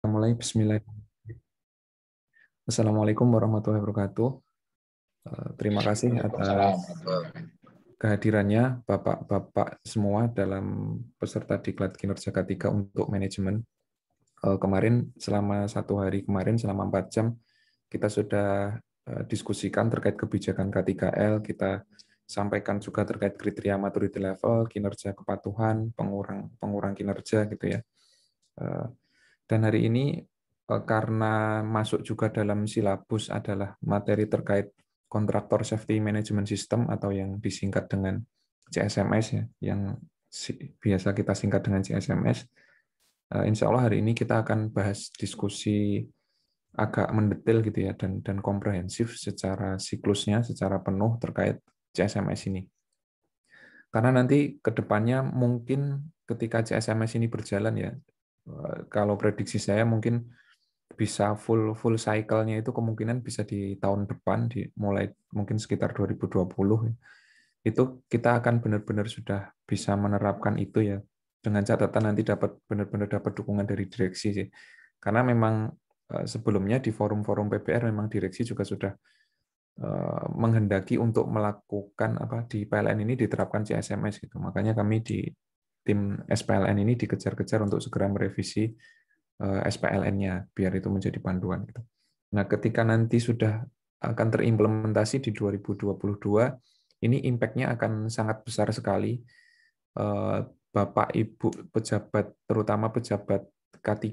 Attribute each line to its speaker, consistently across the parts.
Speaker 1: Kita mulai bismillahirrahmanirrahim. Assalamualaikum warahmatullahi wabarakatuh. Eh, terima kasih atas kehadirannya Bapak-Bapak semua dalam peserta Diklat Kinerja K3 untuk manajemen. Eh, kemarin selama satu hari kemarin selama empat jam kita sudah eh, diskusikan terkait kebijakan K3L, kita sampaikan juga terkait kriteria maturity level, kinerja kepatuhan, pengurang pengurang kinerja gitu ya dan hari ini eh, karena masuk juga dalam silabus adalah materi terkait kontraktor safety management system atau yang disingkat dengan CSMS ya, yang biasa kita singkat dengan CSMS. Eh, insya Allah hari ini kita akan bahas diskusi agak mendetail gitu ya dan dan komprehensif secara siklusnya secara penuh terkait CSMS ini. Karena nanti kedepannya mungkin ketika CSMS ini berjalan ya Eh, kalau prediksi saya mungkin bisa full full cycle-nya itu kemungkinan bisa di tahun depan di mulai mungkin sekitar 2020 ya. itu kita akan benar-benar sudah bisa menerapkan itu ya dengan catatan nanti dapat benar-benar dapat dukungan dari direksi sih karena memang eh, sebelumnya di forum-forum PPR memang direksi juga sudah eh, menghendaki untuk melakukan apa di PLN ini diterapkan CSMS gitu makanya kami di tim SPLN ini dikejar-kejar untuk segera merevisi eh, SPLN-nya biar itu menjadi panduan. Gitu. Nah, ketika nanti sudah akan terimplementasi di 2022, ini impact-nya akan sangat besar sekali. Eh, Bapak Ibu pejabat terutama pejabat K3,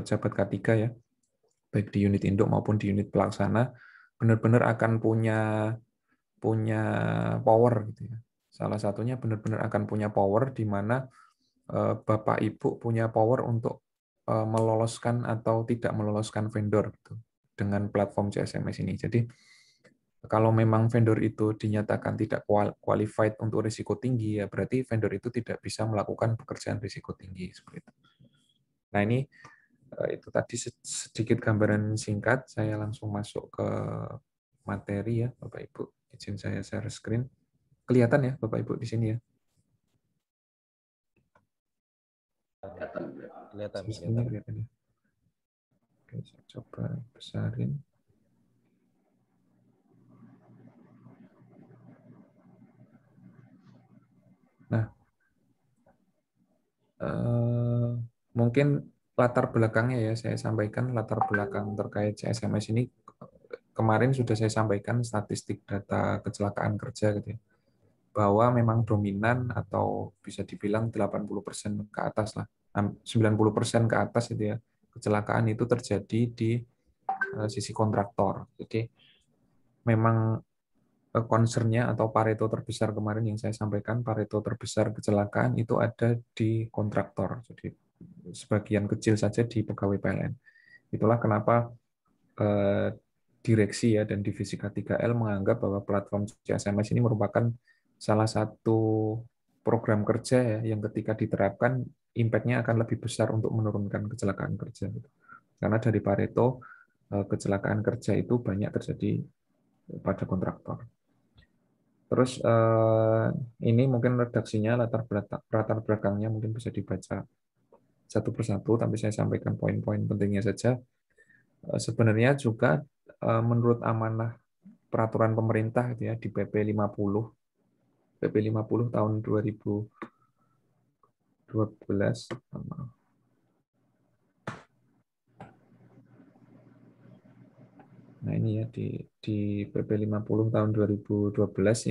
Speaker 1: pejabat K3 ya, baik di unit induk maupun di unit pelaksana benar-benar akan punya punya power gitu ya. Salah satunya benar-benar akan punya power di mana eh, Bapak Ibu punya power untuk eh, meloloskan atau tidak meloloskan vendor gitu, dengan platform CSMS ini. Jadi kalau memang vendor itu dinyatakan tidak qualified untuk risiko tinggi, ya berarti vendor itu tidak bisa melakukan pekerjaan risiko tinggi seperti itu. Nah ini eh, itu tadi sedikit gambaran singkat. Saya langsung masuk ke materi ya, Bapak Ibu. Izin saya share screen. Kelihatan ya Bapak Ibu di sini ya?
Speaker 2: Kelihatan. Kelihatan. kelihatan. Ya.
Speaker 3: Oke, saya coba besarin.
Speaker 1: Nah, eh, mungkin latar belakangnya ya saya sampaikan latar belakang terkait CSMS ini kemarin sudah saya sampaikan statistik data kecelakaan kerja gitu ya bahwa memang dominan atau bisa dibilang 80% ke atas lah 90% ke atas itu ya kecelakaan itu terjadi di eh, sisi kontraktor. Jadi memang eh, concernnya atau pareto terbesar kemarin yang saya sampaikan pareto terbesar kecelakaan itu ada di kontraktor. Jadi sebagian kecil saja di pegawai PLN. Itulah kenapa eh, direksi ya dan divisi K3L menganggap bahwa platform CSMS ini merupakan salah satu program kerja ya yang ketika diterapkan impactnya akan lebih besar untuk menurunkan kecelakaan kerja. Gitu. Karena dari Pareto eh, kecelakaan kerja itu banyak terjadi pada kontraktor. Terus eh, ini mungkin redaksinya latar latar belakangnya mungkin bisa dibaca satu persatu, tapi saya sampaikan poin-poin pentingnya saja. Eh, sebenarnya juga menurut amanah peraturan pemerintah gitu ya di PP 50 PP 50 tahun 2012 Nah, ini ya di di PP 50 tahun 2012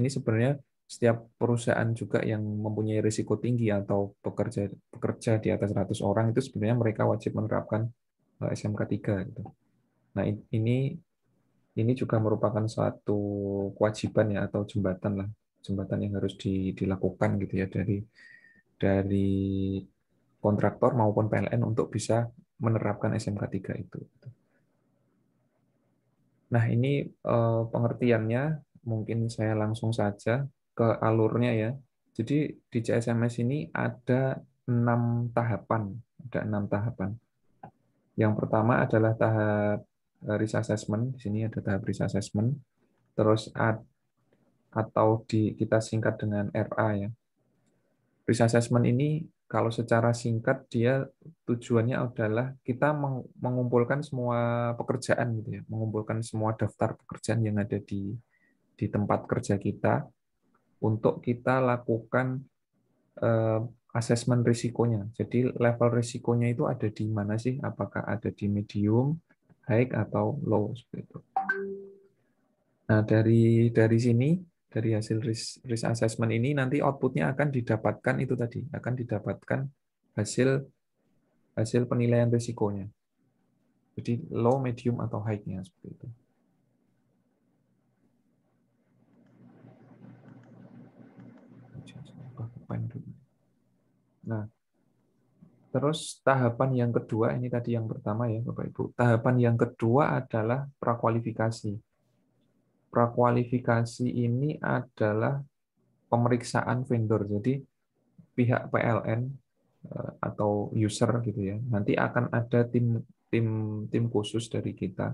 Speaker 1: ini sebenarnya setiap perusahaan juga yang mempunyai risiko tinggi atau pekerja pekerja di atas 100 orang itu sebenarnya mereka wajib menerapkan eh, SMK 3 gitu. Nah, ini ini juga merupakan suatu kewajiban ya atau jembatan lah jembatan yang harus di, dilakukan gitu ya dari dari kontraktor maupun PLN untuk bisa menerapkan SMK 3 itu. Nah, ini eh, pengertiannya mungkin saya langsung saja ke alurnya ya. Jadi di CSMS ini ada enam tahapan, ada enam tahapan. Yang pertama adalah tahap eh, risk assessment, di sini ada tahap risk assessment. Terus ada atau di kita singkat dengan RA ya. Risk assessment ini kalau secara singkat dia tujuannya adalah kita mengumpulkan semua pekerjaan gitu ya, mengumpulkan semua daftar pekerjaan yang ada di di tempat kerja kita untuk kita lakukan uh, eh, asesmen risikonya. Jadi level risikonya itu ada di mana sih? Apakah ada di medium, high atau low seperti itu. Nah, dari dari sini dari hasil risk, assessment ini nanti outputnya akan didapatkan itu tadi akan didapatkan hasil hasil penilaian risikonya jadi low medium atau high-nya seperti itu nah terus tahapan yang kedua ini tadi yang pertama ya Bapak Ibu tahapan yang kedua adalah prakualifikasi prakualifikasi ini adalah pemeriksaan vendor. Jadi pihak PLN eh, atau user gitu ya. Nanti akan ada tim tim tim khusus dari kita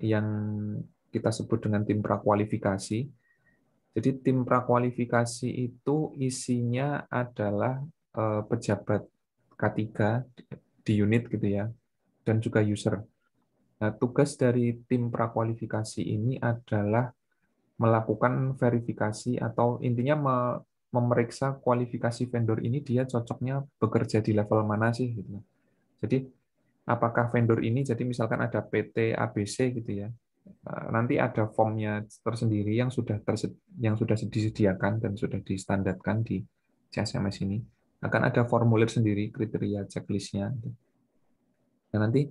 Speaker 1: yang kita sebut dengan tim prakualifikasi. Jadi tim prakualifikasi itu isinya adalah eh, pejabat K3 di unit gitu ya dan juga user. Nah, tugas dari tim prakualifikasi ini adalah melakukan verifikasi atau intinya memeriksa kualifikasi vendor ini dia cocoknya bekerja di level mana sih gitu. Kan. Jadi apakah vendor ini jadi misalkan ada PT ABC gitu ya. Eh, nanti ada formnya tersendiri yang sudah tersed, yang sudah disediakan dan sudah distandarkan di CSMS ini. Akan ada formulir sendiri kriteria checklistnya. Gitu. Nah, nanti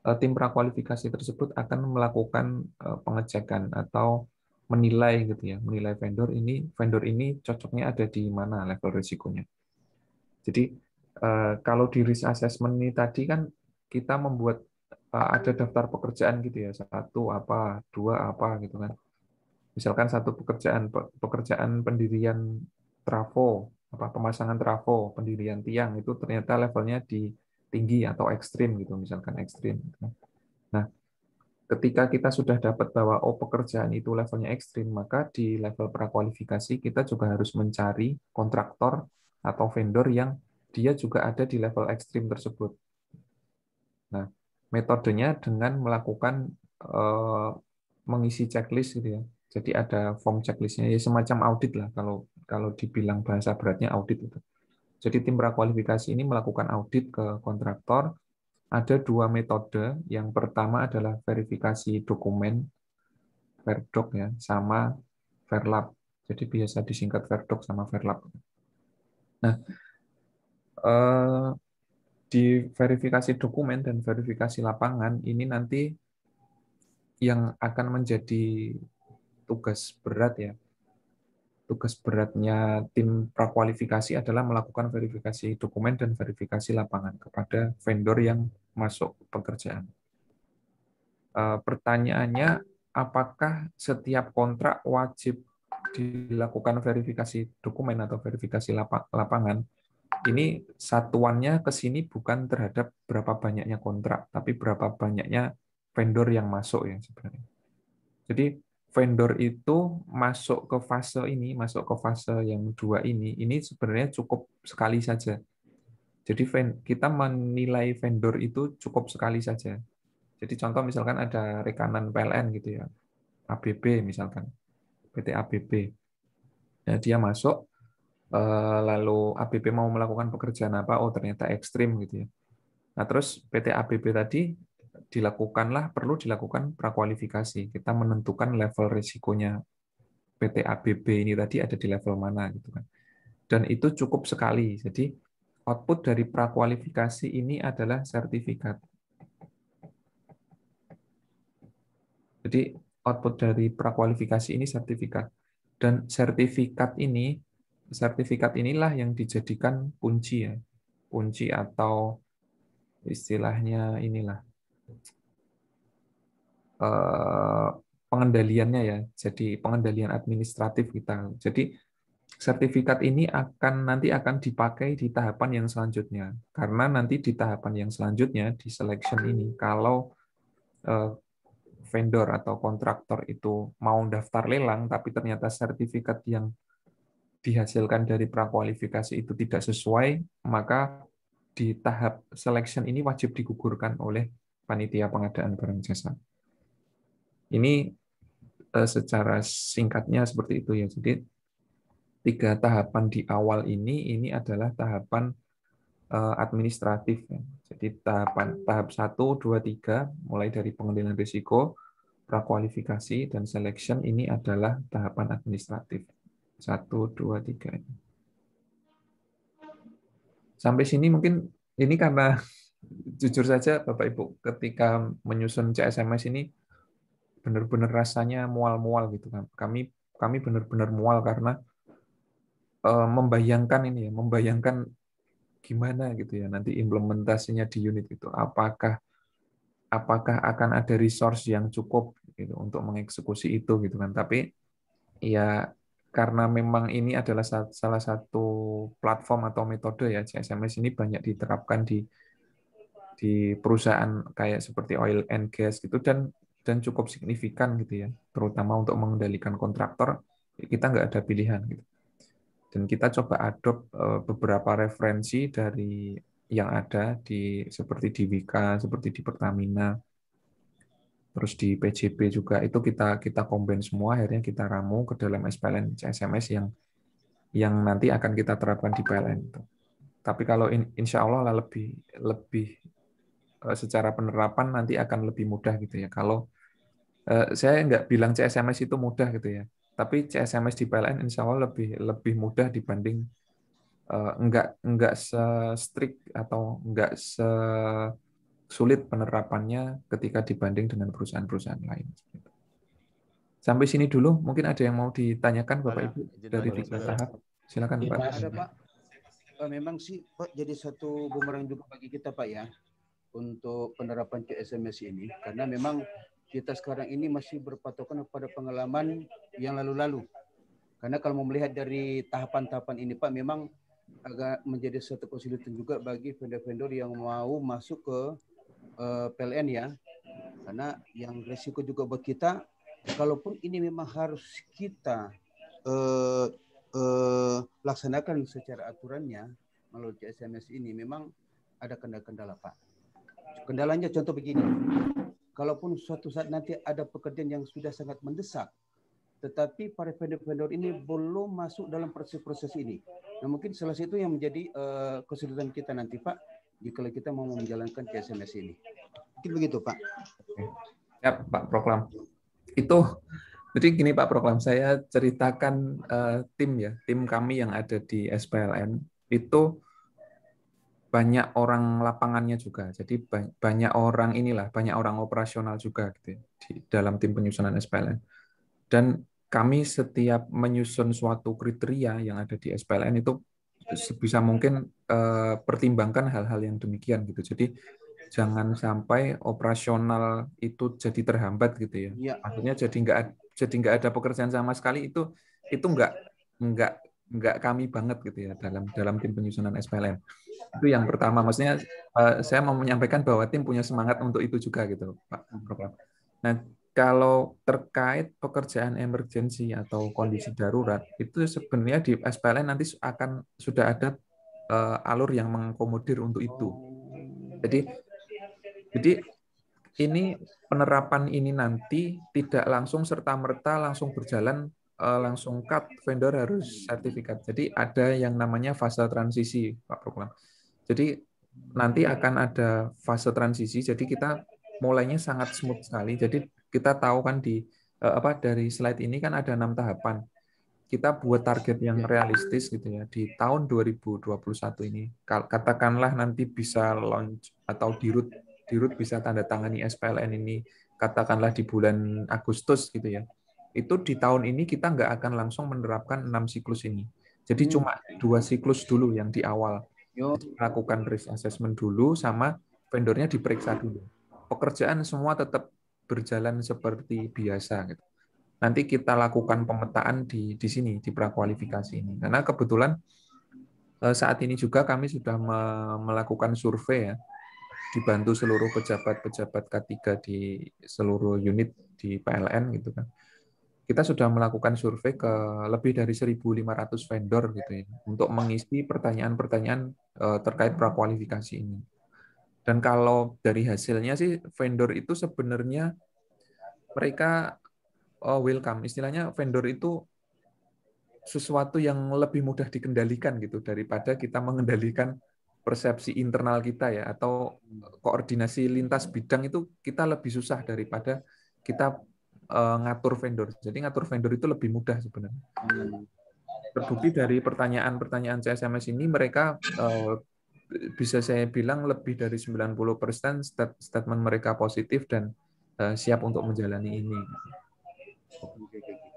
Speaker 1: Eh, tim prakualifikasi tersebut akan melakukan eh, pengecekan atau menilai gitu ya, menilai vendor ini vendor ini cocoknya ada di mana level risikonya. Jadi eh, kalau di risk assessment ini tadi kan kita membuat ada daftar pekerjaan gitu ya satu apa dua apa gitu kan. Misalkan satu pekerjaan pekerjaan pendirian trafo apa pemasangan trafo pendirian tiang itu ternyata levelnya di tinggi atau ekstrim gitu misalkan ekstrim. Gitu kan. Nah, ketika kita sudah dapat bahwa oh pekerjaan itu levelnya ekstrim, maka di level prakualifikasi kita juga harus mencari kontraktor atau vendor yang dia juga ada di level ekstrim tersebut. Nah, metodenya dengan melakukan eh, mengisi checklist gitu ya. Jadi ada form checklistnya ya semacam audit lah kalau kalau dibilang bahasa beratnya audit itu. Jadi tim prakualifikasi ini melakukan audit ke kontraktor. Ada dua metode. Yang pertama adalah verifikasi dokumen Verdoc ya, sama verlap. Jadi biasa disingkat Verdoc sama verlap. Nah, eh, di verifikasi dokumen dan verifikasi lapangan ini nanti yang akan menjadi tugas berat ya tugas beratnya tim prakualifikasi adalah melakukan verifikasi dokumen dan verifikasi lapangan kepada vendor yang masuk pekerjaan. E, pertanyaannya, apakah setiap kontrak wajib dilakukan verifikasi dokumen atau verifikasi lapangan? Ini satuannya ke sini bukan terhadap berapa banyaknya kontrak, tapi berapa banyaknya vendor yang masuk ya sebenarnya. Jadi vendor itu masuk ke fase ini, masuk ke fase yang dua ini, ini sebenarnya cukup sekali saja. Jadi kita menilai vendor itu cukup sekali saja. Jadi contoh misalkan ada rekanan PLN gitu ya, ABB misalkan, PT ABB. Nah, dia masuk, eh, lalu ABB mau melakukan pekerjaan apa, oh ternyata ekstrim gitu ya. Nah terus PT ABB tadi dilakukanlah perlu dilakukan prakualifikasi. Kita menentukan level risikonya PT ABB ini tadi ada di level mana gitu kan. Dan itu cukup sekali. Jadi output dari prakualifikasi ini adalah sertifikat. Jadi output dari prakualifikasi ini sertifikat. Dan sertifikat ini sertifikat inilah yang dijadikan kunci ya. Kunci atau istilahnya inilah uh, pengendaliannya ya. Jadi pengendalian administratif kita. Jadi sertifikat ini akan nanti akan dipakai di tahapan yang selanjutnya. Karena nanti di tahapan yang selanjutnya di selection ini kalau eh, vendor atau kontraktor itu mau daftar lelang tapi ternyata sertifikat yang dihasilkan dari prakualifikasi itu tidak sesuai, maka di tahap selection ini wajib digugurkan oleh panitia pengadaan barang jasa. Ini eh, secara singkatnya seperti itu ya. Jadi tiga tahapan di awal ini ini adalah tahapan eh, administratif. Ya. Jadi tahapan tahap 1, 2, 3 mulai dari pengendalian risiko, prakualifikasi dan selection ini adalah tahapan administratif. 1 2 3. Sampai sini mungkin ini karena jujur saja Bapak Ibu ketika menyusun CSMS ini benar-benar rasanya mual-mual gitu kan. Kami kami benar-benar mual karena e, membayangkan ini ya, membayangkan gimana gitu ya nanti implementasinya di unit itu. Apakah apakah akan ada resource yang cukup gitu untuk mengeksekusi itu gitu kan. Tapi ya karena memang ini adalah salah satu platform atau metode ya CSMS ini banyak diterapkan di di perusahaan kayak seperti oil and gas gitu dan dan cukup signifikan gitu ya terutama untuk mengendalikan kontraktor kita nggak ada pilihan gitu dan kita coba adopt eh, beberapa referensi dari yang ada di seperti di Wika seperti di Pertamina terus di PJB juga itu kita kita combine semua akhirnya kita ramu ke dalam SPLN CSMS yang yang nanti akan kita terapkan di PLN itu tapi kalau insya Allah lah lebih lebih Eh, secara penerapan nanti akan lebih mudah gitu ya. Kalau eh, saya nggak bilang CSMS itu mudah gitu ya, tapi CSMS di PLN insya Allah lebih lebih mudah dibanding eh, nggak nggak se strict atau nggak se sulit penerapannya ketika dibanding dengan perusahaan-perusahaan lain. Sampai sini dulu, mungkin ada yang mau ditanyakan Bapak Ibu dari tiga tahap. Silakan iya, Pak.
Speaker 4: Pak. Memang sih Pak jadi satu bumerang juga bagi kita Pak ya untuk penerapan CSMS ini karena memang kita sekarang ini masih berpatokan kepada pengalaman yang lalu-lalu. Karena kalau mau melihat dari tahapan-tahapan ini Pak memang agak menjadi satu kesulitan juga bagi vendor-vendor yang mau masuk ke uh, eh, PLN ya. Karena yang resiko juga buat kita kalaupun ini memang harus kita uh, uh, laksanakan secara aturannya melalui SMS ini memang ada kendala-kendala Pak. Kendalanya contoh begini. Kalaupun suatu saat nanti ada pekerjaan yang sudah sangat mendesak, tetapi para vendor-vendor ini belum masuk dalam proses-proses ini. Nah, mungkin salah satu yang menjadi uh, kesulitan kita nanti, Pak, jika kita mau menjalankan CSMS ini. Mungkin begitu, Pak.
Speaker 1: Ya, Pak Proklam. Itu jadi gini Pak Proklam, saya ceritakan uh, tim ya, tim kami yang ada di SPLN itu banyak orang lapangannya juga. Jadi banyak orang inilah, banyak orang operasional juga gitu ya, di dalam tim penyusunan SPLN. Dan kami setiap menyusun suatu kriteria yang ada di SPLN itu sebisa mungkin eh, pertimbangkan hal-hal yang demikian gitu. Jadi jangan sampai operasional itu jadi terhambat gitu ya. Maksudnya iya. jadi nggak jadi nggak ada pekerjaan sama sekali itu itu nggak nggak nggak kami banget gitu ya dalam dalam tim penyusunan SPLM itu yang pertama maksudnya eh, saya mau menyampaikan bahwa tim punya semangat untuk itu juga gitu Pak Prof. Nah kalau terkait pekerjaan emergensi atau kondisi darurat itu sebenarnya di SPLM nanti akan sudah ada uh, alur yang mengkomodir untuk itu jadi jadi ini penerapan ini nanti tidak langsung serta merta langsung berjalan Eh, langsung cut, vendor harus sertifikat. Jadi ada yang namanya fase transisi, Pak Proklam. Jadi nanti akan ada fase transisi. Jadi kita mulainya sangat smooth sekali. Jadi kita tahu kan di eh, apa dari slide ini kan ada enam tahapan. Kita buat target yang ya. realistis gitu ya di tahun 2021 ini. Katakanlah nanti bisa launch atau dirut dirut bisa tanda tangani SPLN ini katakanlah di bulan Agustus gitu ya itu di tahun ini kita nggak akan langsung menerapkan enam siklus ini. Jadi hmm. cuma dua siklus dulu yang di awal. Jadi risk assessment dulu sama vendornya diperiksa dulu. Pekerjaan semua tetap berjalan seperti biasa gitu. Nanti kita lakukan pemetaan di di sini di prakualifikasi ini. Karena kebetulan eh, saat ini juga kami sudah me melakukan survei ya dibantu seluruh pejabat-pejabat K3 di seluruh unit di PLN gitu kan kita sudah melakukan survei ke lebih dari 1.500 vendor gitu ya untuk mengisi pertanyaan-pertanyaan eh, terkait prakualifikasi ini. Dan kalau dari hasilnya sih vendor itu sebenarnya mereka eh, welcome. Istilahnya vendor itu sesuatu yang lebih mudah dikendalikan gitu daripada kita mengendalikan persepsi internal kita ya atau koordinasi lintas bidang itu kita lebih susah daripada kita uh, ngatur vendor. Jadi ngatur vendor itu lebih mudah sebenarnya. Hmm. Terbukti dari pertanyaan-pertanyaan CSMS ini mereka uh, bisa saya bilang lebih dari 90% statement mereka positif dan uh, siap untuk menjalani ini.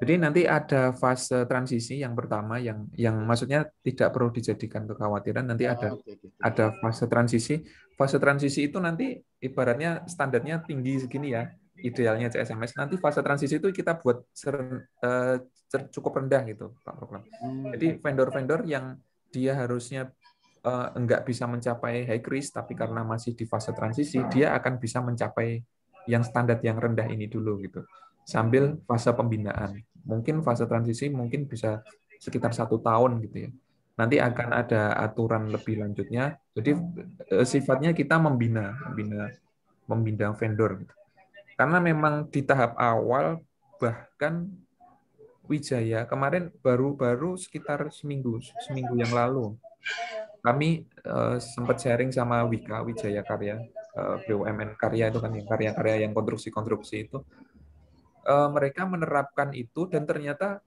Speaker 1: Jadi nanti ada fase transisi yang pertama yang yang maksudnya tidak perlu dijadikan kekhawatiran nanti ada ah, ada fase transisi. Fase transisi itu nanti ibaratnya standarnya tinggi segini ya idealnya CSMS nanti fase transisi itu kita buat ser, uh, cukup rendah gitu Pak Program. Hmm. Jadi vendor-vendor yang dia harusnya uh, enggak bisa mencapai high risk tapi karena masih di fase transisi dia akan bisa mencapai yang standar yang rendah ini dulu gitu sambil fase pembinaan mungkin fase transisi mungkin bisa sekitar satu tahun gitu ya nanti akan ada aturan lebih lanjutnya jadi eh, sifatnya kita membina membina membina vendor gitu. Karena memang di tahap awal bahkan Wijaya kemarin baru-baru sekitar seminggu seminggu yang lalu kami uh, sempat sharing sama Wika Wijaya Karya uh, eh, BUMN Karya itu kan yang karya-karya yang konstruksi-konstruksi itu uh, mereka menerapkan itu dan ternyata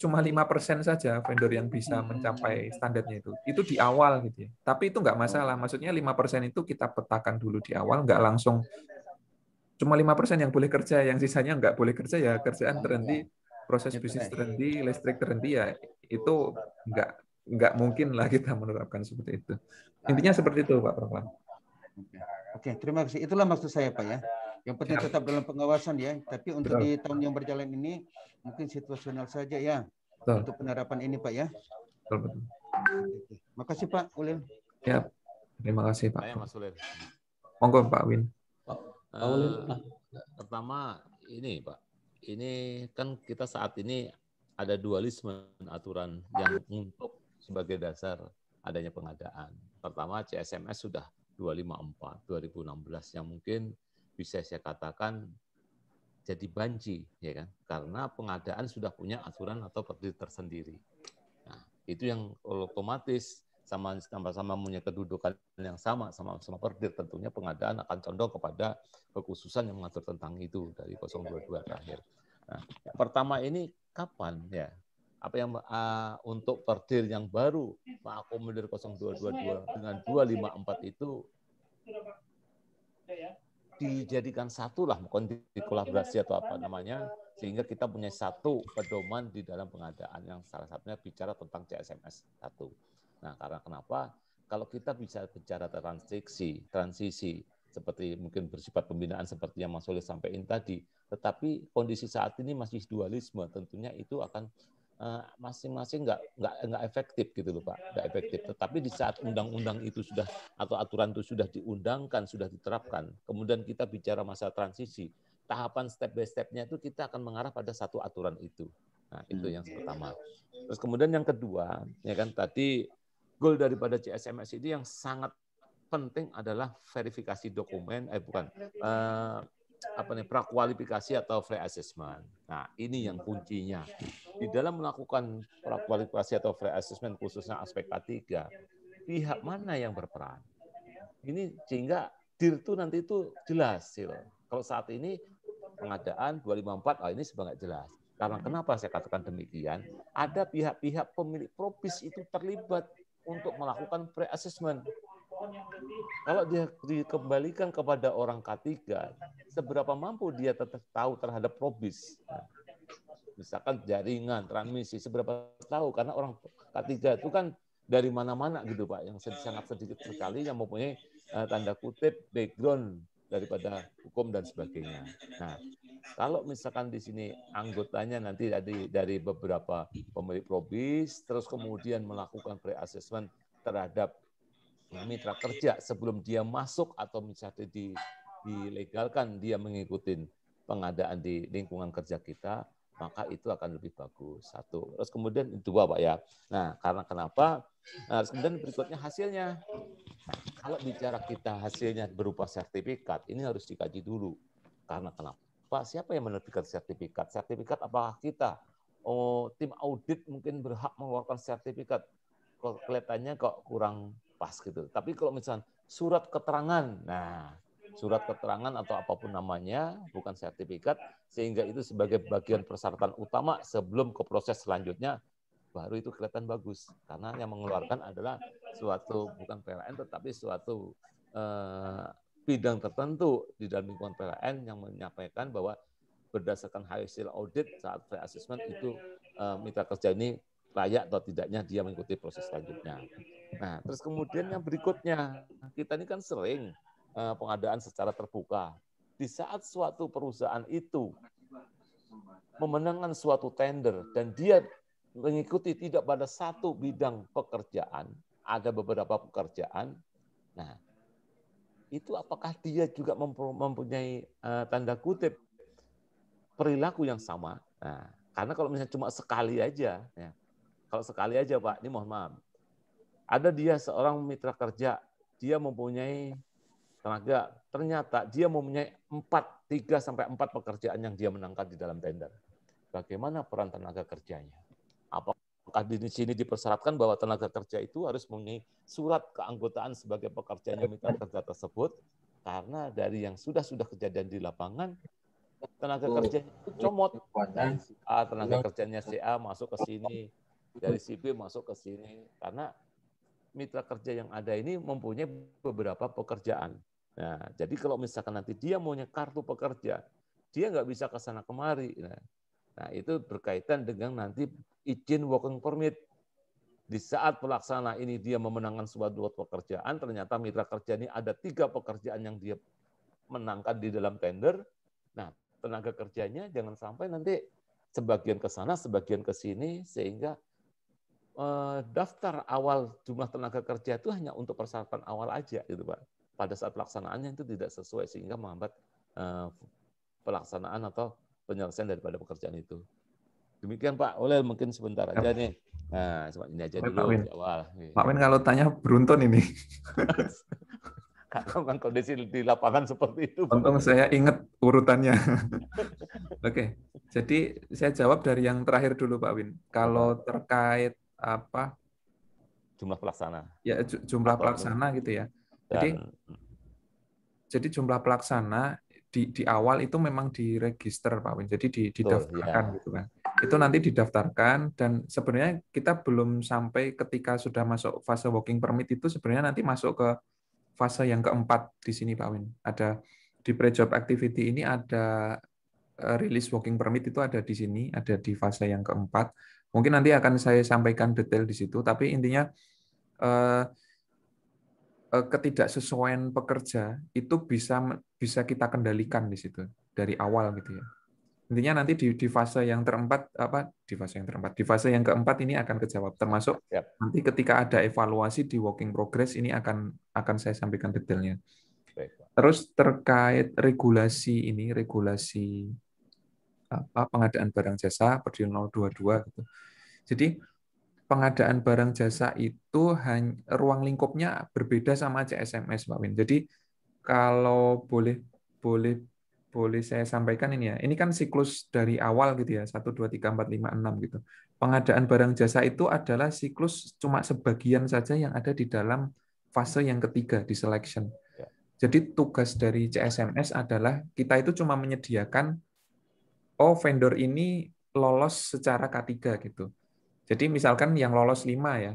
Speaker 1: cuma lima persen saja vendor yang bisa hmm. mencapai standarnya itu. Itu di awal gitu ya. Tapi itu nggak masalah. Maksudnya lima persen itu kita petakan dulu di awal, nggak langsung cuma lima persen yang boleh kerja, yang sisanya nggak boleh kerja ya oh, kerjaan iya, terhenti, iya. proses bisnis terhenti, listrik terhenti ya itu nggak nggak mungkin lah kita menerapkan seperti itu. Intinya nah, seperti nah. itu Pak Proklam. Oke, terima kasih. Itulah maksud saya
Speaker 3: Pak ya.
Speaker 4: Yang penting iya. tetap dalam pengawasan ya. Tapi untuk Betul. di tahun yang berjalan ini mungkin situasional saja ya Betul. untuk penerapan ini Pak ya. Betul, betul. Makasih
Speaker 5: Pak Ulil.
Speaker 1: Ya, terima kasih Pak. Ayah, Mas Ulil. Monggo Pak Win.
Speaker 5: Uh, pertama ini Pak, ini kan kita saat ini ada dualisme aturan yang untuk sebagai dasar adanya pengadaan. Pertama CSMS sudah 254 2016 yang mungkin bisa saya katakan jadi banci ya kan karena pengadaan sudah punya aturan atau perdi tersendiri. Nah, itu yang otomatis sama sama-sama punya kedudukan yang sama sama-sama perdir tentunya pengadaan akan condong kepada kekhususan yang mengatur tentang itu dari 022 terakhir. Nah, pertama ini kapan ya? Apa yang uh, untuk perdir yang baru mengakomodir 0222 dengan 254 itu dijadikan satu lah bukan dikolaborasi atau apa namanya sehingga kita punya satu pedoman di dalam pengadaan yang salah satunya bicara tentang CSMS satu. Nah, karena kenapa? Kalau kita bisa bicara transisi, transisi seperti mungkin bersifat pembinaan seperti yang Mas Soleh sampaikan tadi, tetapi kondisi saat ini masih dualisme, tentunya itu akan eh, masing-masing nggak nggak nggak efektif gitu loh pak nggak efektif tetapi di saat undang-undang itu sudah atau aturan itu sudah diundangkan sudah diterapkan kemudian kita bicara masa transisi tahapan step by stepnya itu kita akan mengarah pada satu aturan itu nah itu yang hmm. pertama terus kemudian yang kedua ya kan tadi goal daripada CSMS itu yang sangat penting adalah verifikasi dokumen, eh bukan, eh, apa nih prakualifikasi atau free assessment. Nah, ini yang kuncinya. Di dalam melakukan prakualifikasi atau free assessment khususnya aspek K3, pihak mana yang berperan? Ini sehingga dir itu nanti itu jelas sih Kalau saat ini pengadaan 254 oh ini sebagai jelas. Karena kenapa saya katakan demikian? Ada pihak-pihak pemilik propis itu terlibat untuk melakukan pre-assessment. Kalau dia dikembalikan kepada orang ketiga, seberapa mampu dia tetap tahu terhadap probis. misalkan jaringan, transmisi, seberapa tahu. Karena orang ketiga itu kan dari mana-mana gitu Pak, yang sangat sedikit sekali yang mempunyai uh, tanda kutip background daripada hukum dan sebagainya. Nah, kalau misalkan di sini anggotanya nanti dari, dari beberapa pemilik probis, terus kemudian melakukan pre-assessment terhadap mitra kerja sebelum dia masuk atau misalnya di, dilegalkan dia mengikuti pengadaan di lingkungan kerja kita, maka itu akan lebih bagus. Satu. Terus kemudian dua, Pak ya. Nah, karena kenapa? Nah, kemudian berikutnya hasilnya. kalau bicara kita hasilnya berupa sertifikat, ini harus dikaji dulu. Karena kenapa? Pak siapa yang menerbitkan sertifikat? Sertifikat apakah kita? Oh, tim audit mungkin berhak mengeluarkan sertifikat. Kok kelihatannya kok kurang pas gitu. Tapi kalau misalnya surat keterangan, nah surat keterangan atau apapun namanya, bukan sertifikat, sehingga itu sebagai bagian persyaratan utama sebelum ke proses selanjutnya, baru itu kelihatan bagus. Karena yang mengeluarkan adalah suatu, bukan PLN, tetapi suatu eh, bidang tertentu di dalam lingkungan PLN yang menyampaikan bahwa berdasarkan hasil audit saat pre assessment itu uh, mitra kerja ini layak atau tidaknya dia mengikuti proses selanjutnya. Nah, terus kemudian yang berikutnya, kita ini kan sering uh, pengadaan secara terbuka. Di saat suatu perusahaan itu memenangkan suatu tender dan dia mengikuti tidak pada satu bidang pekerjaan, ada beberapa pekerjaan. Nah, itu apakah dia juga mempunyai uh, tanda kutip perilaku yang sama? Nah, karena kalau misalnya cuma sekali aja, ya, kalau sekali aja Pak, ini mohon maaf. Ada dia seorang mitra kerja, dia mempunyai tenaga, ternyata dia mempunyai 4, 3 sampai 4 pekerjaan yang dia menangkan di dalam tender. Bagaimana peran tenaga kerjanya? Apakah maka di sini dipersyaratkan bahwa tenaga kerja itu harus mempunyai surat keanggotaan sebagai yang mitra kerja tersebut karena dari yang sudah-sudah kejadian di lapangan tenaga kerja itu comot. Ah, tenaga kerjanya si A masuk ke sini, dari si B masuk ke sini karena mitra kerja yang ada ini mempunyai beberapa pekerjaan. Nah, jadi kalau misalkan nanti dia maunya kartu pekerja, dia nggak bisa ke sana kemari. nah, nah itu berkaitan dengan nanti izin working permit. Di saat pelaksana ini dia memenangkan suatu pekerjaan, ternyata mitra kerja ini ada tiga pekerjaan yang dia menangkan di dalam tender. Nah, tenaga kerjanya jangan sampai nanti sebagian ke sana, sebagian ke sini, sehingga eh, daftar awal jumlah tenaga kerja itu hanya untuk persyaratan awal aja, gitu Pak. Pada saat pelaksanaannya itu tidak sesuai, sehingga menghambat eh, pelaksanaan atau penyelesaian daripada pekerjaan itu. Demikian Pak oleh mungkin sebentar aja nih. Nah, coba ini aja Pak dulu Pak Win. awal. Pak Win kalau tanya
Speaker 1: beruntun ini.
Speaker 5: Karena kondisi di lapangan seperti itu. Untung
Speaker 1: saya ingat urutannya. Oke, okay. jadi saya jawab dari yang terakhir dulu Pak Win. Kalau terkait apa jumlah pelaksana? Ya jumlah pelaksana gitu ya. Jadi Dan, jadi jumlah pelaksana di di awal itu memang diregister Pak Win. Jadi didaftarkan didaftarkan ya. gitu kan itu nanti didaftarkan dan sebenarnya kita belum sampai ketika sudah masuk fase working permit itu sebenarnya nanti masuk ke fase yang keempat di sini Pak Win. Ada di pre-job activity ini ada e, release working permit itu ada di sini, ada di fase yang keempat. Mungkin nanti akan saya sampaikan detail di situ, tapi intinya e, e, ketidaksesuaian pekerja itu bisa bisa kita kendalikan di situ dari awal gitu ya intinya nanti di, di fase yang terempat apa di fase yang terempat di fase yang keempat ini akan kejawab termasuk yep. nanti ketika ada evaluasi di working progress ini akan akan saya sampaikan detailnya terus terkait regulasi ini regulasi apa pengadaan barang jasa Perdi 022 gitu jadi pengadaan barang jasa itu hanya ruang lingkupnya berbeda sama CSMS Pak Win jadi kalau boleh boleh boleh saya sampaikan ini ya. Ini kan siklus dari awal gitu ya, 1, 2, 3, 4, 5, 6 gitu. Pengadaan barang jasa itu adalah siklus cuma sebagian saja yang ada di dalam fase yang ketiga di selection. Ya. Jadi tugas dari CSMS adalah kita itu cuma menyediakan, oh vendor ini lolos secara K3 gitu. Jadi misalkan yang lolos 5 ya,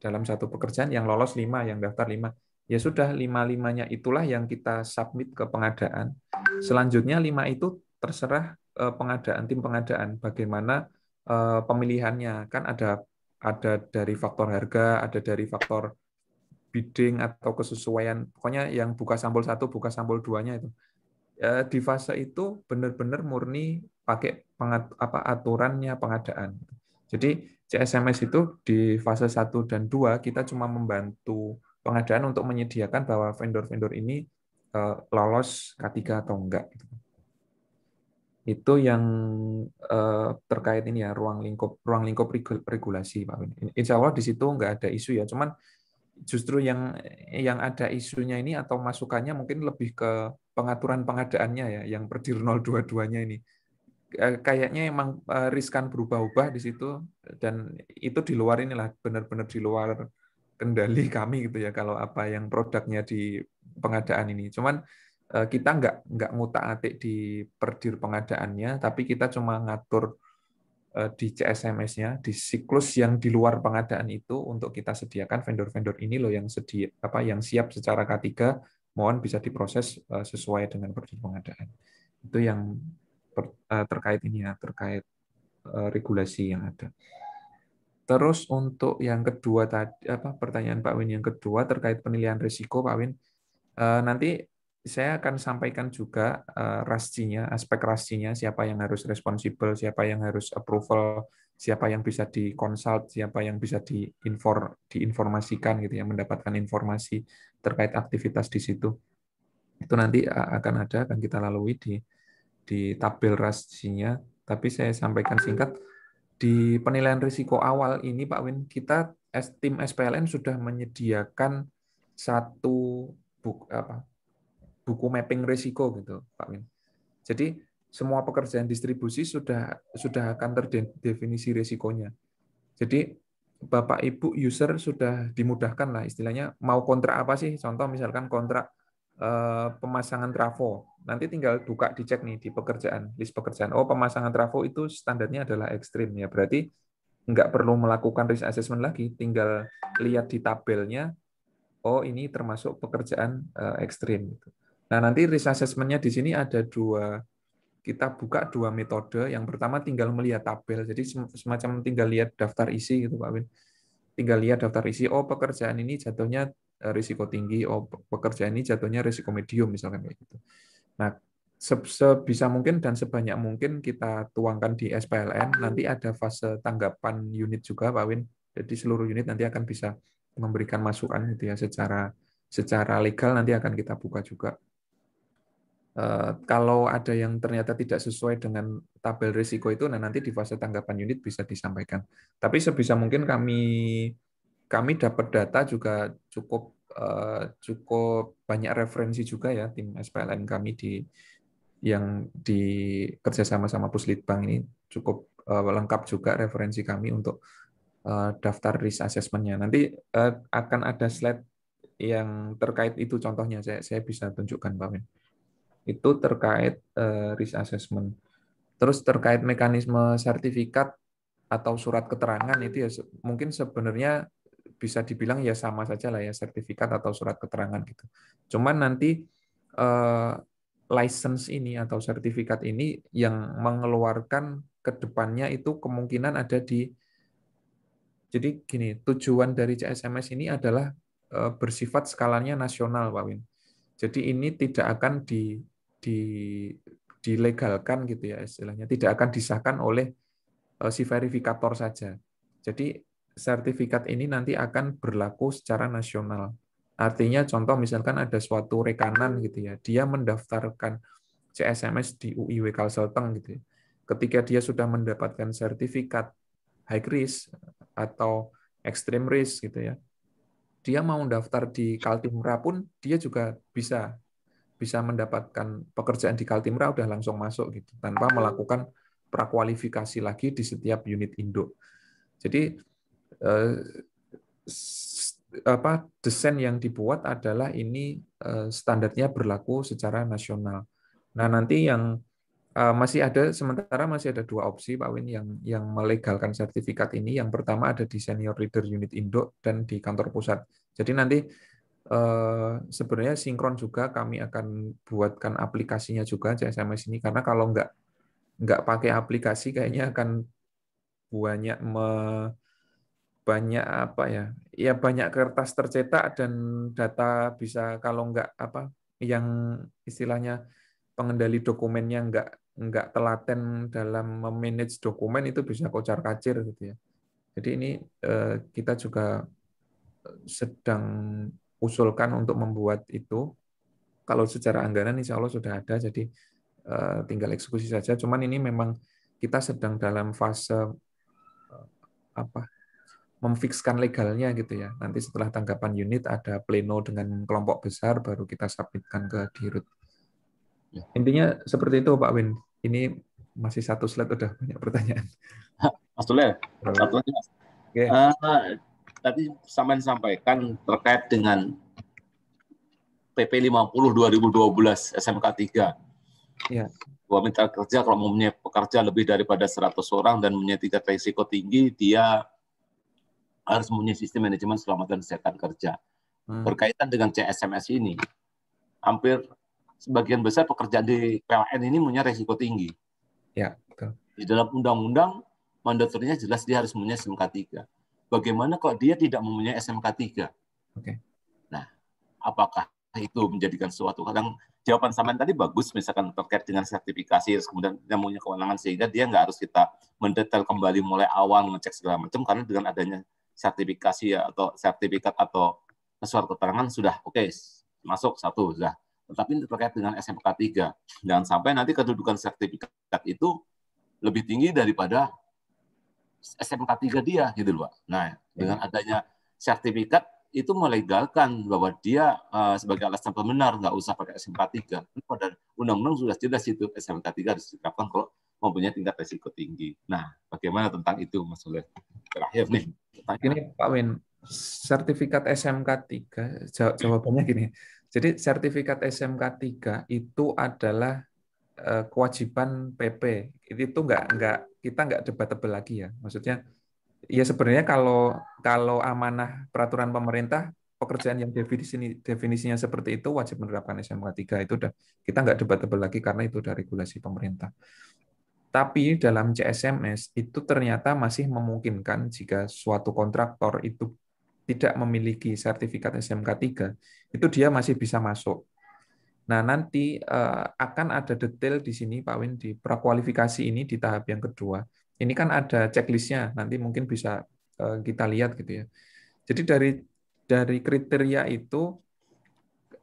Speaker 1: dalam satu pekerjaan yang lolos 5, yang daftar 5 ya sudah lima-limanya itulah yang kita submit ke pengadaan. Selanjutnya lima itu terserah eh, pengadaan tim pengadaan bagaimana eh, pemilihannya kan ada ada dari faktor harga, ada dari faktor bidding atau kesesuaian. Pokoknya yang buka sampul satu, buka sampul duanya itu. Eh, di fase itu benar-benar murni pakai pengat, apa aturannya pengadaan. Jadi CSMS itu di fase 1 dan 2 kita cuma membantu pengadaan untuk menyediakan bahwa vendor-vendor ini eh, lolos K3 atau enggak. Gitu. Itu yang eh, terkait ini ya ruang lingkup ruang lingkup regulasi Pak Insya Allah di situ enggak ada isu ya, cuman justru yang yang ada isunya ini atau masukannya mungkin lebih ke pengaturan pengadaannya ya yang perdir dua-duanya ini. Eh, kayaknya emang riskan berubah-ubah di situ dan itu di luar inilah benar-benar di luar kendali kami gitu ya kalau apa yang produknya di pengadaan ini. Cuman eh, kita nggak nggak ngutak-atik di perdir pengadaannya, tapi kita cuma ngatur eh, di CSMS-nya di siklus yang di luar pengadaan itu untuk kita sediakan vendor-vendor ini loh yang sedia apa yang siap secara K3 mohon bisa diproses eh, sesuai dengan perdir pengadaan. Itu yang terkait ini ya, terkait regulasi yang ada. Terus untuk yang kedua tadi apa pertanyaan Pak Win yang kedua terkait penilaian risiko Pak Win eh, nanti saya akan sampaikan juga eh, rasinya aspek rasinya siapa yang harus responsibel, siapa yang harus approval, siapa yang bisa dikonsult, siapa yang bisa diinfor diinformasikan gitu ya, mendapatkan informasi terkait aktivitas di situ. Itu nanti eh, akan ada akan kita lalui di di tabel rasinya tapi saya sampaikan singkat di penilaian risiko awal ini Pak Win kita tim SPLN sudah menyediakan satu buku apa buku mapping risiko gitu Pak Win. Jadi semua pekerjaan distribusi sudah sudah akan terdefinisi risikonya. Jadi Bapak Ibu user sudah dimudahkan lah istilahnya mau kontrak apa sih contoh misalkan kontrak Eh, pemasangan trafo. Nanti tinggal buka dicek nih di pekerjaan, list pekerjaan. Oh, pemasangan trafo itu standarnya adalah ekstrim ya. Berarti nggak perlu melakukan risk assessment lagi, tinggal lihat di tabelnya. Oh, ini termasuk pekerjaan eh, ekstrim. Gitu. Nah, nanti risk assessment-nya di sini ada dua kita buka dua metode. Yang pertama tinggal melihat tabel, jadi semacam tinggal lihat daftar isi gitu Pak Win tinggal lihat daftar risiko. oh pekerjaan ini jatuhnya eh, risiko tinggi oh pekerjaan ini jatuhnya risiko medium misalkan kayak gitu nah sebisa mungkin dan sebanyak mungkin kita tuangkan di SPLN nanti ada fase tanggapan unit juga Pak Win jadi seluruh unit nanti akan bisa memberikan masukan gitu ya secara secara legal nanti akan kita buka juga Eh, kalau ada yang ternyata tidak sesuai dengan tabel risiko itu, nah nanti di fase tanggapan unit bisa disampaikan. Tapi sebisa mungkin kami kami dapat data juga cukup eh, cukup banyak referensi juga ya tim SPLN kami di yang di kerjasama sama Puslitbang ini cukup eh, lengkap juga referensi kami untuk daftar risk assessmentnya. Nanti akan ada slide yang terkait itu contohnya saya saya bisa tunjukkan Pak Min itu terkait uh, risk assessment. Terus terkait mekanisme sertifikat atau surat keterangan itu ya mungkin sebenarnya bisa dibilang ya sama saja lah ya sertifikat atau surat keterangan gitu. Cuman nanti eh, license ini atau sertifikat ini yang mengeluarkan kedepannya itu kemungkinan ada di jadi gini, tujuan dari CSMS ini adalah eh, bersifat skalanya nasional, Pak Win. Jadi ini tidak akan di di dilegalkan gitu ya istilahnya tidak akan disahkan oleh eh, si verifikator saja. Jadi sertifikat ini nanti akan berlaku secara nasional. Artinya contoh misalkan ada suatu rekanan gitu ya, dia mendaftarkan CSMS di UIW Kalselteng gitu. Ya. Ketika dia sudah mendapatkan sertifikat high risk atau extreme risk gitu ya. Dia mau daftar di Kaltimra pun dia juga bisa bisa mendapatkan pekerjaan di Kaltimra udah langsung masuk gitu tanpa melakukan prakualifikasi lagi di setiap unit induk. Jadi eh, apa desain yang dibuat adalah ini eh, standarnya berlaku secara nasional. Nah, nanti yang eh, masih ada sementara masih ada dua opsi Pak Win yang yang melegalkan sertifikat ini. Yang pertama ada di senior leader unit induk dan di kantor pusat. Jadi nanti Eh, sebenarnya sinkron juga kami akan buatkan aplikasinya juga CSMS ini karena kalau nggak nggak pakai aplikasi kayaknya akan banyak me, banyak apa ya ya banyak kertas tercetak dan data bisa kalau nggak apa yang istilahnya pengendali dokumennya nggak nggak telaten dalam memanage dokumen itu bisa kocar kacir gitu ya jadi ini eh, kita juga sedang usulkan untuk membuat itu. Kalau secara anggaran insya Allah sudah ada, jadi eh, tinggal eksekusi saja. Cuman ini memang kita sedang dalam fase eh, apa memfikskan legalnya gitu ya. Nanti setelah tanggapan unit ada pleno dengan kelompok besar baru kita submitkan ke dirut. Ya. Intinya seperti itu Pak Win. Ini masih satu slide udah banyak pertanyaan. Mas
Speaker 5: Tule, satu lagi Mas. Okay. Uh, eh, tadi Saman sampaikan terkait dengan PP 50 2012 SMK 3. Ya. Bahwa minta kerja kalau mempunyai pekerja lebih daripada 100 orang dan punya tingkat risiko tinggi, dia harus punya sistem manajemen keselamatan kesehatan kerja.
Speaker 1: Hmm. Berkaitan
Speaker 5: dengan CSMS ini, hampir sebagian besar pekerja di PLN ini punya risiko tinggi. Ya, betul. Di dalam undang-undang mandatornya jelas dia harus punya SMK 3 bagaimana kalau dia tidak mempunyai SMK 3?
Speaker 1: Okay. Nah,
Speaker 5: apakah itu menjadikan suatu kadang jawaban saman tadi bagus misalkan terkait dengan sertifikasi kemudian dia punya kewenangan sehingga dia nggak harus kita mendetail kembali mulai awal mengecek segala macam karena dengan adanya sertifikasi atau sertifikat atau surat keterangan sudah oke okay, masuk satu sudah tetapi terkait dengan SMK 3 jangan sampai nanti kedudukan sertifikat itu lebih tinggi daripada SMK 3 dia gitu loh Nah, dengan iya. adanya sertifikat itu melegalkan bahwa dia uh, sebagai alasan pembenar nggak usah pakai SMK 3. Pada undang-undang sudah jelas itu SMK 3 harus diterapkan kalau mempunyai tingkat risiko tinggi. Nah, bagaimana tentang itu
Speaker 1: Mas Soleh? Terakhir nih. Ini Pak Win, sertifikat SMK 3 jawabannya gini. Jadi sertifikat SMK 3 itu adalah Eh, kewajiban PP itu nggak nggak kita nggak debatable lagi ya maksudnya ya sebenarnya kalau kalau amanah peraturan pemerintah pekerjaan yang definisi definisinya seperti itu wajib menerapkan SMK 3 itu udah kita nggak debatable lagi karena itu udah regulasi pemerintah tapi dalam CSMS itu ternyata masih memungkinkan jika suatu kontraktor itu tidak memiliki sertifikat SMK 3 itu dia masih bisa masuk Nah, nanti uh, akan ada detail di sini, Pak Win, di prakualifikasi ini di tahap yang kedua. Ini kan ada checklistnya, nanti mungkin bisa uh, kita lihat gitu ya. Jadi dari dari kriteria itu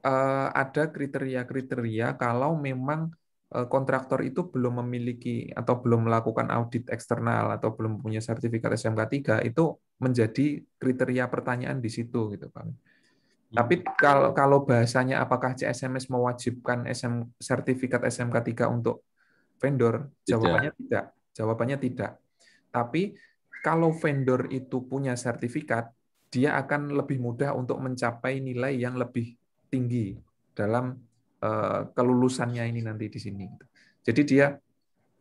Speaker 1: uh, ada kriteria-kriteria kalau memang uh, kontraktor itu belum memiliki atau belum melakukan audit eksternal atau belum punya sertifikat SMK 3 itu menjadi kriteria pertanyaan di situ gitu, Pak. Win. Iya. Tapi kalau kalau bahasanya apakah CSMS mewajibkan SM, sertifikat SMK 3 untuk vendor? Jawabannya tidak. tidak. Jawabannya tidak. Tapi kalau vendor itu punya sertifikat, dia akan lebih mudah untuk mencapai nilai yang lebih tinggi dalam eh, kelulusannya ini nanti di sini. Jadi dia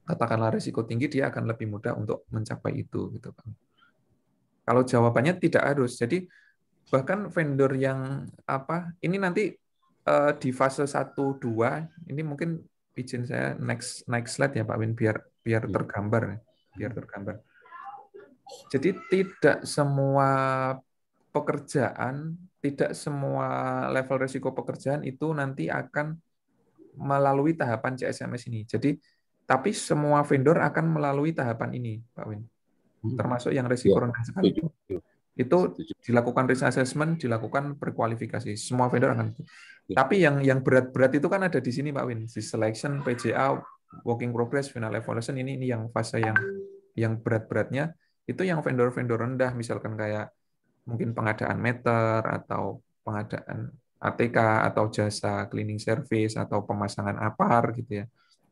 Speaker 1: katakanlah risiko tinggi, dia akan lebih mudah untuk mencapai itu gitu, Kalau jawabannya tidak harus. Jadi bahkan vendor yang apa ini nanti uh, di fase 1 2 ini mungkin izin saya next next slide ya Pak Win biar biar iya. tergambar ya, biar hmm. tergambar. Jadi tidak semua pekerjaan, tidak semua level risiko pekerjaan itu nanti akan melalui tahapan CSMS ini. Jadi tapi semua vendor akan melalui tahapan ini, Pak Win. Hmm. Termasuk yang risiko iya, rendah sekali. Iya itu dilakukan risk assessment, dilakukan berkualifikasi. Semua vendor akan. Iya. Tapi yang yang berat-berat itu kan ada di sini Pak Win, di selection, PJA, working progress, final evaluation ini ini yang fase yang yang berat-beratnya itu yang vendor-vendor rendah misalkan kayak mungkin pengadaan meter atau pengadaan ATK atau jasa cleaning service atau pemasangan apar gitu ya.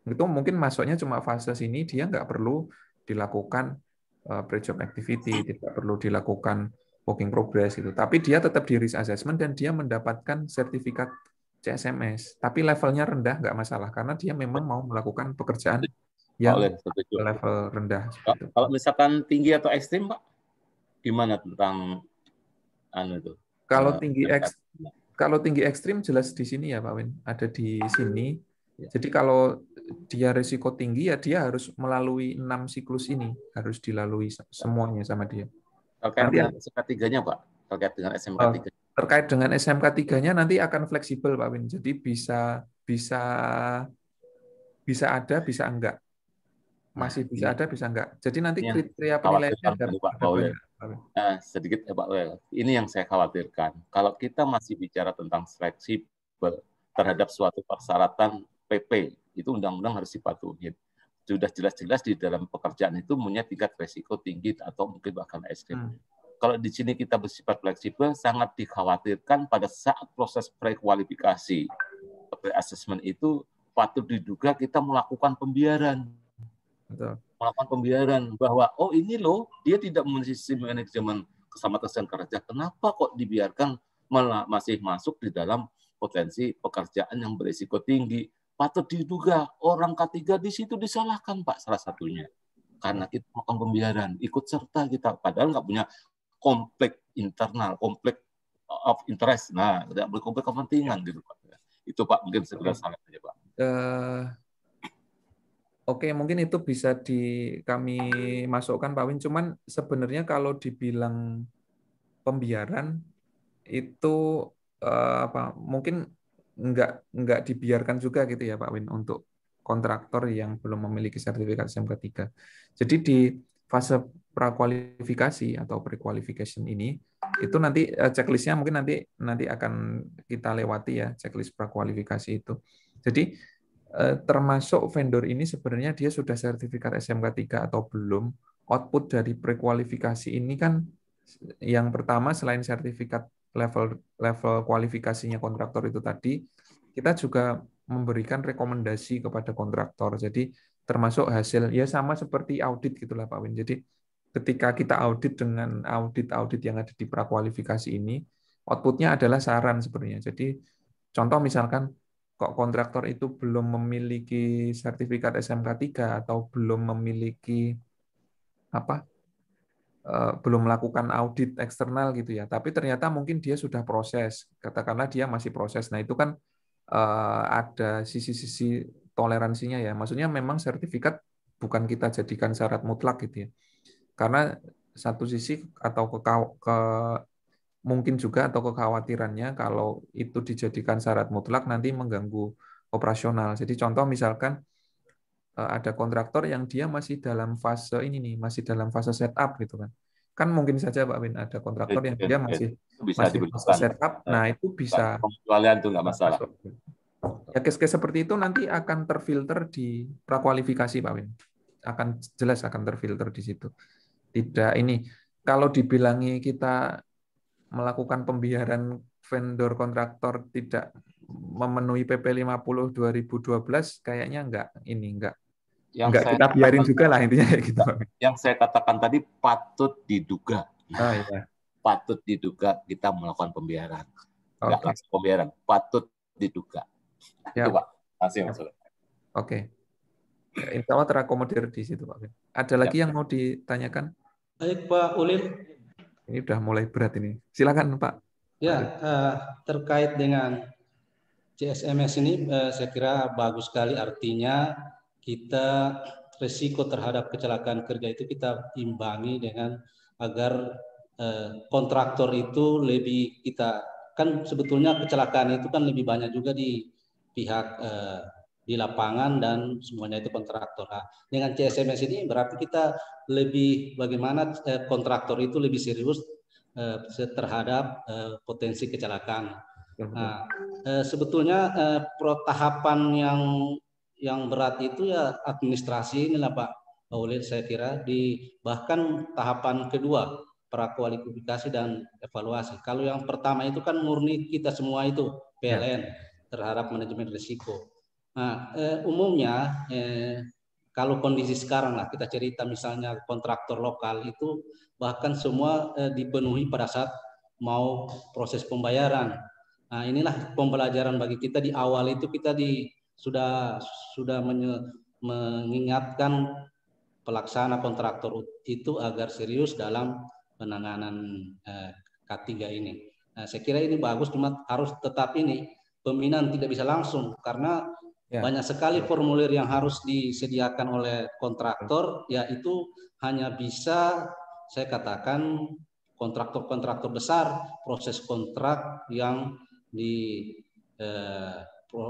Speaker 1: Itu mungkin masuknya cuma fase sini dia nggak perlu dilakukan Uh, pre-job activity, tidak perlu dilakukan working progress itu. Tapi dia tetap di risk assessment dan dia mendapatkan sertifikat CSMS. Tapi levelnya rendah nggak masalah karena dia memang mau melakukan pekerjaan yang Oleh, level rendah.
Speaker 5: Kalau misalkan tinggi atau ekstrim, Pak, gimana tentang anu itu? Kalau eh, tinggi ekstrim,
Speaker 1: kalau tinggi ekstrim jelas di sini ya Pak Win, ada di sini. Ya. Jadi kalau dia risiko tinggi ya dia harus melalui enam siklus ini harus dilalui semuanya sama dia. Oke. nanti, dengan
Speaker 5: SMK tiganya Pak, terkait dengan SMK oh, tiga
Speaker 1: Terkait dengan SMK tiganya nanti akan fleksibel Pak Win. Jadi bisa bisa bisa ada bisa enggak. Masih bisa nah, ada bisa enggak. Jadi nanti kriteria penilaiannya ada, Pak Bawel.
Speaker 5: Nah, sedikit ya Pak Wel. Ini yang saya khawatirkan. Kalau kita masih bicara tentang fleksibel terhadap suatu persyaratan PP itu undang-undang harus dipatuhi sudah jelas-jelas di dalam pekerjaan itu punya tingkat resiko tinggi atau mungkin bahkan SD. Hmm. Kalau di sini kita bersifat fleksibel, sangat dikhawatirkan pada saat proses prekualifikasi pre-assessment itu patut diduga kita melakukan pembiaran. Betul. Melakukan pembiaran bahwa oh ini loh dia tidak sistem manajemen keselamatan kerja, kenapa kok dibiarkan masih masuk di dalam potensi pekerjaan yang berisiko tinggi patut diduga orang ketiga di situ disalahkan Pak salah satunya karena kita melakukan pembiaran ikut serta kita padahal nggak punya komplek internal komplek of interest nah tidak boleh komplek kepentingan gitu Pak itu Pak mungkin segera salah
Speaker 1: saja Pak uh, Oke, mungkin itu bisa di kami masukkan Pak Win. Cuman sebenarnya kalau dibilang pembiaran itu eh, apa? Mungkin nggak nggak dibiarkan juga gitu ya Pak Win untuk kontraktor yang belum memiliki sertifikat SMK 3. Jadi di fase prakualifikasi atau prequalification ini itu nanti eh, checklistnya mungkin nanti nanti akan kita lewati ya checklist prakualifikasi itu. Jadi eh, termasuk vendor ini sebenarnya dia sudah sertifikat SMK 3 atau belum output dari prekualifikasi ini kan yang pertama selain sertifikat level level kualifikasinya kontraktor itu tadi, kita juga memberikan rekomendasi kepada kontraktor. Jadi termasuk hasil ya sama seperti audit gitulah Pak Win. Jadi ketika kita audit dengan audit-audit yang ada di prakualifikasi ini, outputnya adalah saran sebenarnya. Jadi contoh misalkan kok kontraktor itu belum memiliki sertifikat SMK 3 atau belum memiliki apa Eh, belum melakukan audit eksternal gitu ya, tapi ternyata mungkin dia sudah proses, katakanlah dia masih proses. Nah itu kan eh, ada sisi-sisi toleransinya ya. Maksudnya memang sertifikat bukan kita jadikan syarat mutlak gitu ya, karena satu sisi atau ke, ke mungkin juga atau kekhawatirannya kalau itu dijadikan syarat mutlak nanti mengganggu operasional. Jadi contoh misalkan Eh, ada kontraktor yang dia masih dalam fase ini nih, masih dalam fase setup gitu kan. Kan mungkin saja Pak Win ada kontraktor yang dia iya, iya, masih iya. bisa masih fase setup. Nah, nah itu bisa
Speaker 5: pengecualian itu enggak masalah.
Speaker 1: Ya kes-kes seperti itu nanti akan terfilter di prakualifikasi Pak Win. Akan jelas akan terfilter di situ. Tidak ini kalau dibilangi kita melakukan pembiaran vendor kontraktor tidak memenuhi PP 50 2012 kayaknya enggak ini enggak yang Enggak, saya kita biarin juga lah intinya kayak gitu.
Speaker 5: Yang saya katakan tadi patut diduga. Ah, iya. Patut diduga kita melakukan pembiaran. Okay. langsung pembiaran, patut diduga. Ya. Itu Pak. Masih ya. Oke.
Speaker 1: Okay. Insya Allah terakomodir di situ Pak. Ada lagi ya. yang mau ditanyakan?
Speaker 2: Baik Pak Ulil.
Speaker 1: Ini udah mulai berat ini. Silakan Pak. Ya, uh,
Speaker 2: terkait dengan CSMS ini uh, saya kira bagus sekali artinya kita risiko terhadap kecelakaan kerja itu kita imbangi dengan agar eh, kontraktor itu lebih kita kan sebetulnya kecelakaan itu kan lebih banyak juga di pihak eh, di lapangan dan semuanya itu kontraktor. Nah, dengan CSMS ini berarti kita lebih bagaimana eh, kontraktor itu lebih serius terhadap potensi kecelakaan. Nah, sebetulnya tahapan yang yang berat itu ya administrasi inilah Pak Baulir, saya kira di bahkan tahapan kedua prakualifikasi dan evaluasi. Kalau yang pertama itu kan murni kita semua itu PLN ya. terhadap manajemen risiko. Nah, eh, umumnya eh, kalau kondisi sekarang lah kita cerita misalnya kontraktor lokal itu bahkan semua eh, dipenuhi pada saat mau proses pembayaran. Nah, inilah pembelajaran bagi kita di awal itu kita di sudah sudah menye, mengingatkan pelaksana kontraktor itu agar serius dalam penanganan eh, K3 ini. Nah, saya kira ini bagus, cuma harus tetap ini pembinaan tidak bisa langsung karena ya. banyak sekali formulir yang harus disediakan oleh kontraktor, yaitu hanya bisa saya katakan kontraktor-kontraktor besar proses kontrak yang di eh,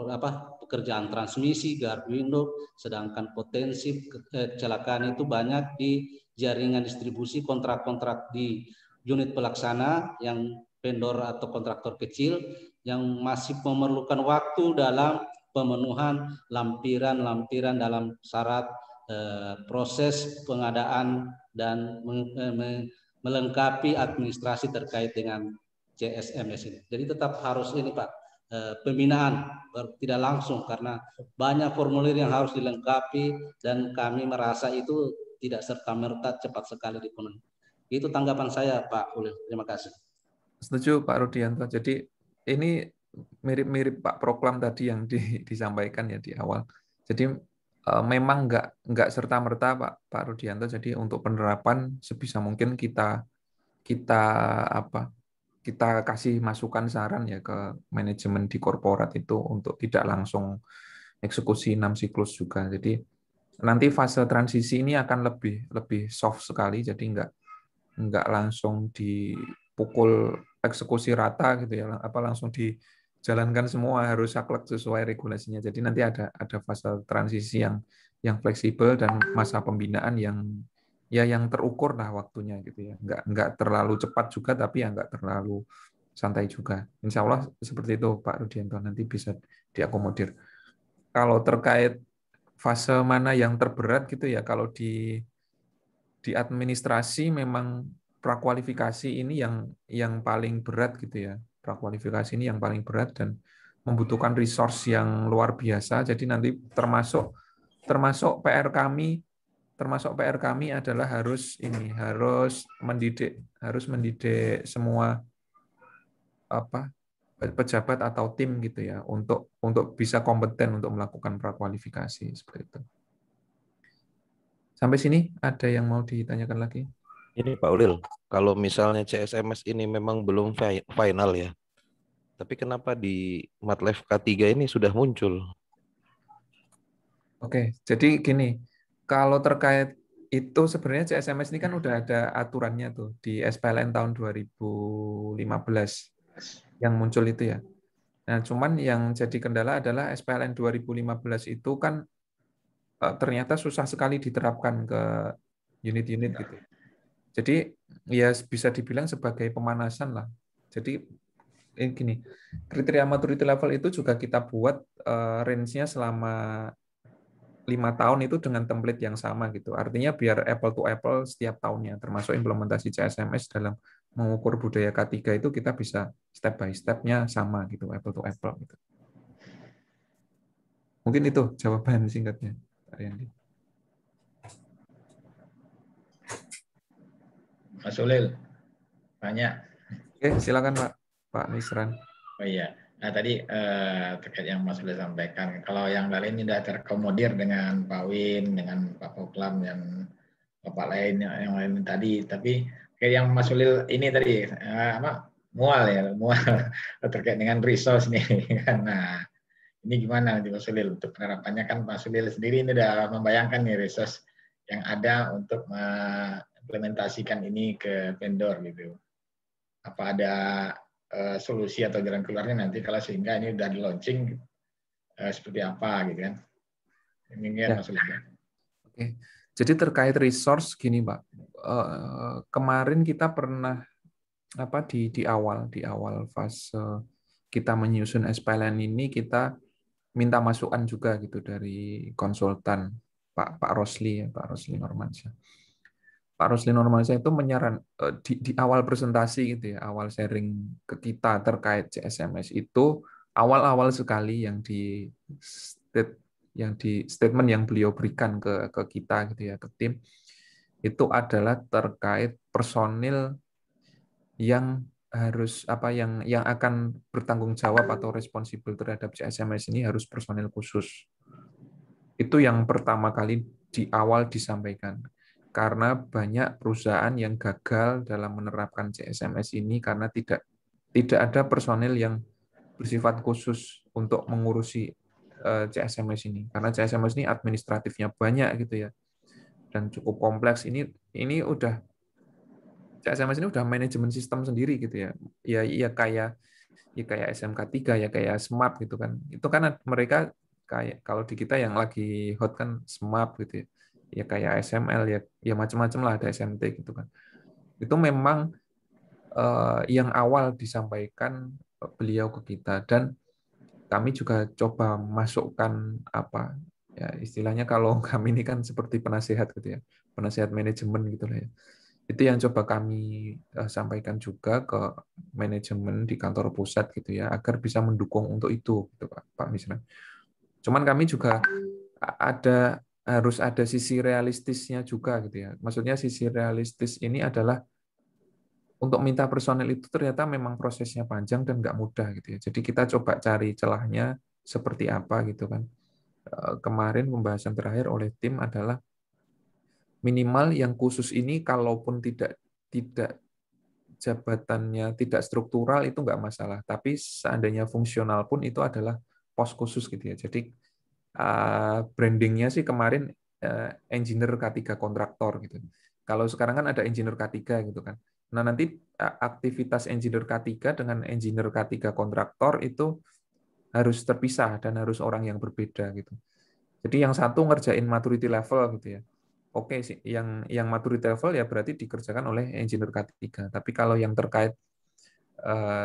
Speaker 2: apa pekerjaan transmisi, window, sedangkan potensi eh, kecelakaan itu banyak di jaringan distribusi kontrak-kontrak di unit pelaksana yang vendor atau kontraktor kecil yang masih memerlukan waktu dalam pemenuhan lampiran-lampiran dalam syarat eh, proses pengadaan dan eh, melengkapi administrasi terkait dengan CSMS ini. Jadi tetap harus ini Pak, Eh, pembinaan tidak langsung karena banyak formulir yang harus dilengkapi dan kami merasa itu tidak serta merta cepat sekali dipenuhi. Itu tanggapan saya Pak Ulil. Terima kasih.
Speaker 1: Setuju Pak Rudianto. Jadi ini mirip-mirip Pak Proklam tadi yang di, disampaikan ya di awal. Jadi eh, memang nggak nggak serta merta Pak Pak Rudianto. Jadi untuk penerapan sebisa mungkin kita kita apa kita kasih masukan saran ya ke manajemen di korporat itu untuk tidak langsung eksekusi 6 siklus juga. Jadi nanti fase transisi ini akan lebih lebih soft sekali jadi enggak enggak langsung dipukul eksekusi rata gitu ya apa langsung dijalankan semua harus saklek sesuai regulasinya. Jadi nanti ada ada fase transisi yang yang fleksibel dan masa pembinaan yang ya yang terukur lah waktunya gitu ya nggak nggak terlalu cepat juga tapi ya nggak terlalu santai juga insya Allah seperti itu Pak Rudianto nanti bisa diakomodir kalau terkait fase mana yang terberat gitu ya kalau di di administrasi memang prakualifikasi ini yang yang paling berat gitu ya prakualifikasi ini yang paling berat dan membutuhkan resource yang luar biasa jadi nanti termasuk termasuk PR kami termasuk PR kami adalah harus ini harus mendidik harus mendidik semua apa pejabat atau tim gitu ya untuk untuk bisa kompeten untuk melakukan prakualifikasi seperti itu. Sampai sini ada yang mau ditanyakan lagi?
Speaker 6: Ini Pak Ulil, kalau misalnya CSMS ini memang belum final ya, tapi
Speaker 1: kenapa di Matlab K3 ini sudah muncul? Oke, jadi gini, kalau terkait itu sebenarnya CSMS ini kan hmm. udah ada aturannya tuh di SPLN tahun 2015 yang muncul itu ya. Nah, cuman yang jadi kendala adalah SPLN 2015 itu kan eh, ternyata susah sekali diterapkan ke unit-unit ya. gitu. Jadi ya bisa dibilang sebagai pemanasan lah. Jadi ini eh, gini, kriteria maturity level itu juga kita buat eh, range-nya selama lima tahun itu dengan template yang sama gitu. Artinya biar apple to apple setiap tahunnya, termasuk implementasi CSMS dalam mengukur budaya K3 itu kita bisa step by stepnya sama gitu, apple to apple gitu. Mungkin itu jawaban singkatnya, Ariandi. Mas Ulil,
Speaker 7: banyak. Oke,
Speaker 1: silakan Pak Pak Misran.
Speaker 7: Oh iya. Nah tadi eh, terkait yang Mas sudah sampaikan, kalau yang lain ini sudah terkomodir dengan Pak Win, dengan Pak Poklam dan Bapak lain yang lain tadi, tapi kayak yang Mas Sulil ini tadi eh, apa mual ya mual terkait dengan resource nih kan. Nah ini gimana nih Mas Sulil untuk penerapannya kan Mas Sulil sendiri ini sudah membayangkan nih resource yang ada untuk mengimplementasikan ini ke vendor gitu. Apa ada Eh, solusi atau jalan keluarnya nanti kalau sehingga ini sudah di launching eh, seperti apa gitu kan. Ini ya. maksudnya.
Speaker 1: Oke. Jadi terkait resource gini, Pak. Eh, kemarin kita pernah apa di di awal di awal fase kita menyusun SPLN ini kita minta masukan juga gitu dari konsultan Pak Pak Rosli ya Pak Rosli Normansyah. Pak Rusli saya itu menyaran eh, di, di awal presentasi gitu ya, awal sharing ke kita terkait CSMS itu awal-awal sekali yang di state, yang di statement yang beliau berikan ke ke kita gitu ya, ke tim itu adalah terkait personil yang harus apa yang yang akan bertanggung jawab atau responsibel terhadap CSMS ini harus personil khusus. Itu yang pertama kali di awal disampaikan karena banyak perusahaan yang gagal dalam menerapkan CSMS ini karena tidak tidak ada personil yang bersifat khusus untuk mengurusi eh, CSMS ini karena CSMS ini administratifnya banyak gitu ya dan cukup kompleks ini ini udah CSMS ini udah manajemen sistem sendiri gitu ya ya ya kayak ya kayak SMK 3 ya kayak SMAP gitu kan itu kan mereka kayak kalau di kita yang lagi hot kan Smart gitu ya ya kayak SML ya ya macam-macam lah ada SMT gitu kan itu memang eh, yang awal disampaikan eh, beliau ke kita dan kami juga coba masukkan apa ya istilahnya kalau kami ini kan seperti penasehat gitu ya penasehat manajemen gitu lah ya itu yang coba kami eh, sampaikan juga ke manajemen di kantor pusat gitu ya agar bisa mendukung untuk itu gitu Pak Pak Misran. Cuman kami juga ada harus ada sisi realistisnya juga gitu ya. Maksudnya sisi realistis ini adalah untuk minta personel itu ternyata memang prosesnya panjang dan nggak mudah gitu ya. Jadi kita coba cari celahnya seperti apa gitu kan. Eh, kemarin pembahasan terakhir oleh tim adalah minimal yang khusus ini kalaupun tidak tidak jabatannya tidak struktural itu nggak masalah. Tapi seandainya fungsional pun itu adalah pos khusus gitu ya. Jadi uh, brandingnya sih kemarin uh, engineer K3 kontraktor gitu. Kalau sekarang kan ada engineer K3 gitu kan. Nah, nanti eh, aktivitas engineer K3 dengan engineer K3 kontraktor itu harus terpisah dan harus orang yang berbeda gitu. Jadi yang satu ngerjain maturity level gitu ya. Oke sih, yang yang maturity level ya berarti dikerjakan oleh engineer K3. Tapi kalau yang terkait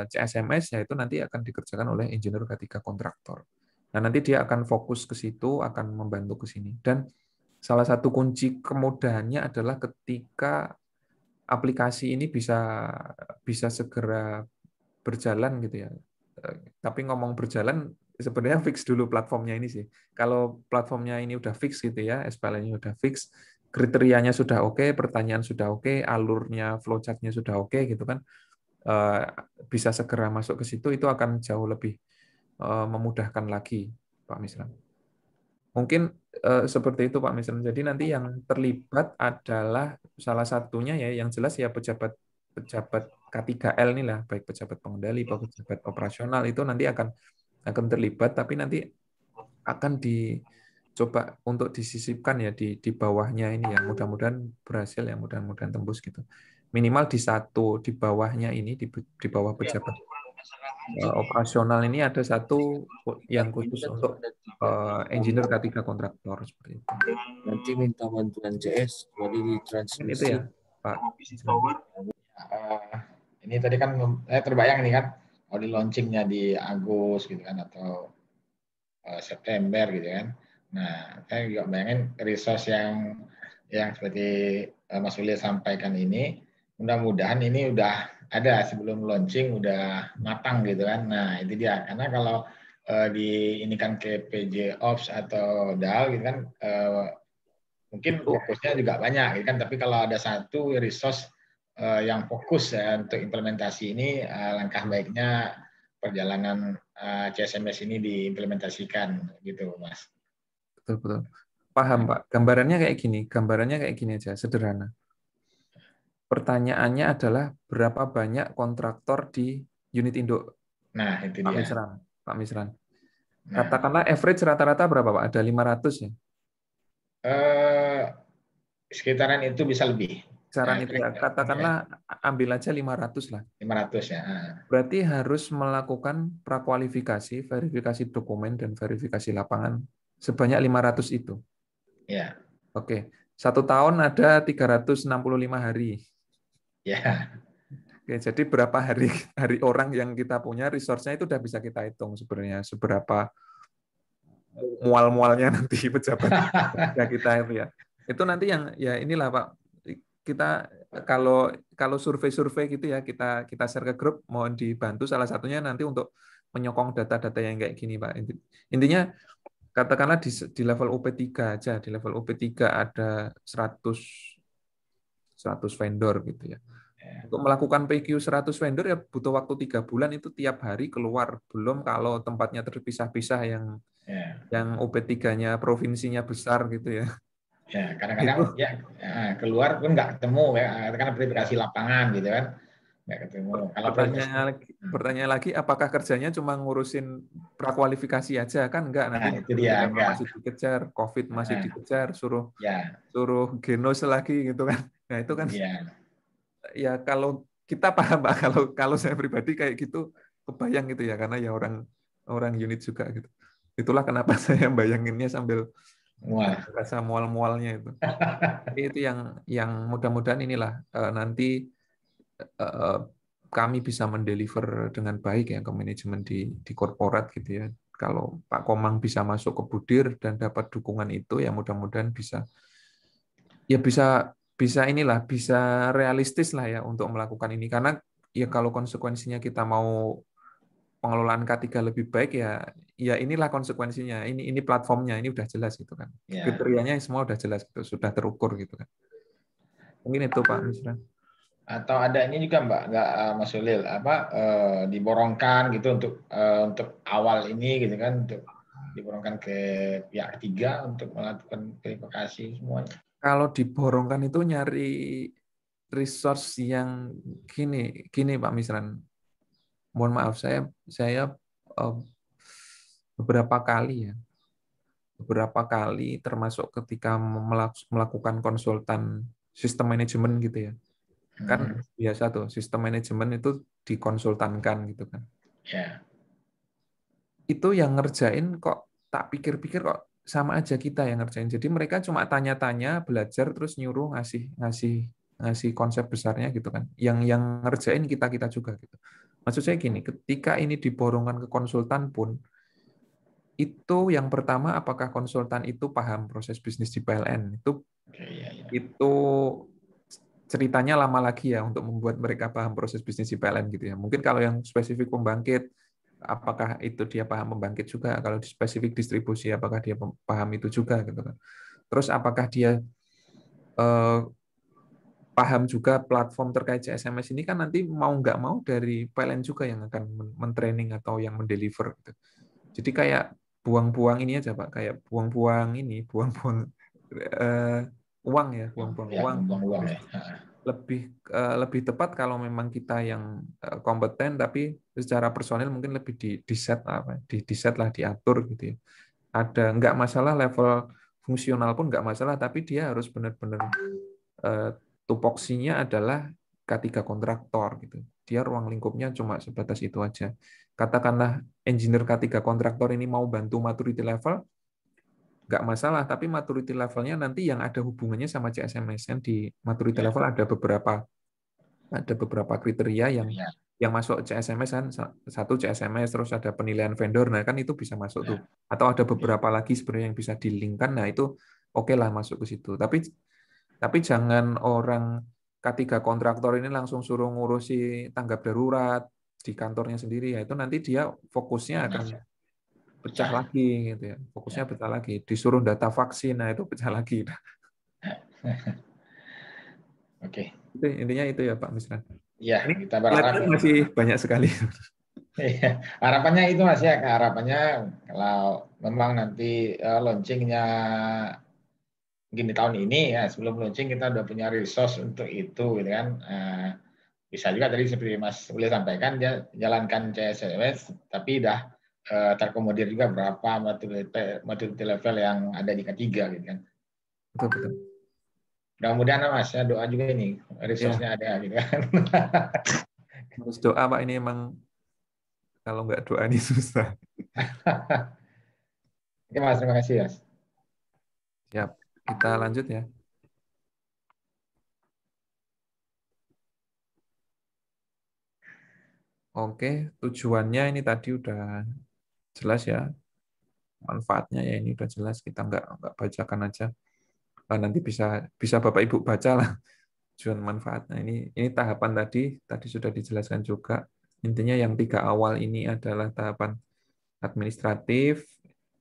Speaker 1: CSMS ya itu nanti akan dikerjakan oleh engineer K3 kontraktor. Nah, nanti dia akan fokus ke situ, akan membantu ke sini. Dan salah satu kunci kemudahannya adalah ketika aplikasi ini bisa bisa segera berjalan gitu ya. Eh, tapi ngomong berjalan sebenarnya fix dulu platformnya ini sih. Kalau platformnya ini udah fix gitu ya, SPL-nya udah fix, kriterianya sudah oke, okay, pertanyaan sudah oke, okay, alurnya flowchartnya sudah oke okay, gitu kan, eh, bisa segera masuk ke situ itu akan jauh lebih Eh, memudahkan lagi, Pak Misran. Mungkin eh, seperti itu Pak Misran. Jadi nanti yang terlibat adalah salah satunya ya yang jelas ya pejabat pejabat K3L nih lah, baik pejabat pengendali, baik pejabat operasional itu nanti akan akan terlibat, tapi nanti akan dicoba untuk disisipkan ya di di bawahnya ini ya. Mudah-mudahan berhasil ya, mudah-mudahan tembus gitu. Minimal di satu di bawahnya ini di di bawah pejabat Eh, operasional ini ada satu yang khusus untuk uh, engineer K3 kontraktor seperti itu.
Speaker 7: Nanti minta bantuan JS buat di transmisi. Itu ya, Pak. Uh, ini tadi kan saya terbayang nih kan kalau di launchingnya di Agus gitu kan atau uh, September gitu kan. Nah, saya juga bayangin resource yang yang seperti Mas Willy sampaikan ini mudah-mudahan ini udah ada sebelum launching udah matang gitu kan. Nah, itu dia. Karena kalau uh, di ini kan ke PJ Ops atau DAL gitu kan uh, mungkin fokusnya juga banyak gitu kan, tapi kalau ada satu resource uh, yang fokus ya untuk implementasi ini uh, langkah baiknya perjalanan uh, CSMS ini diimplementasikan gitu, Mas.
Speaker 1: Betul betul. Paham, Pak. Gambarannya kayak gini, gambarannya kayak gini aja, sederhana pertanyaannya adalah berapa banyak kontraktor di unit induk?
Speaker 7: Nah, itu Pak dia. Misran.
Speaker 1: Pak Misran. Nah. Katakanlah average rata-rata berapa, Pak? Ada 500 ya? Eh, sekitaran itu bisa lebih. Sekitaran nah, itu ya. Katakanlah ya. ambil aja 500 lah. 500 ya. Ah. Berarti harus melakukan prakualifikasi, verifikasi dokumen dan verifikasi lapangan sebanyak 500 itu. Ya. Oke. Satu tahun ada 365 hari. Ya. Oke, jadi berapa hari hari orang yang kita punya resource-nya itu sudah bisa kita hitung sebenarnya seberapa mual-mualnya nanti pejabat ya kita itu ya. Itu nanti yang ya inilah Pak kita kalau kalau survei-survei gitu ya kita kita share ke grup mohon dibantu salah satunya nanti untuk menyokong data-data yang kayak gini Pak. Intinya katakanlah di, di level OP3 aja, di level OP3 ada 100 100 vendor gitu ya. Untuk melakukan PQ 100 vendor ya butuh waktu tiga bulan itu tiap hari keluar. Belum kalau tempatnya terpisah-pisah yang yeah. yang OP3-nya provinsinya besar gitu ya.
Speaker 7: Ya, kadang-kadang gitu.
Speaker 1: Ya, ya, keluar pun nggak ketemu ya, karena verifikasi lapangan gitu kan. Nggak ketemu. Kalau pertanyaan lagi, hmm. pertanyaan lagi apakah kerjanya cuma ngurusin prakualifikasi aja kan enggak nanti nah, itu dia, enggak. masih dikejar, Covid masih nah. dikejar, suruh ya. suruh genos lagi gitu kan. Nah, itu kan. Ya ya kalau kita paham Pak kalau kalau saya pribadi kayak gitu kebayang gitu ya karena ya orang orang unit juga gitu. Itulah kenapa saya bayanginnya sambil Mual. rasa mual-mualnya itu. Jadi itu yang yang mudah-mudahan inilah eh, nanti eh, kami bisa mendeliver dengan baik ya ke manajemen di di korporat gitu ya. Kalau Pak Komang bisa masuk ke Budir dan dapat dukungan itu ya mudah-mudahan bisa ya bisa bisa inilah bisa realistis lah ya untuk melakukan ini karena ya kalau konsekuensinya kita mau pengelolaan K3 lebih baik ya ya inilah konsekuensinya ini ini platformnya ini udah jelas gitu kan yeah. kriterianya semua udah jelas gitu sudah terukur gitu kan mungkin itu Pak Misra
Speaker 7: atau ada ini juga Mbak nggak eh, Mas Ulil apa eh, diborongkan gitu untuk eh, untuk awal ini gitu kan untuk diborongkan ke pihak ketiga untuk melakukan verifikasi semuanya
Speaker 1: kalau diborongkan itu nyari resource yang gini gini Pak Misran mohon maaf saya saya eh, beberapa kali ya beberapa kali termasuk ketika melakukan konsultan sistem manajemen gitu ya kan hmm. biasa tuh sistem manajemen itu dikonsultankan gitu kan yeah. itu yang ngerjain kok tak pikir-pikir kok sama aja kita yang ngerjain. Jadi mereka cuma tanya-tanya, belajar terus nyuruh ngasih ngasih ngasih konsep besarnya gitu kan. Yang yang ngerjain kita-kita juga gitu. Maksud saya gini, ketika ini diborongkan ke konsultan pun itu yang pertama apakah konsultan itu paham proses bisnis di PLN itu okay, iya, iya. yeah, yeah. itu ceritanya lama lagi ya untuk membuat mereka paham proses bisnis di PLN gitu ya mungkin kalau yang spesifik pembangkit apakah itu dia paham membangkit juga kalau di spesifik distribusi apakah dia paham itu juga gitu kan terus apakah dia eh, paham juga platform terkait CSMS ini kan nanti mau nggak mau dari PLN juga yang akan mentraining atau yang mendeliver gitu. jadi kayak buang-buang ini aja pak kayak buang-buang ini buang-buang eh, uang ya buang-buang ya, uang, buang -buang uang ya lebih eh, lebih tepat kalau memang kita yang eh, kompeten tapi secara personil mungkin lebih di, di set apa di, di set lah diatur gitu ya. ada nggak masalah level fungsional pun nggak masalah tapi dia harus benar-benar eh, tupoksinya adalah K3 kontraktor gitu dia ruang lingkupnya cuma sebatas itu aja katakanlah engineer K3 kontraktor ini mau bantu maturity level nggak masalah. Tapi maturity levelnya nanti yang ada hubungannya sama CSMSN kan di maturity ya. level ada beberapa ada beberapa kriteria yang ya. yang masuk CSMS kan satu CSMS terus ada penilaian vendor. Nah kan itu bisa masuk ya. tuh. Atau ada beberapa ya. lagi sebenarnya yang bisa dilingkan. Nah itu oke okay lah masuk ke situ. Tapi tapi jangan orang k kontraktor ini langsung suruh ngurusi tanggap darurat di kantornya sendiri ya itu nanti dia fokusnya akan iya pecah nah. lagi gitu ya. Fokusnya ya. pecah lagi. Disuruh data vaksin, nah itu pecah lagi. Oke. Okay. intinya itu ya Pak Misran.
Speaker 7: Iya, kita berharap ya.
Speaker 1: masih banyak sekali.
Speaker 7: Iya, harapannya itu Mas ya, harapannya kalau memang nanti eh, launchingnya gini tahun ini ya sebelum launching kita udah punya resource untuk itu gitu kan. Eh, bisa juga tadi seperti Mas boleh sampaikan dia jalankan CSS tapi udah uh, eh, terkomodir juga berapa maturity, maturity level yang ada di k gitu kan.
Speaker 1: Betul betul. Mudah-mudahan
Speaker 7: Mas ya doa juga ini resource-nya ya. ada gitu kan.
Speaker 1: Harus doa Pak ini emang kalau nggak doa ini susah.
Speaker 7: Oke Mas, terima kasih ya.
Speaker 1: Siap, kita lanjut ya. Oke, tujuannya ini tadi udah jelas ya manfaatnya ya ini udah jelas kita nggak nggak bacakan aja nanti bisa bisa bapak ibu baca lah tujuan manfaatnya ini ini tahapan tadi tadi sudah dijelaskan juga intinya yang tiga awal ini adalah tahapan administratif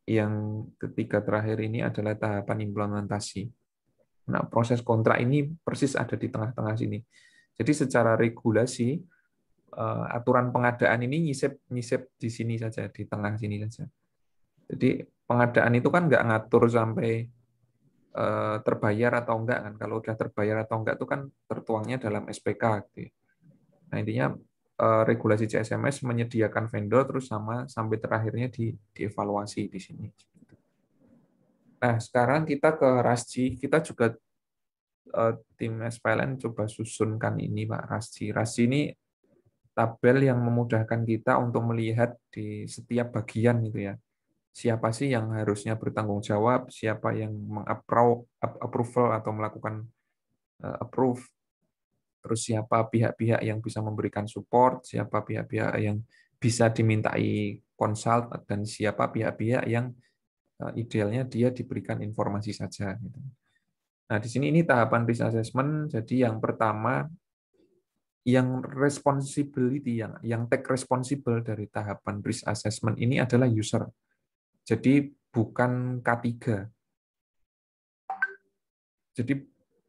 Speaker 1: yang ketiga terakhir ini adalah tahapan implementasi. Nah, proses kontrak ini persis ada di tengah-tengah sini. Jadi secara regulasi uh, aturan pengadaan ini nyisip nyisip di sini saja di tengah sini saja. Jadi pengadaan itu kan nggak ngatur sampai uh, terbayar atau enggak kan. Kalau udah terbayar atau enggak itu kan tertuangnya dalam SPK. Gitu. Ya. Nah intinya eh, regulasi CSMS menyediakan vendor terus sama sampai terakhirnya di dievaluasi di sini. Nah sekarang kita ke Rasci, kita juga tim SPLN coba susunkan ini Pak Rasci. Rasci ini tabel yang memudahkan kita untuk melihat di setiap bagian gitu ya. Siapa sih yang harusnya bertanggung jawab, siapa yang meng-approval atau melakukan eh, approve, terus siapa pihak-pihak yang bisa memberikan support, siapa pihak-pihak yang bisa dimintai konsult, dan siapa pihak-pihak yang eh, idealnya dia diberikan informasi saja. Gitu. Nah, di sini ini tahapan risk assessment. Jadi yang pertama yang responsibility yang yang take responsible dari tahapan risk assessment ini adalah user. Jadi bukan K3. Jadi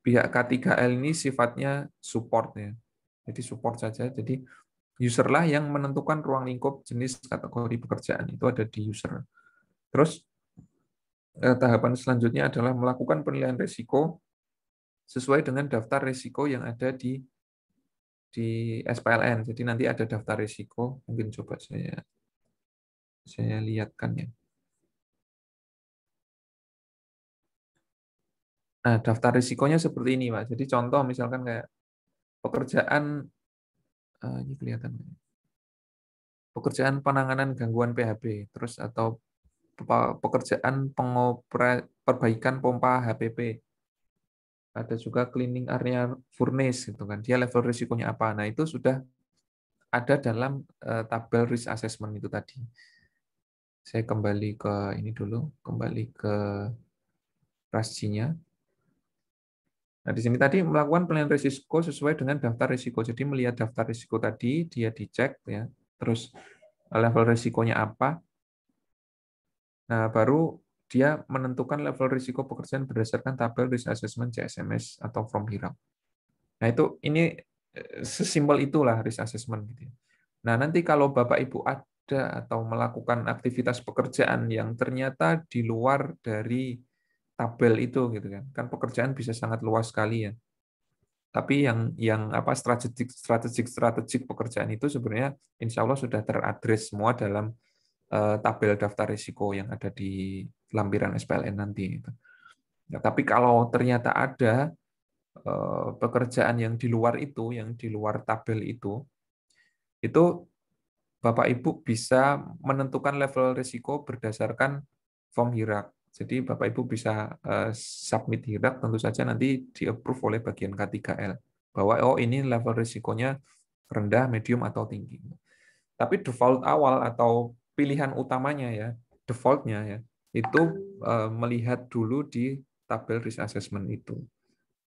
Speaker 1: pihak K3L ini sifatnya support ya. Jadi support saja. Jadi user lah yang menentukan ruang lingkup jenis kategori pekerjaan itu ada di user. Terus eh, tahapan selanjutnya adalah melakukan penilaian risiko sesuai dengan daftar risiko yang ada di di SPLN. Jadi nanti ada daftar risiko, mungkin coba saya
Speaker 3: saya lihatkan ya.
Speaker 1: Nah, daftar risikonya seperti ini, Pak. Jadi contoh misalkan kayak pekerjaan eh, ini kelihatan ya? pekerjaan penanganan gangguan PHB, terus atau pekerjaan pengoperasian perbaikan pompa HPP, ada juga cleaning area furnace gitu kan. Dia level risikonya apa? Nah, itu sudah ada dalam eh, tabel risk assessment itu tadi. Saya kembali ke ini dulu, kembali ke rasinya. Nah, di sini tadi melakukan penilaian risiko sesuai dengan daftar risiko. Jadi melihat daftar risiko tadi, dia dicek ya. Terus level risikonya apa? Nah, baru dia menentukan level risiko pekerjaan berdasarkan tabel risk assessment CSMS atau from hiram. Nah, itu ini eh, sesimpel itulah risk assessment gitu ya. Nah, nanti kalau Bapak Ibu ada atau melakukan aktivitas pekerjaan yang ternyata di luar dari tabel itu gitu kan. Kan pekerjaan bisa sangat luas sekali ya. Tapi yang yang apa strategik strategik strategik pekerjaan itu sebenarnya insya Allah sudah teradres semua dalam Eh, tabel daftar risiko yang ada di lampiran SPLN nanti. Nah, tapi kalau ternyata ada eh, pekerjaan yang di luar itu, yang di luar tabel itu, itu Bapak Ibu bisa menentukan level risiko berdasarkan form hirak. Jadi Bapak Ibu bisa eh, submit hirak tentu saja nanti di approve oleh bagian K3L bahwa oh ini level risikonya rendah, medium atau tinggi. Tapi default awal atau pilihan utamanya ya, defaultnya ya, itu uh, melihat dulu di tabel risk assessment itu.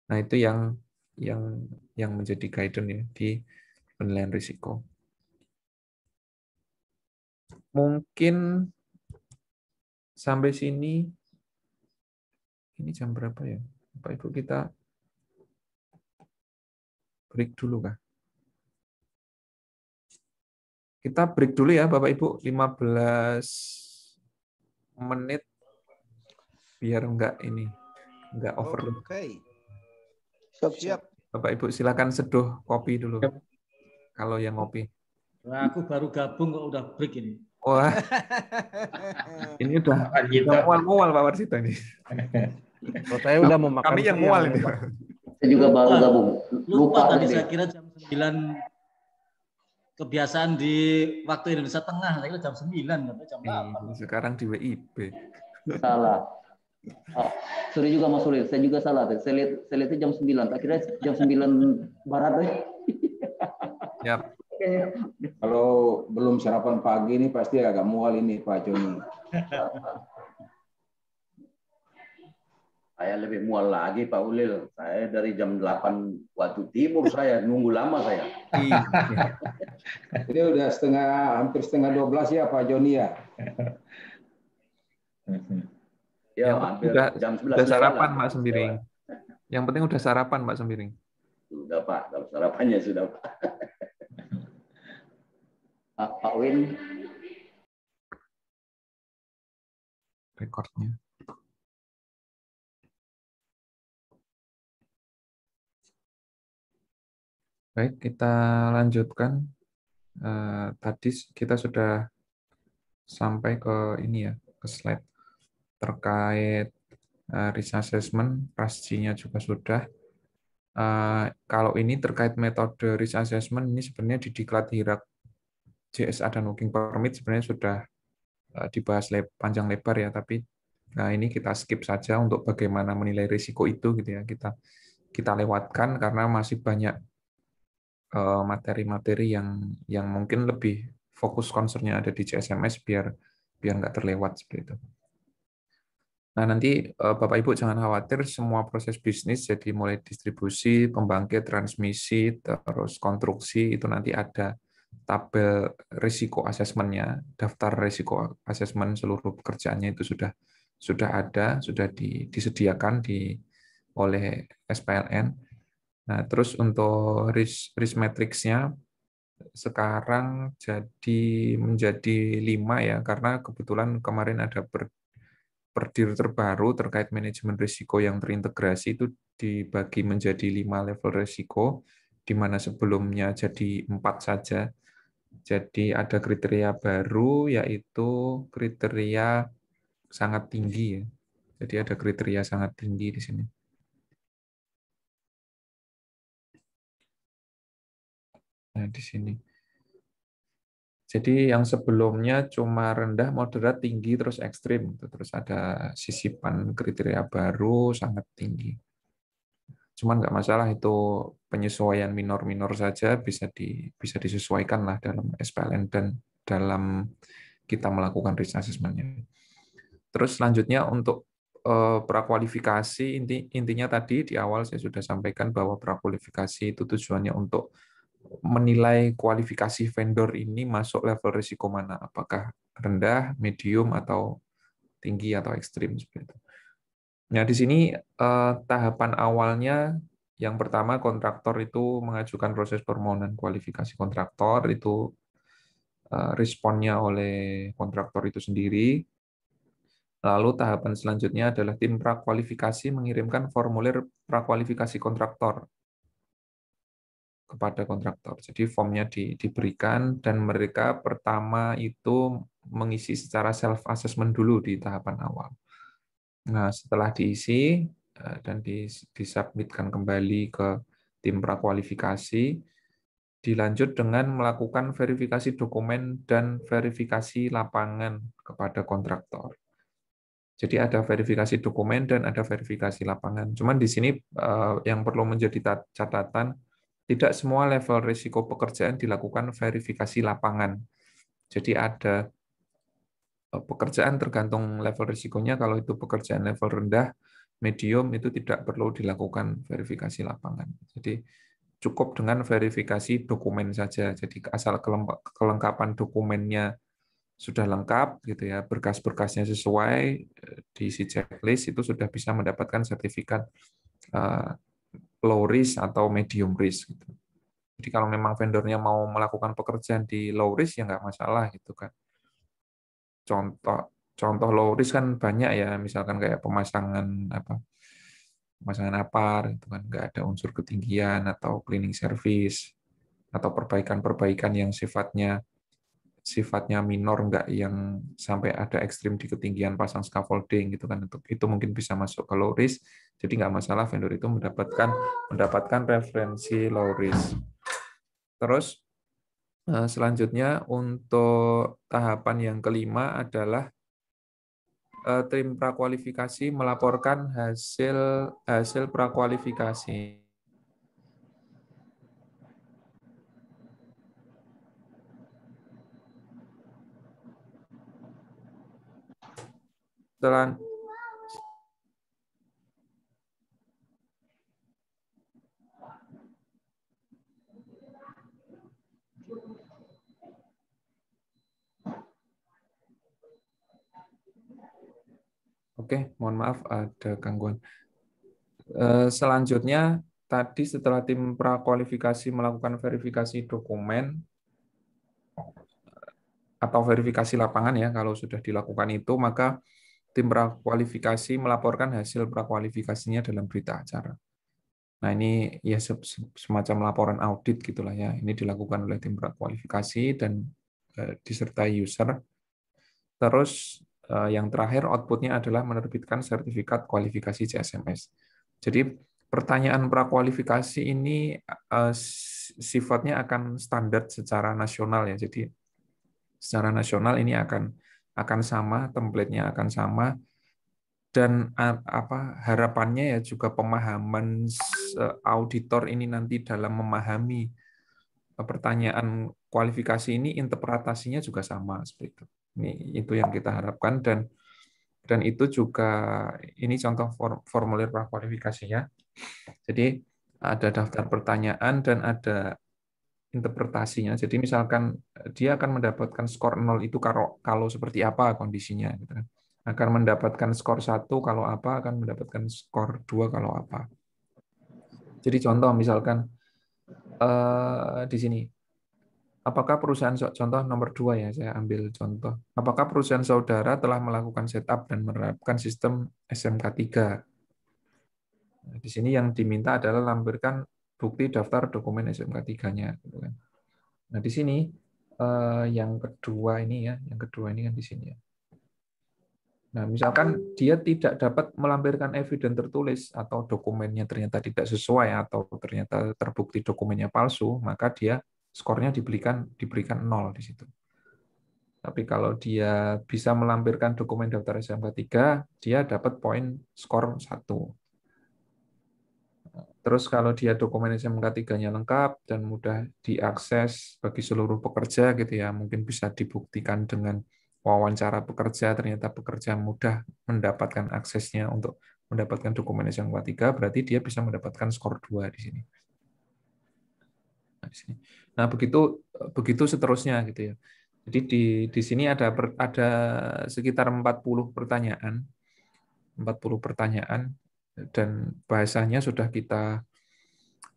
Speaker 1: Nah, itu yang yang yang menjadi guidance ya di penilaian risiko. Mungkin sampai sini ini jam berapa ya? Bapak Ibu kita break dulu kah? Kita break dulu ya Bapak Ibu 15 menit biar enggak ini enggak over. Oke.
Speaker 4: Okay. Siap, siap.
Speaker 1: Bapak Ibu silakan seduh kopi dulu. Siap. Kalau yang ngopi.
Speaker 4: Nah, aku baru gabung kok udah break ini. Wah. ini udah
Speaker 1: mual-mual Pak Warsito ini. Oh, saya udah mau makan. Kami yang mual ini. Saya juga baru gabung. Lupa, Lupa tadi saya
Speaker 2: kira jam 9 kebiasaan di waktu Indonesia Tengah, itu jam 9
Speaker 1: jam 8. Iya, eh, sekarang di WIB.
Speaker 2: Salah. Oh, sorry
Speaker 4: juga Mas Sulit, saya juga salah. Saya lihat saya lihat jam 9, akhirnya jam 9 barat.
Speaker 3: Ya. Yep.
Speaker 4: Kalau belum sarapan pagi ini pasti agak mual ini Pak Joni. Saya lebih mual lagi Pak Ulil. Saya dari jam 8 waktu timur saya nunggu lama
Speaker 3: saya.
Speaker 6: Ini udah setengah hampir setengah 12 ya Pak Joni
Speaker 1: ya. Ya, hampir udah, jam 11. Udah sarapan Pak Sembiring. Yang penting udah sarapan Pak Sembiring.
Speaker 5: Sudah Pak, kalau sarapannya sudah
Speaker 3: Pak. Pak Win. Rekornya. Baik,
Speaker 1: kita lanjutkan. Eh, tadi kita sudah sampai ke ini ya, ke slide terkait eh, risk assessment, rasinya juga sudah. Eh, kalau ini terkait metode risk assessment, ini sebenarnya di diklat hirak JSA dan working permit sebenarnya sudah dibahas le panjang lebar ya, tapi nah ini kita skip saja untuk bagaimana menilai risiko itu gitu ya. Kita kita lewatkan karena masih banyak Eh, materi-materi yang yang mungkin lebih fokus concernnya ada di CSMS biar biar nggak terlewat seperti itu. Nah nanti eh, Bapak Ibu jangan khawatir semua proses bisnis jadi mulai distribusi, pembangkit, transmisi, terus konstruksi itu nanti ada tabel risiko asesmennya, daftar risiko asesmen seluruh pekerjaannya itu sudah sudah ada, sudah di, disediakan di oleh SPLN Nah, terus untuk risk, risk matrix-nya sekarang jadi menjadi lima ya, karena kebetulan kemarin ada per, perdir terbaru terkait manajemen risiko yang terintegrasi itu dibagi menjadi lima level risiko, di mana sebelumnya jadi empat saja. Jadi ada kriteria baru yaitu kriteria sangat tinggi ya. Jadi ada kriteria sangat tinggi di sini. Nah, di sini. Jadi yang sebelumnya cuma rendah, moderat, tinggi, terus ekstrim. Gitu. Terus ada sisipan kriteria baru sangat tinggi. Cuman nggak masalah itu penyesuaian minor-minor saja bisa di bisa disesuaikan lah dalam SPLN dan dalam kita melakukan risk assessment-nya. Terus selanjutnya untuk eh, prakualifikasi inti, intinya tadi di awal saya sudah sampaikan bahwa prakualifikasi itu tujuannya untuk menilai kualifikasi vendor ini masuk level risiko mana, apakah rendah, medium, atau tinggi atau ekstrim seperti itu. Nah di sini eh, tahapan awalnya yang pertama kontraktor itu mengajukan proses permohonan kualifikasi kontraktor itu eh, responnya oleh kontraktor itu sendiri. Lalu tahapan selanjutnya adalah tim prakualifikasi mengirimkan formulir prakualifikasi kontraktor kepada kontraktor. Jadi formnya di, diberikan dan mereka pertama itu mengisi secara self assessment dulu di tahapan awal. Nah, setelah diisi eh, dan disubmitkan kembali ke tim prakualifikasi, dilanjut dengan melakukan verifikasi dokumen dan verifikasi lapangan kepada kontraktor. Jadi ada verifikasi dokumen dan ada verifikasi lapangan. Cuman di sini eh, yang perlu menjadi catatan tidak semua level risiko pekerjaan dilakukan verifikasi lapangan. Jadi ada e, pekerjaan tergantung level risikonya. Kalau itu pekerjaan level rendah, medium itu tidak perlu dilakukan verifikasi lapangan. Jadi cukup dengan verifikasi dokumen saja. Jadi asal kelengkapan dokumennya sudah lengkap gitu ya, berkas-berkasnya sesuai e, diisi checklist itu sudah bisa mendapatkan sertifikat e, low risk atau medium risk gitu. Jadi kalau memang vendornya mau melakukan pekerjaan di low risk ya nggak masalah gitu kan. Contoh contoh low risk kan banyak ya misalkan kayak pemasangan apa pemasangan apar gitu kan nggak ada unsur ketinggian atau cleaning service atau perbaikan-perbaikan yang sifatnya sifatnya minor nggak yang sampai ada ekstrim di ketinggian pasang scaffolding gitu kan untuk itu mungkin bisa masuk ke low risk jadi nggak masalah vendor itu mendapatkan mendapatkan referensi low risk terus eh, selanjutnya untuk tahapan yang kelima adalah eh, tim prakualifikasi melaporkan hasil hasil prakualifikasi Jalan. Oke, mohon maaf ada gangguan. Eh, selanjutnya, tadi setelah tim prakualifikasi melakukan verifikasi dokumen atau verifikasi lapangan ya, kalau sudah dilakukan itu, maka tim prakualifikasi melaporkan hasil prakualifikasinya dalam berita acara. Nah ini ya semacam laporan audit gitulah ya. Ini dilakukan oleh tim prakualifikasi dan eh, disertai user. Terus eh, yang terakhir outputnya adalah menerbitkan sertifikat kualifikasi CSMS. Jadi pertanyaan prakualifikasi ini eh, sifatnya akan standar secara nasional ya. Jadi secara nasional ini akan akan sama, template-nya akan sama dan apa harapannya ya juga pemahaman auditor ini nanti dalam memahami e, pertanyaan kualifikasi ini interpretasinya juga sama seperti itu. Ini itu yang kita harapkan dan dan itu juga ini contoh formulir prakualifikasinya. Jadi ada daftar pertanyaan dan ada interpretasinya. Jadi misalkan eh, dia akan mendapatkan skor 0 itu kalau kalau seperti apa kondisinya gitu kan. Akan mendapatkan skor 1 kalau apa, akan mendapatkan skor 2 kalau apa. Jadi contoh misalkan eh, di sini apakah perusahaan contoh nomor dua ya saya ambil contoh apakah perusahaan saudara telah melakukan setup dan menerapkan sistem SMK 3 nah, di sini yang diminta adalah lampirkan bukti daftar dokumen SMK 3-nya gitu kan. Nah, di sini eh, yang kedua ini ya, yang kedua ini kan di sini ya. Nah, misalkan dia tidak dapat melampirkan eviden tertulis atau dokumennya ternyata tidak sesuai atau ternyata terbukti dokumennya palsu, maka dia skornya diberikan diberikan nol di situ. Tapi kalau dia bisa melampirkan dokumen daftar SMK 3, dia dapat poin skor 1. Terus kalau dia dokumen SMK3-nya lengkap dan mudah diakses bagi seluruh pekerja gitu ya, mungkin bisa dibuktikan dengan wawancara pekerja, ternyata pekerja mudah mendapatkan aksesnya untuk mendapatkan dokumen SMK3, berarti dia bisa mendapatkan skor 2 nah, di sini. Nah, begitu begitu seterusnya gitu ya. Jadi di di sini ada ada sekitar 40 pertanyaan. 40 pertanyaan dan bahasanya sudah kita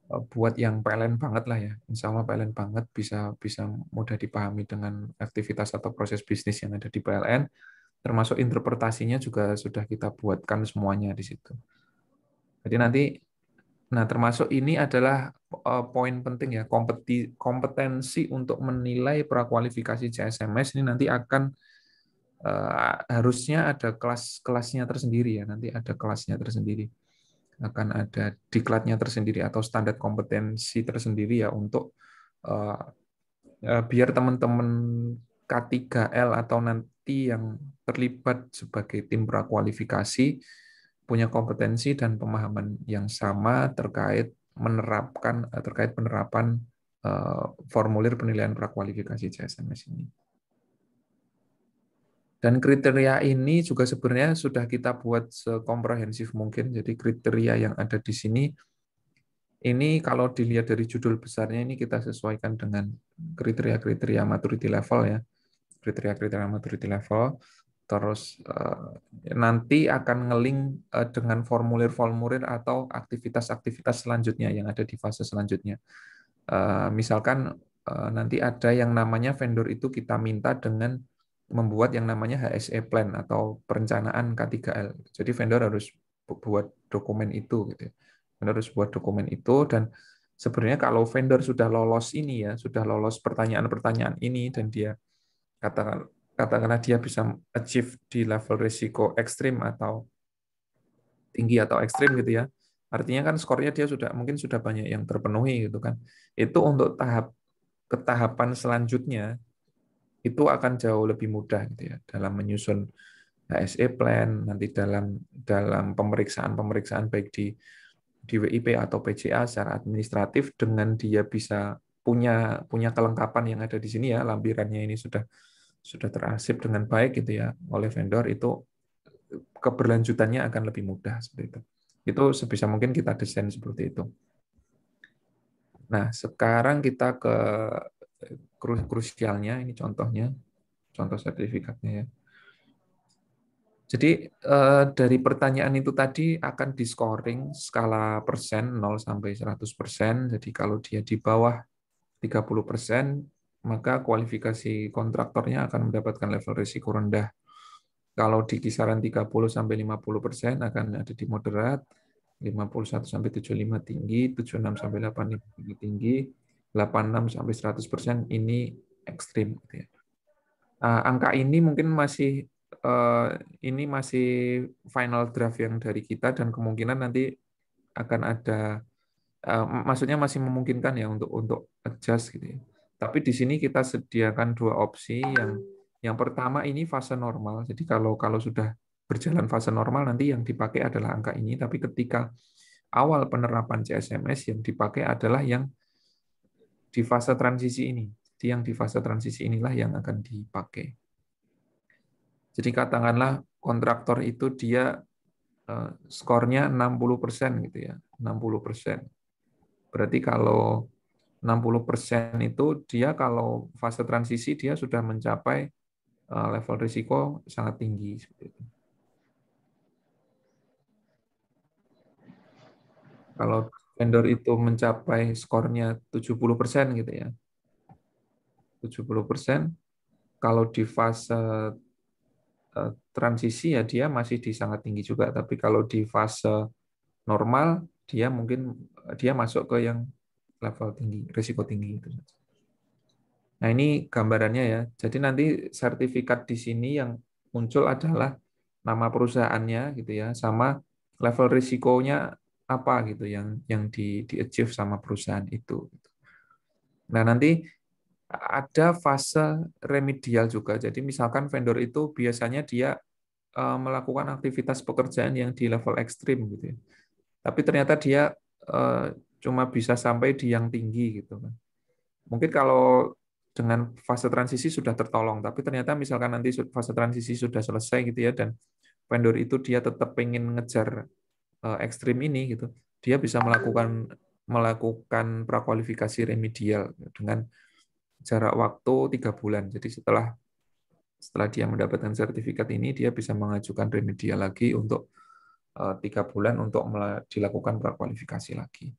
Speaker 1: eh, buat yang PLN banget lah ya. Insya Allah PLN banget bisa bisa mudah dipahami dengan aktivitas atau proses bisnis yang ada di PLN. Termasuk interpretasinya juga sudah kita buatkan semuanya di situ. Jadi nanti, nah termasuk ini adalah eh, poin penting ya, kompetensi untuk menilai prakualifikasi CSMS ini nanti akan Eh, harusnya ada kelas-kelasnya tersendiri ya nanti ada kelasnya tersendiri akan ada diklatnya tersendiri atau standar kompetensi tersendiri ya untuk eh, eh, biar teman-teman K3L atau nanti yang terlibat sebagai tim prakualifikasi punya kompetensi dan pemahaman yang sama terkait menerapkan terkait penerapan formulir penilaian prakualifikasi CSMS ini. Dan kriteria ini juga sebenarnya sudah kita buat sekomprehensif mungkin. Jadi kriteria yang ada di sini ini kalau dilihat dari judul besarnya ini kita sesuaikan dengan kriteria-kriteria maturity level ya. Kriteria-kriteria maturity level terus eh, nanti akan ngeling eh, dengan formulir-formulir atau aktivitas-aktivitas selanjutnya yang ada di fase selanjutnya. Eh, misalkan nanti ada yang namanya vendor itu kita minta dengan membuat yang namanya HSE plan atau perencanaan K3L. Jadi vendor harus buat dokumen itu gitu ya. Vendor harus buat dokumen itu dan sebenarnya kalau vendor sudah lolos ini ya, sudah lolos pertanyaan-pertanyaan ini dan dia katakan katakanlah dia bisa achieve di level risiko ekstrim atau tinggi atau ekstrim gitu ya. Artinya kan skornya dia sudah mungkin sudah banyak yang terpenuhi gitu kan. Itu untuk tahap ketahapan selanjutnya itu akan jauh lebih mudah gitu ya dalam menyusun HSE plan nanti dalam dalam pemeriksaan-pemeriksaan baik di di WIP atau PCA secara administratif dengan dia bisa punya punya kelengkapan yang ada di sini ya lampirannya ini sudah sudah terasip dengan baik gitu ya oleh vendor itu keberlanjutannya akan lebih mudah seperti itu. Itu sebisa mungkin kita desain seperti itu. Nah, sekarang kita ke krusialnya ini contohnya contoh sertifikatnya ya. Jadi eh, dari pertanyaan itu tadi akan di scoring skala persen 0 sampai 100 persen. Jadi kalau dia di bawah 30 persen, maka kualifikasi kontraktornya akan mendapatkan level risiko rendah. Kalau di kisaran 30 sampai 50 persen akan ada di moderat, 51 sampai 75 tinggi, 76 sampai 85 tinggi, 86 sampai 100% persen ini ekstrim. Gitu ya. ah, angka ini mungkin masih eh, ini masih final draft yang dari kita dan kemungkinan nanti akan ada eh, maksudnya masih memungkinkan ya untuk untuk adjust gitu ya. Tapi di sini kita sediakan dua opsi yang yang pertama ini fase normal. Jadi kalau kalau sudah berjalan fase normal nanti yang dipakai adalah angka ini tapi ketika awal penerapan CSMS yang dipakai adalah yang di fase transisi ini. Jadi yang di fase transisi inilah yang akan dipakai. Jadi katakanlah kontraktor itu dia eh, skornya 60% gitu ya, 60%. Berarti kalau 60% itu dia kalau fase transisi dia sudah mencapai eh, level risiko sangat tinggi seperti itu. Kalau vendor itu mencapai skornya 70% gitu ya. 70% kalau di fase eh, transisi ya dia masih di sangat tinggi juga, tapi kalau di fase normal dia mungkin eh, dia masuk ke yang level tinggi, risiko tinggi itu. Nah, ini gambarannya ya. Jadi nanti sertifikat di sini yang muncul adalah nama perusahaannya gitu ya, sama level risikonya apa gitu yang yang di di achieve sama perusahaan itu. Gitu. Nah, nanti ada fase remedial juga. Jadi misalkan vendor itu biasanya dia eh, melakukan aktivitas pekerjaan yang di level ekstrim gitu ya. Tapi ternyata dia eh, cuma bisa sampai di yang tinggi gitu kan. Mungkin kalau dengan fase transisi sudah tertolong, tapi ternyata misalkan nanti fase transisi sudah selesai gitu ya dan vendor itu dia tetap ingin ngejar Eh, ekstrim ini gitu dia bisa melakukan melakukan prakualifikasi remedial dengan jarak waktu tiga bulan jadi setelah setelah dia mendapatkan sertifikat ini dia bisa mengajukan remedial lagi untuk eh, tiga bulan untuk dilakukan prakualifikasi lagi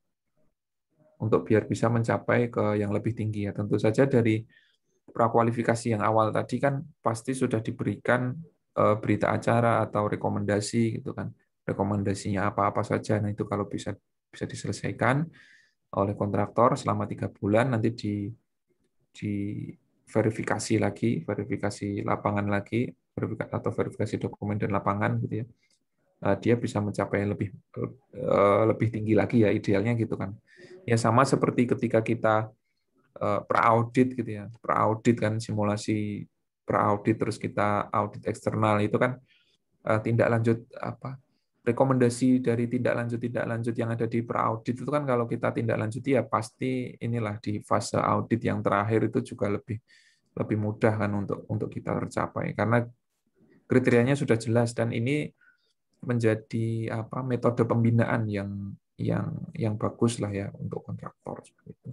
Speaker 1: untuk biar bisa mencapai ke yang lebih tinggi ya tentu saja dari prakualifikasi yang awal tadi kan pasti sudah diberikan eh, berita acara atau rekomendasi gitu kan rekomendasinya apa-apa saja. Nah, itu kalau bisa bisa diselesaikan oleh kontraktor selama tiga bulan nanti di di verifikasi lagi, verifikasi lapangan lagi, verifikasi atau verifikasi dokumen dan lapangan gitu ya. Eh, dia bisa mencapai lebih eh, lebih tinggi lagi ya idealnya gitu kan. Ya sama seperti ketika kita eh, audit gitu ya, audit kan simulasi audit, terus kita audit eksternal itu kan tindak lanjut apa rekomendasi dari tindak lanjut tindak lanjut yang ada di audit itu kan kalau kita tindak lanjuti ya pasti inilah di fase audit yang terakhir itu juga lebih lebih mudah kan untuk untuk kita tercapai karena kriterianya sudah jelas dan ini menjadi apa metode pembinaan yang yang yang bagus lah ya untuk kontraktor seperti itu.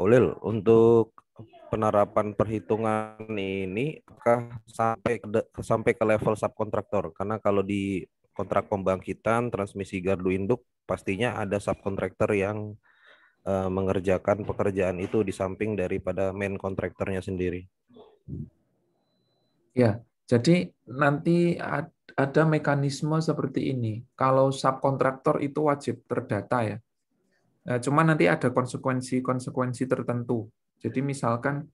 Speaker 6: Ulil, untuk penerapan perhitungan ini apakah sampai ke, sampai ke level subkontraktor? Karena kalau di kontrak pembangkitan transmisi gardu induk pastinya ada subkontraktor yang uh, mengerjakan pekerjaan itu di samping daripada main kontraktornya sendiri. Ya,
Speaker 1: jadi nanti ada mekanisme seperti ini. Kalau subkontraktor itu wajib terdata ya. Nah, cuma nanti ada konsekuensi-konsekuensi tertentu. Jadi misalkan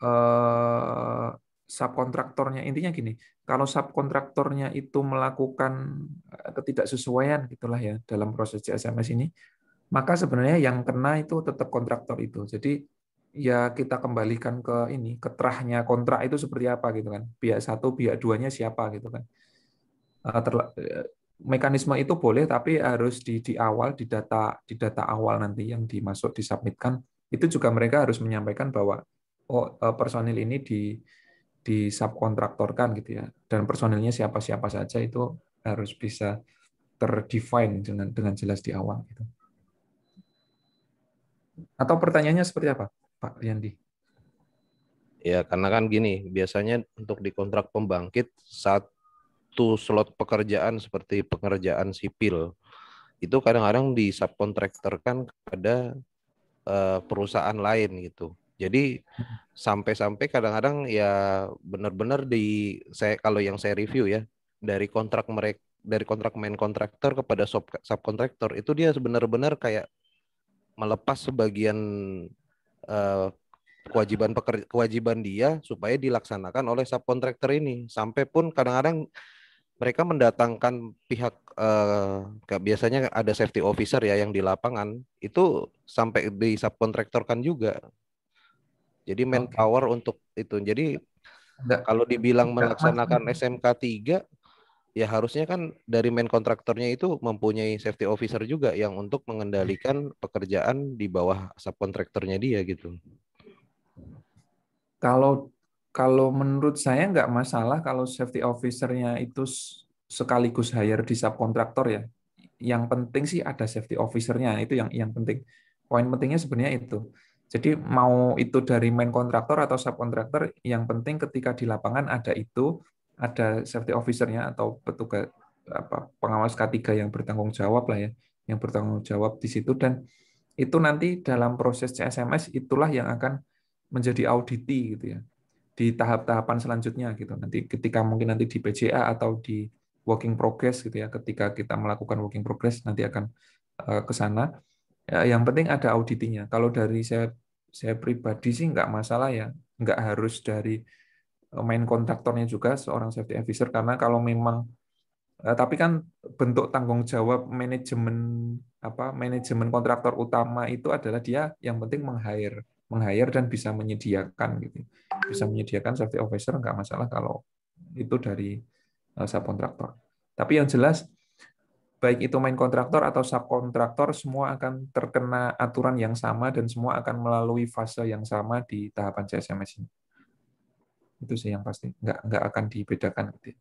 Speaker 1: eh, subkontraktornya intinya gini, kalau subkontraktornya itu melakukan eh, ketidaksesuaian gitulah ya dalam proses CSMS ini, maka sebenarnya yang kena itu tetap kontraktor itu. Jadi ya kita kembalikan ke ini, keterahnya kontrak itu seperti apa gitu kan. Pihak satu, pihak duanya siapa gitu kan. Eh, mekanisme itu boleh tapi harus di di awal di data di data awal nanti yang dimasuk disubmitkan itu juga mereka harus menyampaikan bahwa oh eh, personil ini di di subkontraktorkan gitu ya dan personilnya siapa-siapa saja itu harus bisa terdefine dengan dengan jelas di awal gitu. Atau pertanyaannya seperti apa, Pak Yandi?
Speaker 6: Ya, karena kan gini, biasanya untuk di kontrak pembangkit satu slot pekerjaan seperti pekerjaan sipil itu kadang-kadang di subkontraktorkan kepada Eh, perusahaan lain gitu. Jadi sampai-sampai kadang-kadang ya benar-benar di saya kalau yang saya review ya dari kontrak mereka dari kontrak main kontraktor kepada sub subkontraktor itu dia benar-benar kayak melepas sebagian uh, kewajiban pekerja, kewajiban dia supaya dilaksanakan oleh subkontraktor ini sampai pun kadang-kadang mereka mendatangkan pihak eh, biasanya ada safety officer ya yang di lapangan itu sampai di subkontraktorkan juga. Jadi manpower okay. untuk itu. Jadi Nggak. kalau dibilang melaksanakan SMK 3 ya harusnya kan dari main kontraktornya itu mempunyai safety officer juga yang untuk mengendalikan pekerjaan di bawah subkontraktornya dia gitu.
Speaker 1: Kalau kalau menurut saya nggak masalah kalau safety officer-nya itu sekaligus hire di subkontraktor ya. Yang penting sih ada safety officer-nya, itu yang yang penting. Poin pentingnya sebenarnya itu. Jadi mau itu dari main kontraktor atau subkontraktor, yang penting ketika di lapangan ada itu, ada safety officer-nya atau petugas apa pengawas K3 yang bertanggung jawab lah ya, yang bertanggung jawab di situ dan itu nanti dalam proses CSMS itulah yang akan menjadi auditi gitu ya di tahap-tahapan selanjutnya gitu nanti ketika mungkin nanti di PJA atau di working progress gitu ya ketika kita melakukan working progress nanti akan uh, ke sana ya, yang penting ada auditinya kalau dari saya saya pribadi sih nggak masalah ya nggak harus dari eh, main kontraktornya juga seorang safety officer karena kalau memang eh, tapi kan bentuk tanggung jawab manajemen apa manajemen kontraktor utama itu adalah dia yang penting meng-hire meng-hire dan bisa menyediakan gitu. Bisa menyediakan safety officer nggak masalah kalau itu dari eh, subkontraktor. Tapi yang jelas baik itu main kontraktor atau subkontraktor semua akan terkena aturan yang sama dan semua akan melalui fase yang sama di tahapan CSMS ini. Itu sih yang pasti,
Speaker 6: nggak nggak akan dibedakan. Gitu.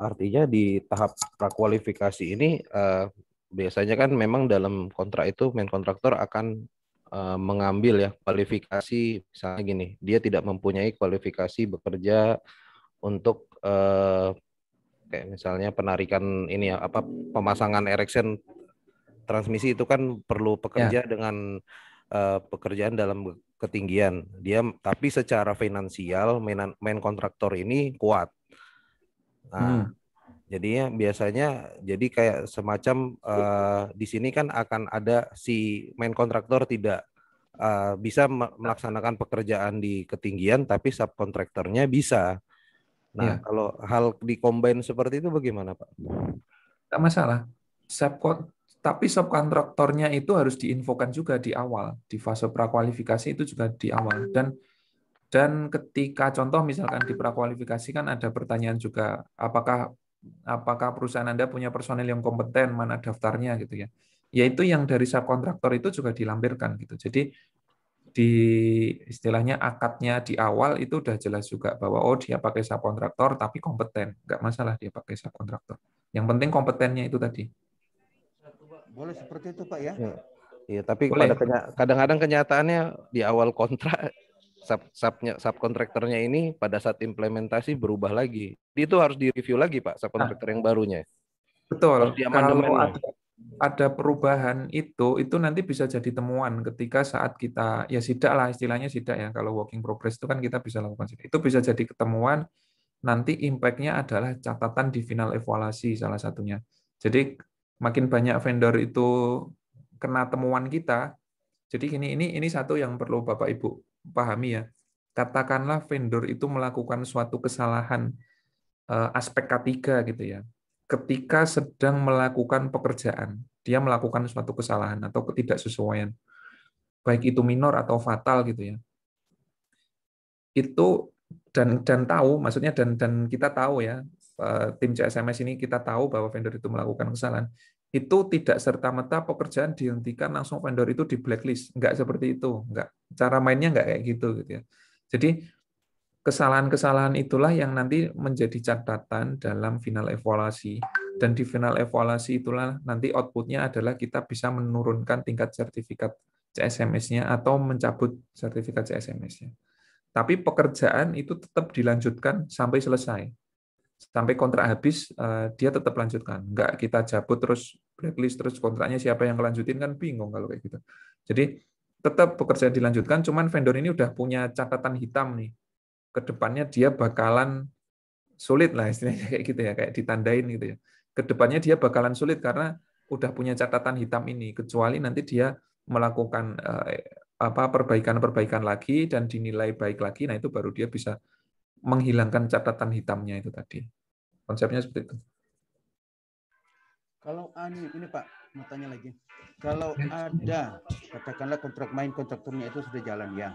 Speaker 6: Artinya di tahap prakualifikasi ini uh... biasanya kan memang dalam kontrak itu main kontraktor akan Eh, mengambil ya kualifikasi misalnya gini, dia tidak mempunyai kualifikasi bekerja untuk uh, kayak misalnya penarikan ini ya apa pemasangan erection transmisi itu kan perlu ya. pekerja ya. dengan uh, pekerjaan dalam ketinggian. Dia tapi secara finansial main main kontraktor ini kuat. Nah, hmm jadinya biasanya jadi kayak semacam uh, di sini kan akan ada si main kontraktor tidak uh, bisa melaksanakan pekerjaan di ketinggian tapi subkontraktornya bisa. Nah,
Speaker 1: ya. kalau hal di seperti itu bagaimana, Pak? Tidak masalah. Subkon tapi subkontraktornya itu harus diinfokan juga di awal, di fase prakualifikasi itu juga di awal dan dan ketika contoh misalkan di prakualifikasi kan ada pertanyaan juga apakah apakah perusahaan Anda punya personel yang kompeten, mana daftarnya gitu ya. Yaitu yang dari subkontraktor itu juga dilampirkan gitu. Jadi di istilahnya akadnya di awal itu udah jelas juga bahwa oh dia pakai subkontraktor tapi kompeten, nggak masalah dia pakai subkontraktor. Yang penting kompetennya itu tadi.
Speaker 4: Boleh seperti itu Pak ya?
Speaker 1: ya. Iya, ya, tapi kadang-kadang
Speaker 6: kenyataannya di awal kontrak sub subnya subkontraktornya ini pada saat
Speaker 1: implementasi berubah lagi. Itu harus direview lagi Pak subkontraktor nah, yang barunya. Betul. Kalau ada, ada perubahan itu itu nanti bisa jadi temuan ketika saat kita ya sidak lah istilahnya sidak ya kalau working progress itu kan kita bisa lakukan sidak. Itu bisa jadi ketemuan nanti impact-nya adalah catatan di final evaluasi salah satunya. Jadi makin banyak vendor itu kena temuan kita. Jadi ini ini ini satu yang perlu Bapak Ibu pahami ya. Katakanlah vendor itu melakukan suatu kesalahan eh, aspek K3 gitu ya. Ketika sedang melakukan pekerjaan, dia melakukan suatu kesalahan atau ketidaksesuaian. Baik itu minor atau fatal gitu ya. Itu dan dan tahu maksudnya dan dan kita tahu ya eh, tim CSMS ini kita tahu bahwa vendor itu melakukan kesalahan itu tidak serta-merta pekerjaan dihentikan langsung vendor itu di blacklist. nggak seperti itu, nggak Cara mainnya nggak kayak gitu gitu ya. Jadi kesalahan-kesalahan itulah yang nanti menjadi catatan dalam final evaluasi dan di final evaluasi itulah nanti outputnya adalah kita bisa menurunkan tingkat sertifikat CSMS-nya atau mencabut sertifikat CSMS-nya. Tapi pekerjaan itu tetap dilanjutkan sampai selesai sampai kontrak habis eh, dia tetap lanjutkan. nggak kita jabut terus blacklist terus kontraknya siapa yang kelanjutin kan bingung kalau kayak gitu. Jadi tetap bekerja dilanjutkan, cuman vendor ini udah punya catatan hitam nih. Kedepannya dia bakalan sulit lah istilahnya kayak gitu ya, kayak ditandain gitu ya. Kedepannya dia bakalan sulit karena udah punya catatan hitam ini, kecuali nanti dia melakukan eh, apa perbaikan-perbaikan lagi dan dinilai baik lagi, nah itu baru dia bisa menghilangkan catatan hitamnya itu tadi. Konsepnya seperti itu.
Speaker 4: Kalau ini, anu, ini Pak, mau tanya lagi. Kalau ada katakanlah kontrak main kontrakturnya itu sudah jalan ya.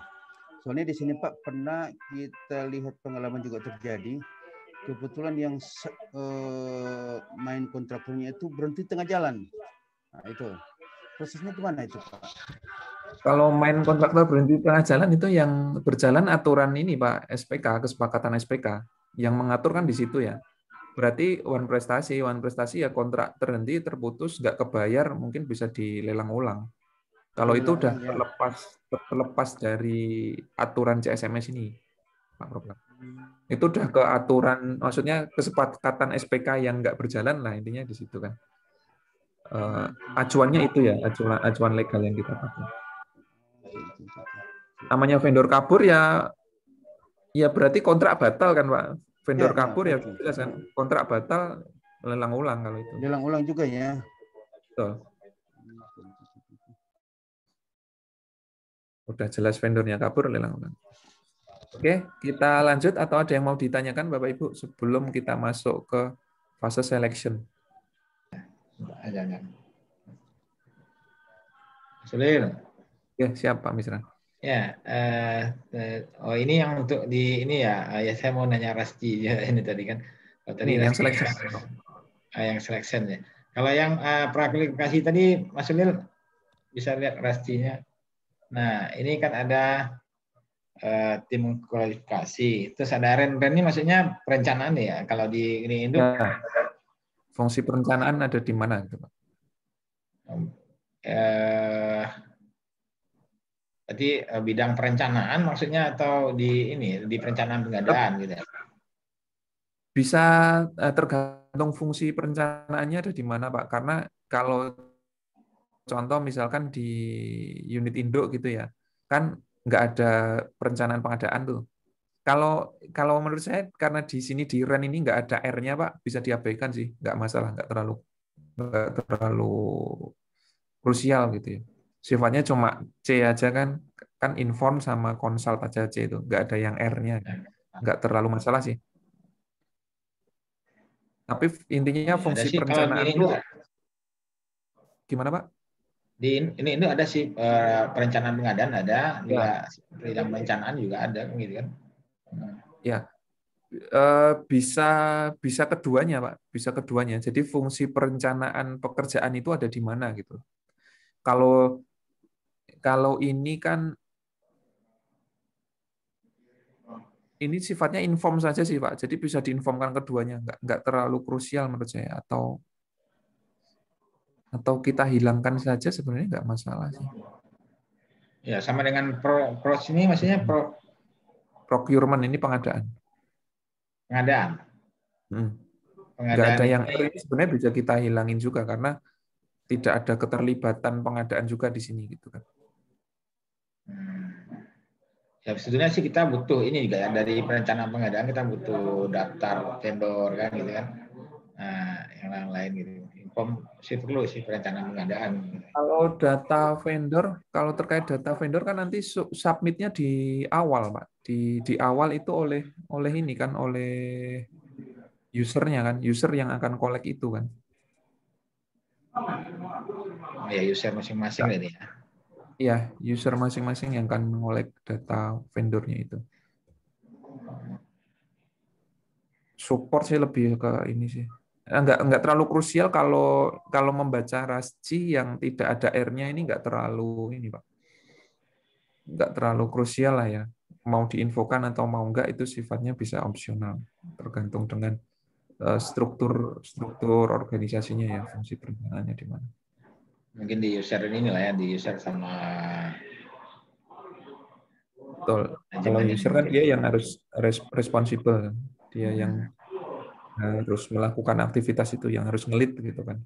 Speaker 4: Soalnya di sini Pak pernah kita lihat pengalaman juga terjadi. Kebetulan yang eh, main kontrakturnya itu berhenti tengah jalan. Nah, itu prosesnya gimana itu Pak?
Speaker 1: Kalau main kontraktor berhenti tengah jalan itu yang berjalan aturan ini Pak SPK kesepakatan SPK yang mengatur kan di situ ya. Berarti one prestasi, one prestasi ya kontrak terhenti, terputus, nggak kebayar, mungkin bisa dilelang ulang. Kalau itu iya, udah iya. terlepas terlepas dari aturan CSMS ini, Pak Problem. Itu udah ke aturan, maksudnya kesepakatan SPK yang nggak berjalan lah intinya di situ kan. Uh, acuannya itu ya, acuan acuan legal yang kita pakai namanya vendor kabur ya ya berarti kontrak batal kan Pak. Vendor ya, ya kabur ya, jelas kan kontrak batal lelang ulang kalau itu. Lelang ulang juga ya. Betul. Udah jelas vendornya kabur lelang ulang. Oke, kita lanjut atau ada yang mau ditanyakan Bapak Ibu sebelum kita masuk ke fase selection? Ada, Ya, siapa Pak
Speaker 7: Ya, uh, uh, oh ini yang untuk di ini ya, uh, ya saya mau nanya Rasti ya ini tadi kan. Oh, tadi ini hmm, yang selection. Uh, yang ah, selection ya. Kalau yang uh, prakualifikasi tadi Mas Emil bisa lihat Rastinya. Nah, ini kan ada uh, tim kualifikasi. Terus ada ren ini maksudnya perencanaan ya. Kalau di ini induk nah,
Speaker 1: fungsi perencanaan ada di mana Pak?
Speaker 7: tadi eh, bidang perencanaan maksudnya atau di ini di perencanaan pengadaan gitu ya?
Speaker 1: Bisa eh, tergantung fungsi perencanaannya ada di mana Pak karena kalau contoh misalkan di unit induk gitu ya kan nggak ada perencanaan pengadaan tuh. Kalau kalau menurut saya karena di sini di REN ini nggak ada R-nya Pak bisa diabaikan sih nggak masalah nggak terlalu nggak terlalu krusial gitu ya sifatnya cuma C aja kan kan inform sama konsult aja C itu nggak ada yang R-nya ya. nggak terlalu masalah sih tapi intinya fungsi perencanaan itu gimana pak? Di
Speaker 7: ini ini ada sih eh, perencanaan pengadaan ada juga ya. bidang perencanaan juga ada kan gitu kan?
Speaker 1: Nah. Ya eh, bisa bisa keduanya pak bisa keduanya jadi fungsi perencanaan pekerjaan itu ada di mana gitu kalau kalau ini kan ini sifatnya inform saja sih Pak. Jadi bisa diinformkan keduanya, nggak nggak terlalu krusial menurut saya atau atau kita hilangkan saja sebenarnya nggak masalah sih. Ya sama dengan pro pros ini maksudnya pro procurement ini pengadaan. Pengadaan. Hmm. pengadaan ada yang ini sebenarnya bisa kita hilangin juga karena tidak ada keterlibatan pengadaan juga di sini gitu kan. Ya sebetulnya sih kita butuh ini juga ya dari perencanaan pengadaan kita butuh daftar vendor kan gitu kan.
Speaker 7: Nah, yang lain-lain gitu. Inform sih perlu sih perencanaan pengadaan.
Speaker 1: Kalau data vendor, kalau terkait data vendor kan nanti submitnya di awal, Pak. Di di awal itu oleh oleh ini kan oleh usernya kan, user yang akan collect itu kan.
Speaker 7: ya user masing-masing ya. ya
Speaker 1: ya user masing-masing yang akan mengolek data vendornya itu. Support sih lebih ke ini sih. Enggak eh, enggak terlalu krusial kalau kalau membaca rasci yang tidak ada R-nya ini enggak terlalu ini, Pak. Enggak terlalu krusial lah ya. Mau diinfokan atau mau enggak itu sifatnya bisa opsional tergantung dengan eh, struktur struktur organisasinya ya, fungsi perencanaannya di mana
Speaker 7: mungkin di user ini lah ya di user sama
Speaker 1: betul kalau ya. user kan dia yang harus responsibel dia hmm. yang harus melakukan aktivitas itu yang harus ngelit gitu kan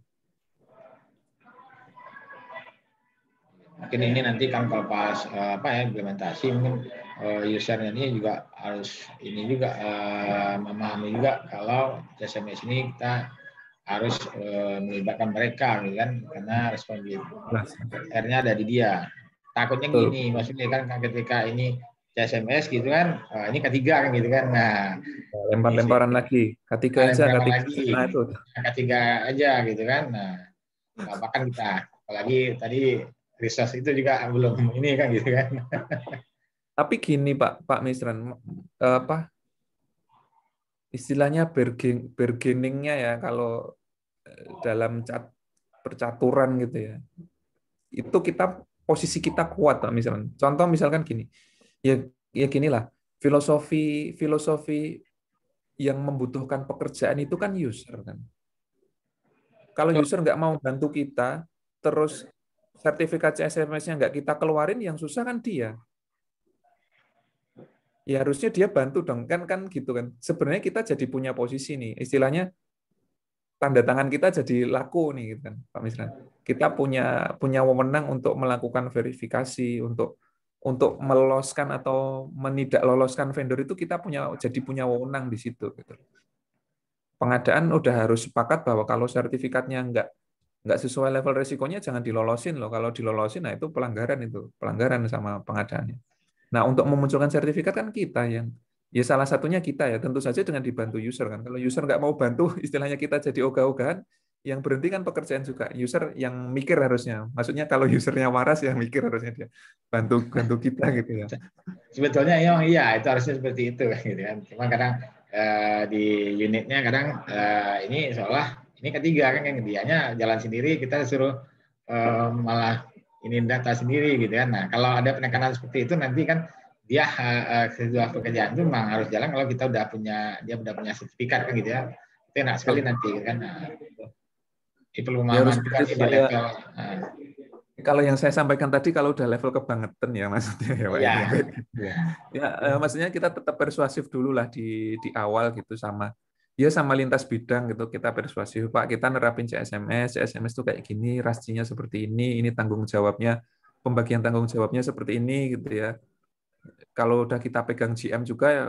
Speaker 7: mungkin ini nanti kan kalau pas eh, apa ya implementasi mungkin eh, user ini juga harus ini juga eh, memahami juga kalau SMS ini kita harus uh, melibatkan mereka gitu kan karena akhirnya ada di dia takutnya Betul. gini maksudnya kan, kan ketika ini SMS gitu kan oh, ini ketiga kan gitu kan nah
Speaker 1: lempar-lemparan lagi ketiga aja ketiga lagi. nah itu
Speaker 7: nah, ketiga aja gitu kan nah bahkan kita
Speaker 1: apalagi tadi resource itu juga belum ini kan gitu kan tapi gini Pak Pak Misran eh, apa istilahnya bargaining bergeningnya ya kalau Eh, dalam cat, percaturan gitu ya itu kita posisi kita kuat pak misalnya contoh misalkan gini ya ya lah filosofi filosofi yang membutuhkan pekerjaan itu kan user kan kalau user nggak mau bantu kita terus sertifikat SMS-nya nggak kita keluarin yang susah kan dia ya harusnya dia bantu dong kan kan gitu kan sebenarnya kita jadi punya posisi nih istilahnya tanda tangan kita jadi laku nih gitu kan Pak Misran. Kita punya punya wewenang untuk melakukan verifikasi untuk untuk meloloskan atau menidak loloskan vendor itu kita punya jadi punya wewenang di situ gitu. Pengadaan udah harus sepakat bahwa kalau sertifikatnya enggak enggak sesuai level resikonya jangan dilolosin loh. Kalau dilolosin nah itu pelanggaran itu, pelanggaran sama pengadaannya. Nah, untuk memunculkan sertifikat kan kita yang Ya salah satunya kita ya, tentu saja dengan dibantu user kan. Kalau user nggak mau bantu, istilahnya kita jadi ogah-ogahan, yang berhenti kan pekerjaan juga user yang mikir harusnya maksudnya kalau usernya waras yang mikir harusnya dia bantu bantu kita gitu ya sebetulnya ya iya itu harusnya seperti itu gitu kan cuma kadang
Speaker 7: eh, di unitnya kadang eh, ini seolah ini ketiga kan yang dianya jalan sendiri kita suruh eh, malah ini data sendiri gitu kan nah kalau ada penekanan seperti itu nanti kan dia uh, eh, eh, sebuah pekerjaan itu memang harus jalan kalau kita udah punya dia udah punya sertifikat kan gitu ya itu enak sekali nanti kan nah,
Speaker 1: itu perlu pemahaman ya, eh. kalau yang saya sampaikan tadi kalau udah level kebangetan ya maksudnya ya iya, Ya, iya. ya. ya maksudnya kita tetap persuasif dulu lah di di awal gitu sama ya sama lintas bidang gitu kita persuasif Pak kita nerapin CSMS, CSMS tuh kayak gini, rasinya seperti ini, ini tanggung jawabnya, pembagian tanggung jawabnya seperti ini gitu ya kalau udah kita pegang GM juga ya,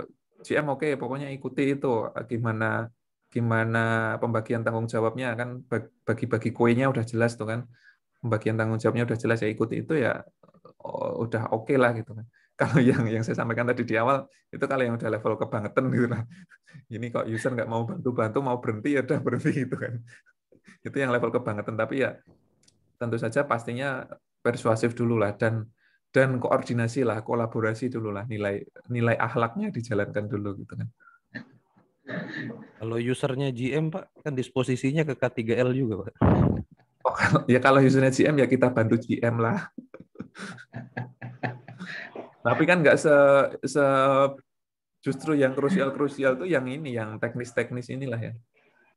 Speaker 1: GM oke okay, pokoknya ikuti itu eh, gimana gimana pembagian tanggung jawabnya kan bagi-bagi kuenya udah jelas tuh kan pembagian tanggung jawabnya udah jelas ya ikuti itu ya oh, udah oke okay lah gitu kan kalau yang yang saya sampaikan tadi di awal itu kalau yang udah level kebangetan gitu lah ini kok user nggak mau bantu bantu mau berhenti ya udah berhenti gitu kan itu yang level kebangetan tapi ya tentu saja pastinya persuasif dulu lah dan dan koordinasi lah, kolaborasi dulu lah nilai nilai ahlaknya dijalankan dulu gitu kan. Kalau usernya GM Pak kan disposisinya ke K3L juga Pak. Oh, ya kalau usernya GM ya kita bantu GM lah. Tapi kan nggak se, se justru yang krusial krusial tuh yang ini yang teknis teknis inilah ya.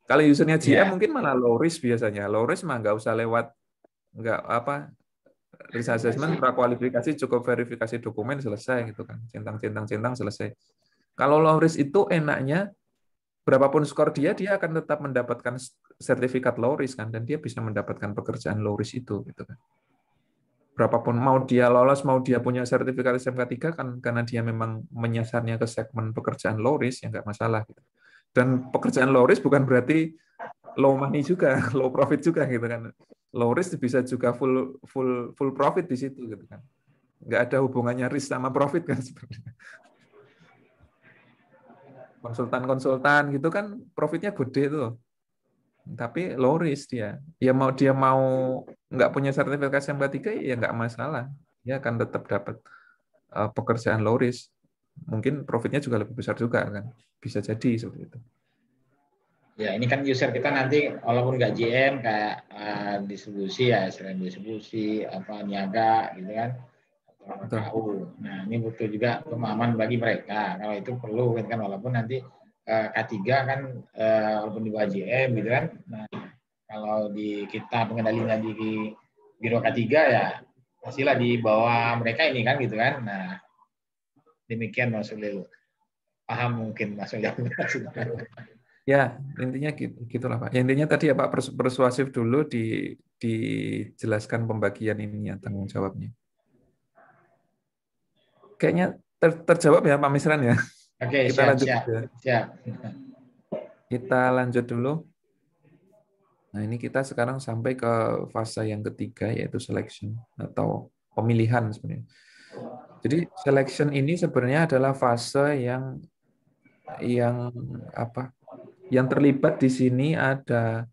Speaker 1: Kalau usernya GM yeah. mungkin malah loris biasanya. loris risk mah nggak usah lewat nggak apa risk assessment prakualifikasi cukup verifikasi dokumen selesai gitu kan centang centang centang selesai kalau low risk itu enaknya berapapun skor dia dia akan tetap mendapatkan sertifikat low risk kan dan dia bisa mendapatkan pekerjaan low risk itu gitu kan berapapun mau dia lolos mau dia punya sertifikat SMK 3 kan karena dia memang menyasarnya ke segmen pekerjaan low risk ya nggak masalah gitu. Dan pekerjaan low risk bukan berarti low money juga, low profit juga gitu kan low risk bisa juga full full full profit di situ gitu kan. Nggak ada hubungannya risk sama profit kan sebenarnya. Konsultan-konsultan gitu kan profitnya gede tuh. Tapi low risk dia. Ya mau dia mau nggak punya sertifikasi yang 3 ya nggak masalah. Dia akan tetap dapat eh, pekerjaan low risk. Mungkin profitnya juga lebih besar juga kan. Bisa jadi seperti itu.
Speaker 7: Ya, ini kan user kita nanti walaupun nggak GM kayak uh, distribusi ya selain distribusi apa niaga gitu kan
Speaker 1: atau
Speaker 7: Nah, ini butuh juga pemahaman bagi mereka. Kalau itu perlu kan, kan walaupun nanti uh, eh, K3 kan uh, walaupun di bawah JM gitu kan. Nah, kalau di kita pengendalinya di Biro K3 ya pastilah di bawah mereka ini kan gitu kan. Nah, demikian Mas Paham mungkin Mas
Speaker 1: Ya, intinya gitu, gitulah Pak. Ya, intinya tadi ya Pak persuasif dulu di dijelaskan pembagian ini ya tanggung jawabnya. Kayaknya ter, terjawab ya Pak Misran ya. Oke, kita siap, lanjut siap, siap. Kita lanjut dulu. Nah, ini kita sekarang sampai ke fase yang ketiga yaitu selection atau pemilihan sebenarnya. Jadi selection ini sebenarnya adalah fase yang yang apa yang terlibat di sini ada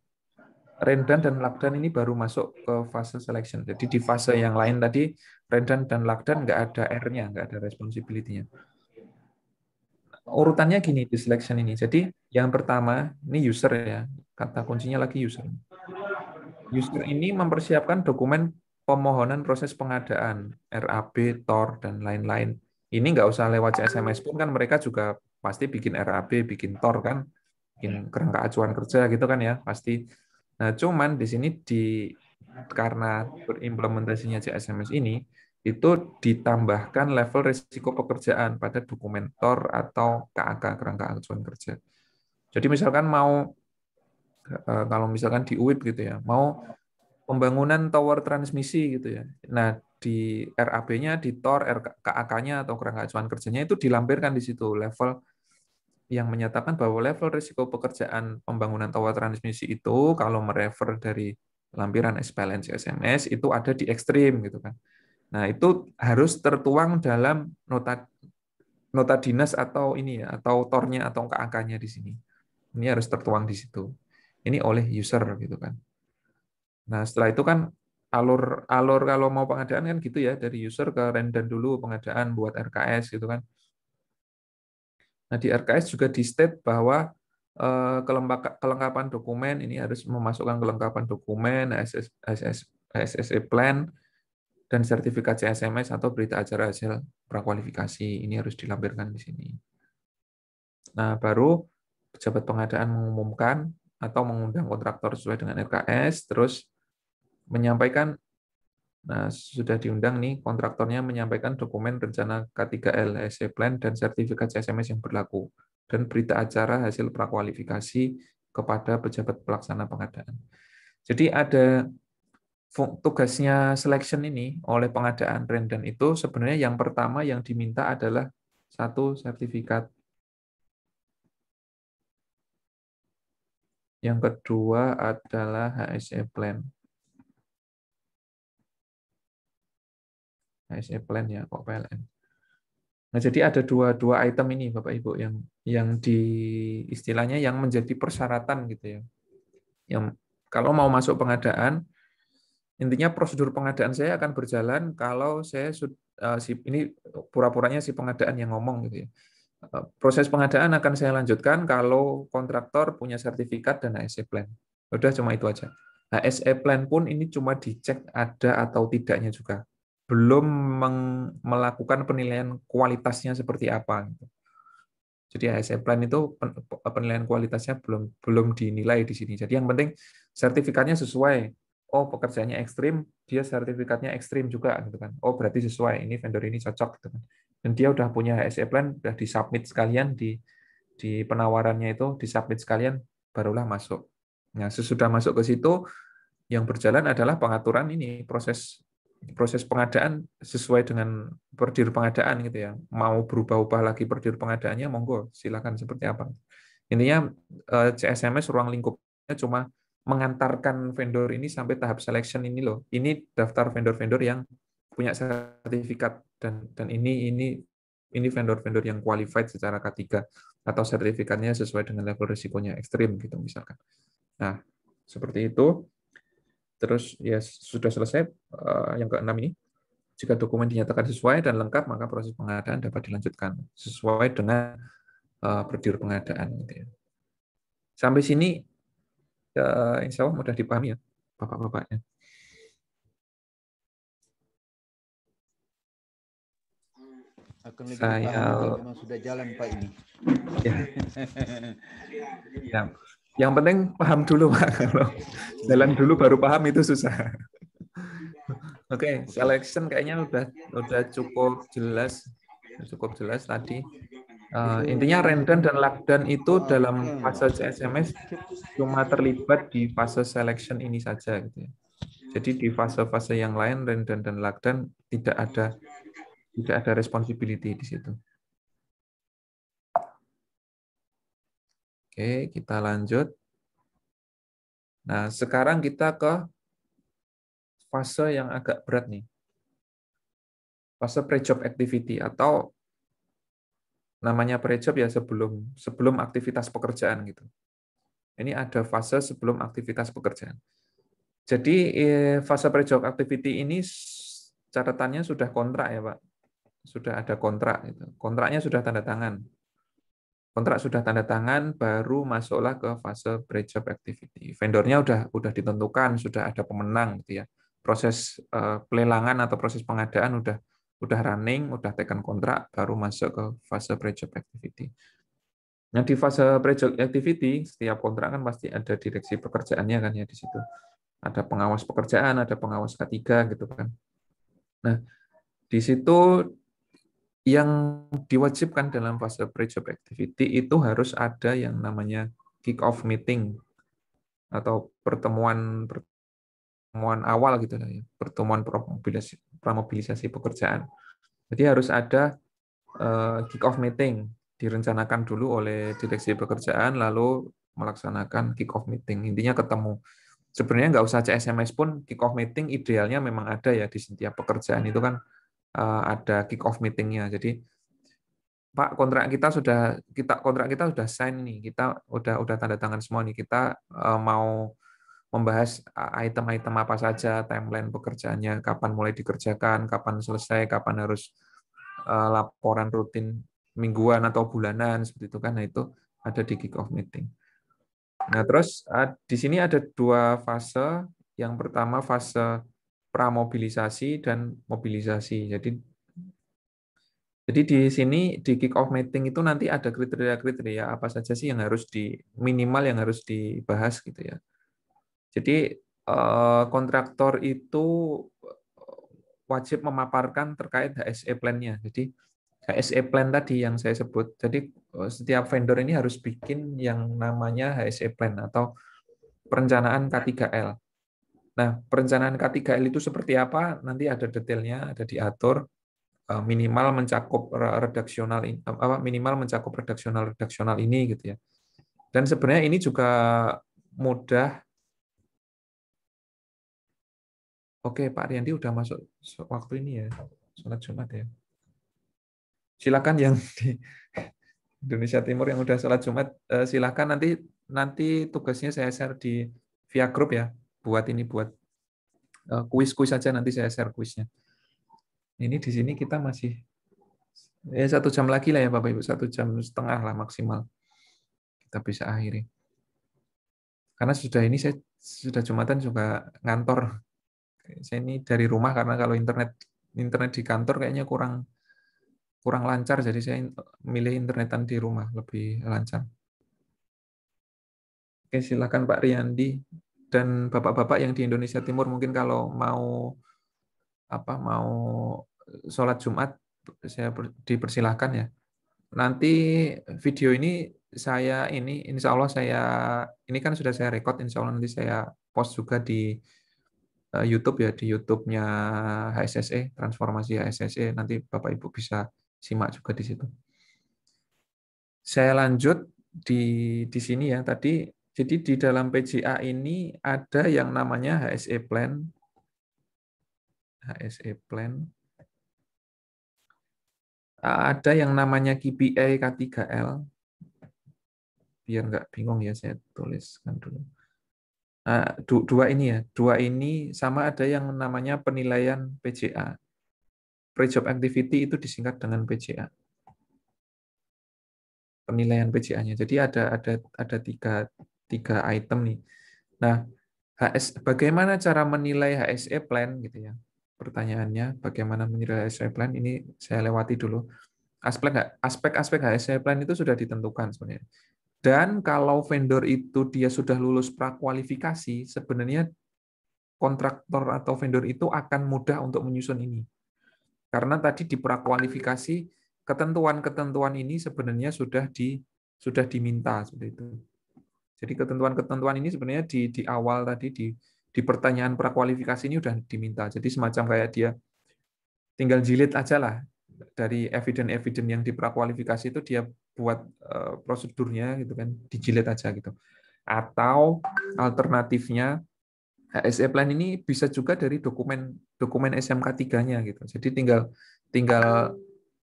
Speaker 1: Rendan dan Lakdan ini baru masuk ke fase selection. Jadi di fase yang lain tadi, Rendan dan Lakdan nggak ada R-nya, nggak ada responsibility-nya. Urutannya gini di selection ini. Jadi yang pertama, ini user ya. Kata kuncinya lagi user. User ini mempersiapkan dokumen pemohonan proses pengadaan, RAB, TOR, dan lain-lain. Ini nggak usah lewat SMS pun kan mereka juga pasti bikin RAB, bikin TOR kan bikin iya. kerangka acuan kerja gitu kan ya pasti. Nah cuman di sini di karena berimplementasinya JSMS ini itu ditambahkan level risiko pekerjaan pada dokumentor atau KAK kerangka acuan kerja. Jadi misalkan mau e, kalau misalkan di UIP gitu ya, mau pembangunan tower transmisi gitu ya. Nah, di RAB-nya, di TOR, KAK-nya atau kerangka acuan kerjanya itu dilampirkan di situ level yang menyatakan bahwa level risiko pekerjaan pembangunan tower transmisi itu kalau merefer dari lampiran SPLN CSMS itu ada di ekstrim gitu kan. Nah, itu harus tertuang dalam nota nota dinas atau ini ya, atau tornya atau angka nya di sini. Ini harus tertuang di situ. Ini oleh user gitu kan. Nah, setelah itu kan alur alur kalau mau pengadaan kan gitu ya, dari user ke rendan dulu pengadaan buat RKS gitu kan. Nah, di RKS juga di state bahwa eh, kelengkapan dokumen ini harus memasukkan kelengkapan dokumen, SSE plan, dan sertifikat CSMS atau berita acara hasil prakualifikasi. Ini harus dilampirkan di sini. Nah, baru pejabat pengadaan mengumumkan atau mengundang kontraktor sesuai dengan RKS, terus menyampaikan Nah, sudah diundang nih, kontraktornya menyampaikan dokumen rencana K3L, SE Plan, dan sertifikat SMS yang berlaku, dan berita acara hasil prakualifikasi kepada pejabat pelaksana pengadaan. Jadi ada tugasnya selection ini oleh pengadaan rendan itu sebenarnya yang pertama yang diminta adalah satu sertifikat. Yang kedua adalah HSE Plan. HSE nah, plan ya kok PLN. Nah, jadi ada dua dua item ini Bapak Ibu yang yang di istilahnya yang menjadi persyaratan gitu ya. Yang kalau mau masuk pengadaan intinya prosedur pengadaan saya akan berjalan kalau saya eh, si ini pura-puranya si pengadaan yang ngomong gitu ya. Eh, proses pengadaan akan saya lanjutkan kalau kontraktor punya sertifikat dan HSE plan. Udah cuma itu aja. HSE plan pun ini cuma dicek ada atau tidaknya juga belum melakukan penilaian kualitasnya seperti apa. Gitu. Jadi ASN Plan itu penilaian kualitasnya belum belum dinilai di sini. Jadi yang penting sertifikatnya sesuai. Oh pekerjaannya ekstrim, dia sertifikatnya ekstrim juga gitu kan. Oh berarti sesuai. Ini vendor ini cocok gitu kan. Dan dia udah punya HSE Plan, udah disubmit sekalian di di penawarannya itu disubmit sekalian barulah masuk. Nah sesudah masuk ke situ yang berjalan adalah pengaturan ini proses proses pengadaan sesuai dengan perdir pengadaan gitu ya. Mau berubah-ubah lagi perdir pengadaannya monggo silakan seperti apa. Intinya CSMS eh, ruang lingkupnya cuma mengantarkan vendor ini sampai tahap selection ini loh. Ini daftar vendor-vendor yang punya sertifikat dan dan ini ini ini vendor-vendor yang qualified secara K3 atau sertifikatnya sesuai dengan level risikonya ekstrim gitu misalkan. Nah, seperti itu. Terus ya sudah selesai eh, yang keenam ini. Jika dokumen dinyatakan sesuai dan lengkap, maka proses pengadaan dapat dilanjutkan sesuai dengan eh, prosedur pengadaan. Gitu ya. Sampai sini, eh, insya Allah mudah dipahami ya,
Speaker 3: bapak-bapaknya.
Speaker 4: akan lebih saya... sudah jalan Pak ini. Ya.
Speaker 1: ya. Yang penting paham dulu Pak. Kalau jalan dulu baru paham itu susah. Oke, okay, selection kayaknya udah udah cukup jelas, cukup jelas tadi. Uh, intinya random dan lockdown itu oh, dalam fase SMS cuma terlibat di fase selection ini saja gitu ya. Jadi di fase-fase yang lain random dan lockdown tidak ada tidak ada responsibility di situ. Oke, kita lanjut. Nah, sekarang kita ke fase yang agak berat nih. Fase pre-job activity atau namanya pre-job ya sebelum sebelum aktivitas pekerjaan gitu. Ini ada fase sebelum aktivitas pekerjaan. Jadi eh, fase pre-job activity ini catatannya sudah kontrak ya, Pak. Sudah ada kontrak gitu. Kontraknya sudah tanda tangan kontrak sudah tanda tangan baru masuklah ke fase pre-job activity. Vendornya sudah sudah ditentukan, sudah ada pemenang gitu ya. Proses eh, pelelangan atau proses pengadaan sudah sudah running, sudah tekan kontrak baru masuk ke fase pre-job activity. Nah, di fase pre-job activity setiap kontrak kan pasti ada direksi pekerjaannya kan ya di situ. Ada pengawas pekerjaan, ada pengawas ketiga gitu kan. Nah, di situ yang diwajibkan dalam fase pre-job activity itu harus ada yang namanya kick-off meeting atau pertemuan pertemuan awal gitu ya, pertemuan promobilisasi pekerjaan. Jadi harus ada eh, kick-off meeting direncanakan dulu oleh direksi pekerjaan lalu melaksanakan kick-off meeting. Intinya ketemu. Sebenarnya nggak usah SMS pun kick-off meeting idealnya memang ada ya di setiap pekerjaan itu kan Eh, ada kick off meetingnya. Jadi Pak kontrak kita sudah kita kontrak kita sudah sign nih, kita udah udah tanda tangan semua nih. Kita eh, mau membahas eh, item-item apa saja, timeline pekerjaannya, kapan mulai dikerjakan, kapan selesai, kapan harus laporan rutin mingguan atau bulanan seperti itu kan. Nah, itu ada di kick off meeting. Nah, terus di sini ada dua fase. Yang pertama fase pramobilisasi dan mobilisasi. Jadi jadi di sini di kick off meeting itu nanti ada kriteria-kriteria apa saja sih yang harus di minimal yang harus dibahas gitu ya. Jadi eh, kontraktor itu eh, wajib memaparkan terkait HSE plan-nya. Jadi HSE plan tadi yang saya sebut. Jadi eh, setiap vendor ini harus bikin yang namanya HSE plan atau perencanaan K3L. Nah, perencanaan K3L itu seperti apa? Nanti ada detailnya, ada diatur eh, minimal mencakup redaksional apa minimal mencakup redaksional redaksional ini gitu ya. Dan sebenarnya ini juga mudah Oke, Pak Riyandi udah masuk waktu ini ya, sholat Jumat ya. Silakan yang di Indonesia Timur yang udah sholat Jumat, eh, silakan nanti nanti tugasnya saya share di via grup ya buat ini buat eh, kuis-kuis saja nanti saya share kuisnya. Ini di sini kita masih ya satu jam lagi lah ya Bapak Ibu, satu jam setengah lah maksimal kita bisa akhiri. Karena sudah ini saya sudah jumatan juga ngantor. Saya ini dari rumah karena kalau internet internet di kantor kayaknya kurang kurang lancar jadi saya milih internetan di rumah lebih lancar. Oke, silakan Pak Riyandi dan bapak-bapak yang di Indonesia Timur mungkin kalau mau apa mau sholat Jumat saya dipersilahkan ya. Nanti video ini saya ini insya Allah saya ini kan sudah saya record insya Allah nanti saya post juga di eh, YouTube ya di YouTube-nya HSSE transformasi HSSE nanti Bapak Ibu bisa simak juga di situ. Saya lanjut di di sini ya tadi jadi di dalam PJA ini ada yang namanya HSE plan. HSE plan. Ada yang namanya KPI K3L. Biar nggak bingung ya saya tuliskan dulu. Nah, dua ini ya, dua ini sama ada yang namanya penilaian PJA. Pre-job activity itu disingkat dengan PJA penilaian PJA-nya. Jadi ada ada ada tiga tiga item nih. Nah, HS, bagaimana cara menilai HSE plan gitu ya? Pertanyaannya, bagaimana menilai HSE plan? Ini saya lewati dulu. Aspek aspek-aspek HSE plan itu sudah ditentukan sebenarnya. Dan kalau vendor itu dia sudah lulus prakualifikasi, sebenarnya kontraktor atau vendor itu akan mudah untuk menyusun ini. Karena tadi di prakualifikasi ketentuan-ketentuan ini sebenarnya sudah di sudah diminta seperti itu. Jadi ketentuan-ketentuan ini sebenarnya di di awal tadi di di pertanyaan prakualifikasi ini sudah diminta. Jadi semacam kayak dia tinggal jilid aja lah dari eviden-eviden yang di prakualifikasi itu dia buat eh, prosedurnya gitu kan dijilid aja gitu. Atau alternatifnya HSE plan ini bisa juga dari dokumen dokumen SMK 3-nya gitu. Jadi tinggal tinggal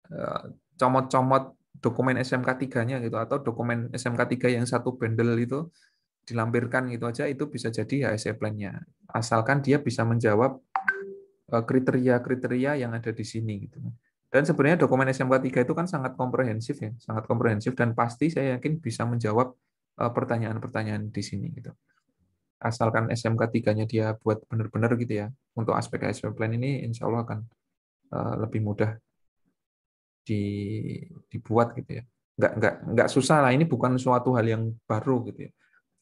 Speaker 1: eh, comot-comot dokumen SMK 3-nya gitu atau dokumen SMK 3 yang satu bundle itu dilampirkan gitu aja itu bisa jadi HSE plan-nya. Asalkan dia bisa menjawab eh, kriteria-kriteria yang ada di sini gitu. Dan sebenarnya dokumen SMK 3 itu kan sangat komprehensif ya, sangat komprehensif dan pasti saya yakin bisa menjawab eh, pertanyaan-pertanyaan di sini gitu. Asalkan SMK 3-nya dia buat benar-benar gitu ya. Untuk aspek HSE plan ini insya Allah akan eh, lebih mudah di, dibuat gitu ya. Nggak, nggak, nggak susah lah, ini bukan suatu hal yang baru gitu ya.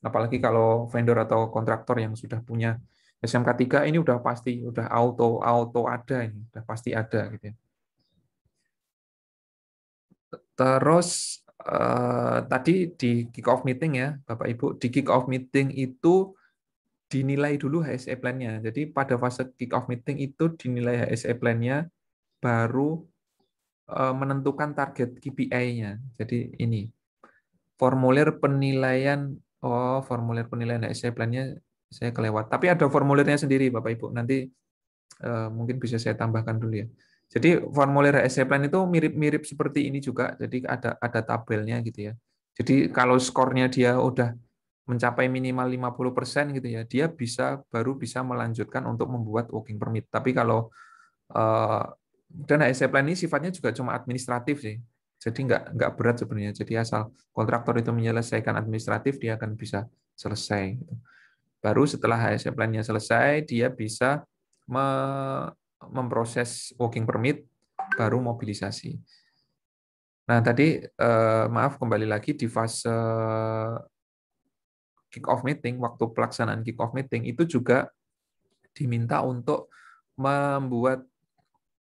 Speaker 1: Apalagi kalau vendor atau kontraktor yang sudah punya SMK 3 ini udah pasti, udah auto, auto ada ini, udah pasti ada gitu ya. Terus uh, tadi di kick off meeting ya, Bapak Ibu, di kick off meeting itu dinilai dulu HSE plan-nya. Jadi pada fase kick off meeting itu dinilai HSE plan-nya baru Eh, menentukan target KPI-nya. Jadi ini formulir penilaian oh formulir penilaian nah, SI plan-nya saya kelewat. Tapi ada formulirnya sendiri Bapak Ibu. Nanti eh, mungkin bisa saya tambahkan dulu ya. Jadi formulir SI e plan itu mirip-mirip seperti ini juga. Jadi ada ada tabelnya gitu ya. Jadi kalau skornya dia udah mencapai minimal 50% gitu ya, dia bisa baru bisa melanjutkan untuk membuat working permit. Tapi kalau eh, dan HSE plan ini sifatnya juga cuma administratif sih. Jadi nggak nggak berat sebenarnya. Jadi asal kontraktor itu menyelesaikan administratif, dia akan bisa selesai. Gitu. Baru setelah HSE plan-nya selesai, dia bisa me memproses working permit, baru mobilisasi. Nah tadi eh, maaf kembali lagi di fase kick off meeting, waktu pelaksanaan kick off meeting itu juga diminta untuk membuat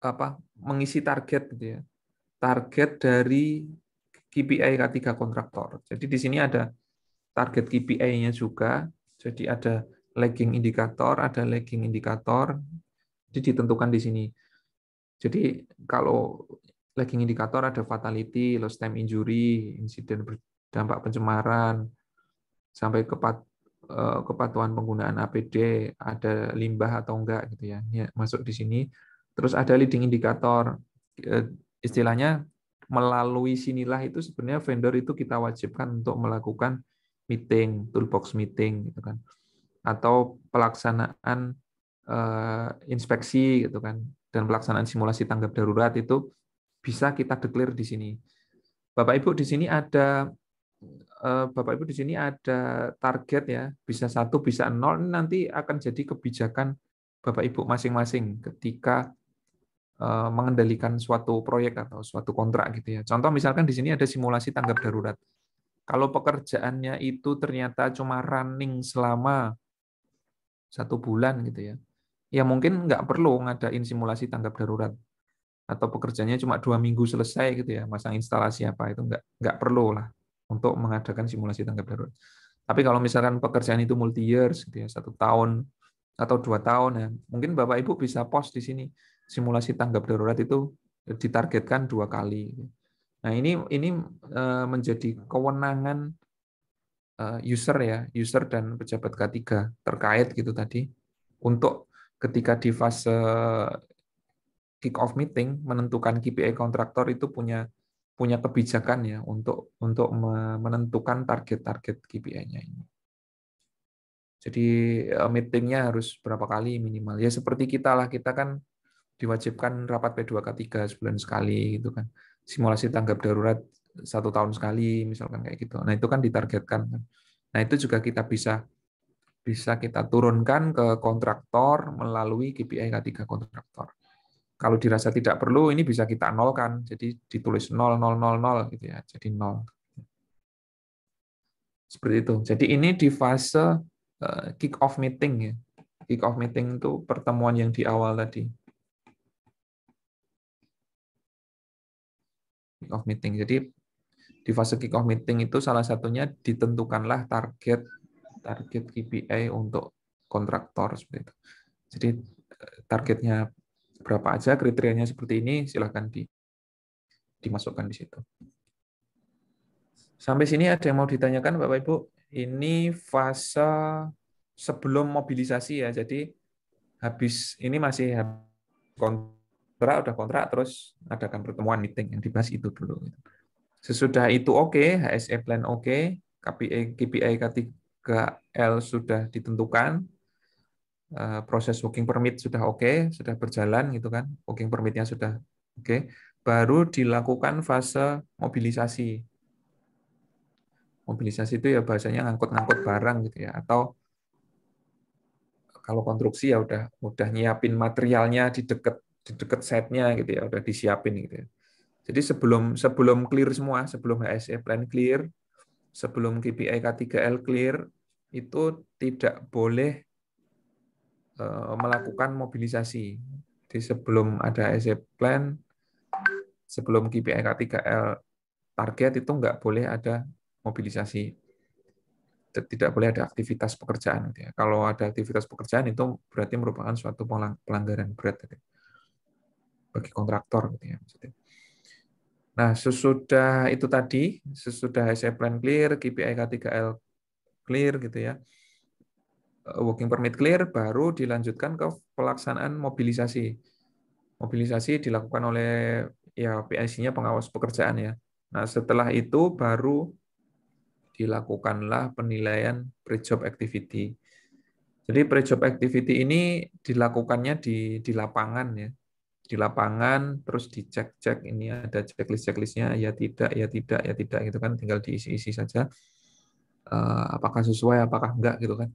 Speaker 1: apa mengisi target gitu ya. Target dari KPI K3 kontraktor. Jadi di sini ada target KPI-nya juga. Jadi ada lagging indikator, ada lagging indikator. Jadi ditentukan di sini. Jadi kalau lagging indikator ada fatality, lost time injury, insiden berdampak pencemaran, sampai kepat, eh, kepatuhan penggunaan APD, ada limbah atau enggak gitu ya masuk di sini Terus ada leading indicator. Eh, istilahnya melalui sinilah itu sebenarnya vendor itu kita wajibkan untuk melakukan meeting, toolbox meeting gitu kan. Atau pelaksanaan uh, inspeksi gitu kan dan pelaksanaan simulasi tanggap darurat itu bisa kita declare di sini. Bapak Ibu di sini ada eh, Bapak Ibu di sini ada target ya, bisa satu, bisa nol nanti akan jadi kebijakan Bapak Ibu masing-masing ketika Eh, mengendalikan suatu proyek atau suatu kontrak gitu ya. Contoh misalkan di sini ada simulasi tanggap darurat. Kalau pekerjaannya itu ternyata cuma running selama satu bulan gitu ya, ya mungkin nggak perlu ngadain simulasi tanggap darurat atau pekerjaannya cuma dua minggu selesai gitu ya, masang instalasi apa itu nggak nggak perlu lah untuk mengadakan simulasi tanggap darurat. Tapi kalau misalkan pekerjaan itu multi years gitu ya, satu tahun atau dua tahun ya, mungkin bapak ibu bisa post di sini simulasi tanggap darurat itu ditargetkan dua kali. Nah ini ini e, menjadi kewenangan e, user ya, user dan pejabat K3 terkait gitu tadi untuk ketika di fase kick off meeting menentukan KPI kontraktor itu punya punya kebijakan ya untuk untuk menentukan target-target KPI-nya ini. Jadi e, meetingnya harus berapa kali minimal ya seperti kita lah kita kan diwajibkan rapat P2K3 sebulan sekali gitu kan. Simulasi tanggap darurat satu tahun sekali misalkan kayak gitu. Nah itu kan ditargetkan. Kan. Nah itu juga kita bisa bisa kita turunkan ke kontraktor melalui KPI K3 kontraktor. Kalau dirasa tidak perlu, ini bisa kita nolkan. Jadi ditulis 0000 gitu ya, jadi 0 Seperti itu. Jadi ini di fase eh, kick off meeting ya. Kick off meeting itu pertemuan yang di awal tadi. kick off meeting. Jadi di fase kick off meeting itu salah satunya ditentukanlah target target KPI untuk kontraktor seperti itu. Jadi eh, targetnya berapa aja, kriterianya seperti ini silahkan di, dimasukkan di situ. Sampai sini ada yang mau ditanyakan Bapak Ibu? Ini fase sebelum mobilisasi ya. Jadi habis ini masih kontrak kontrak udah kontrak terus adakan pertemuan meeting yang dibahas itu dulu gitu. sesudah itu oke okay, HSE plan oke okay, e, KPI KPI K3L sudah ditentukan eh, proses working permit sudah oke okay, sudah berjalan gitu kan working permitnya sudah oke okay, baru dilakukan fase mobilisasi mobilisasi itu ya bahasanya ngangkut-ngangkut barang gitu ya atau kalau konstruksi ya udah udah nyiapin materialnya di deket di dekat setnya gitu ya udah disiapin gitu ya. jadi sebelum sebelum clear semua sebelum HSE plan clear sebelum KPI K3L clear itu tidak boleh eh, melakukan mobilisasi di sebelum ada HSE plan sebelum KPI K3L target itu nggak boleh ada mobilisasi tidak boleh ada aktivitas pekerjaan. Gitu ya. Kalau ada aktivitas pekerjaan itu berarti merupakan suatu pelanggaran berat. Gitu ya bagi kontraktor gitu ya maksudnya. Nah, sesudah itu tadi, sesudah SI plan clear, KPI K3L clear gitu ya. Eh, working permit clear baru dilanjutkan ke pelaksanaan mobilisasi. Mobilisasi dilakukan oleh ya PIC-nya pengawas pekerjaan ya. Nah, setelah itu baru dilakukanlah penilaian pre-job activity. Jadi pre-job activity ini dilakukannya di di lapangan ya, di lapangan terus dicek-cek ini ada checklist-checklistnya ya tidak ya tidak ya tidak gitu kan tinggal diisi-isi saja eh, apakah sesuai apakah enggak gitu kan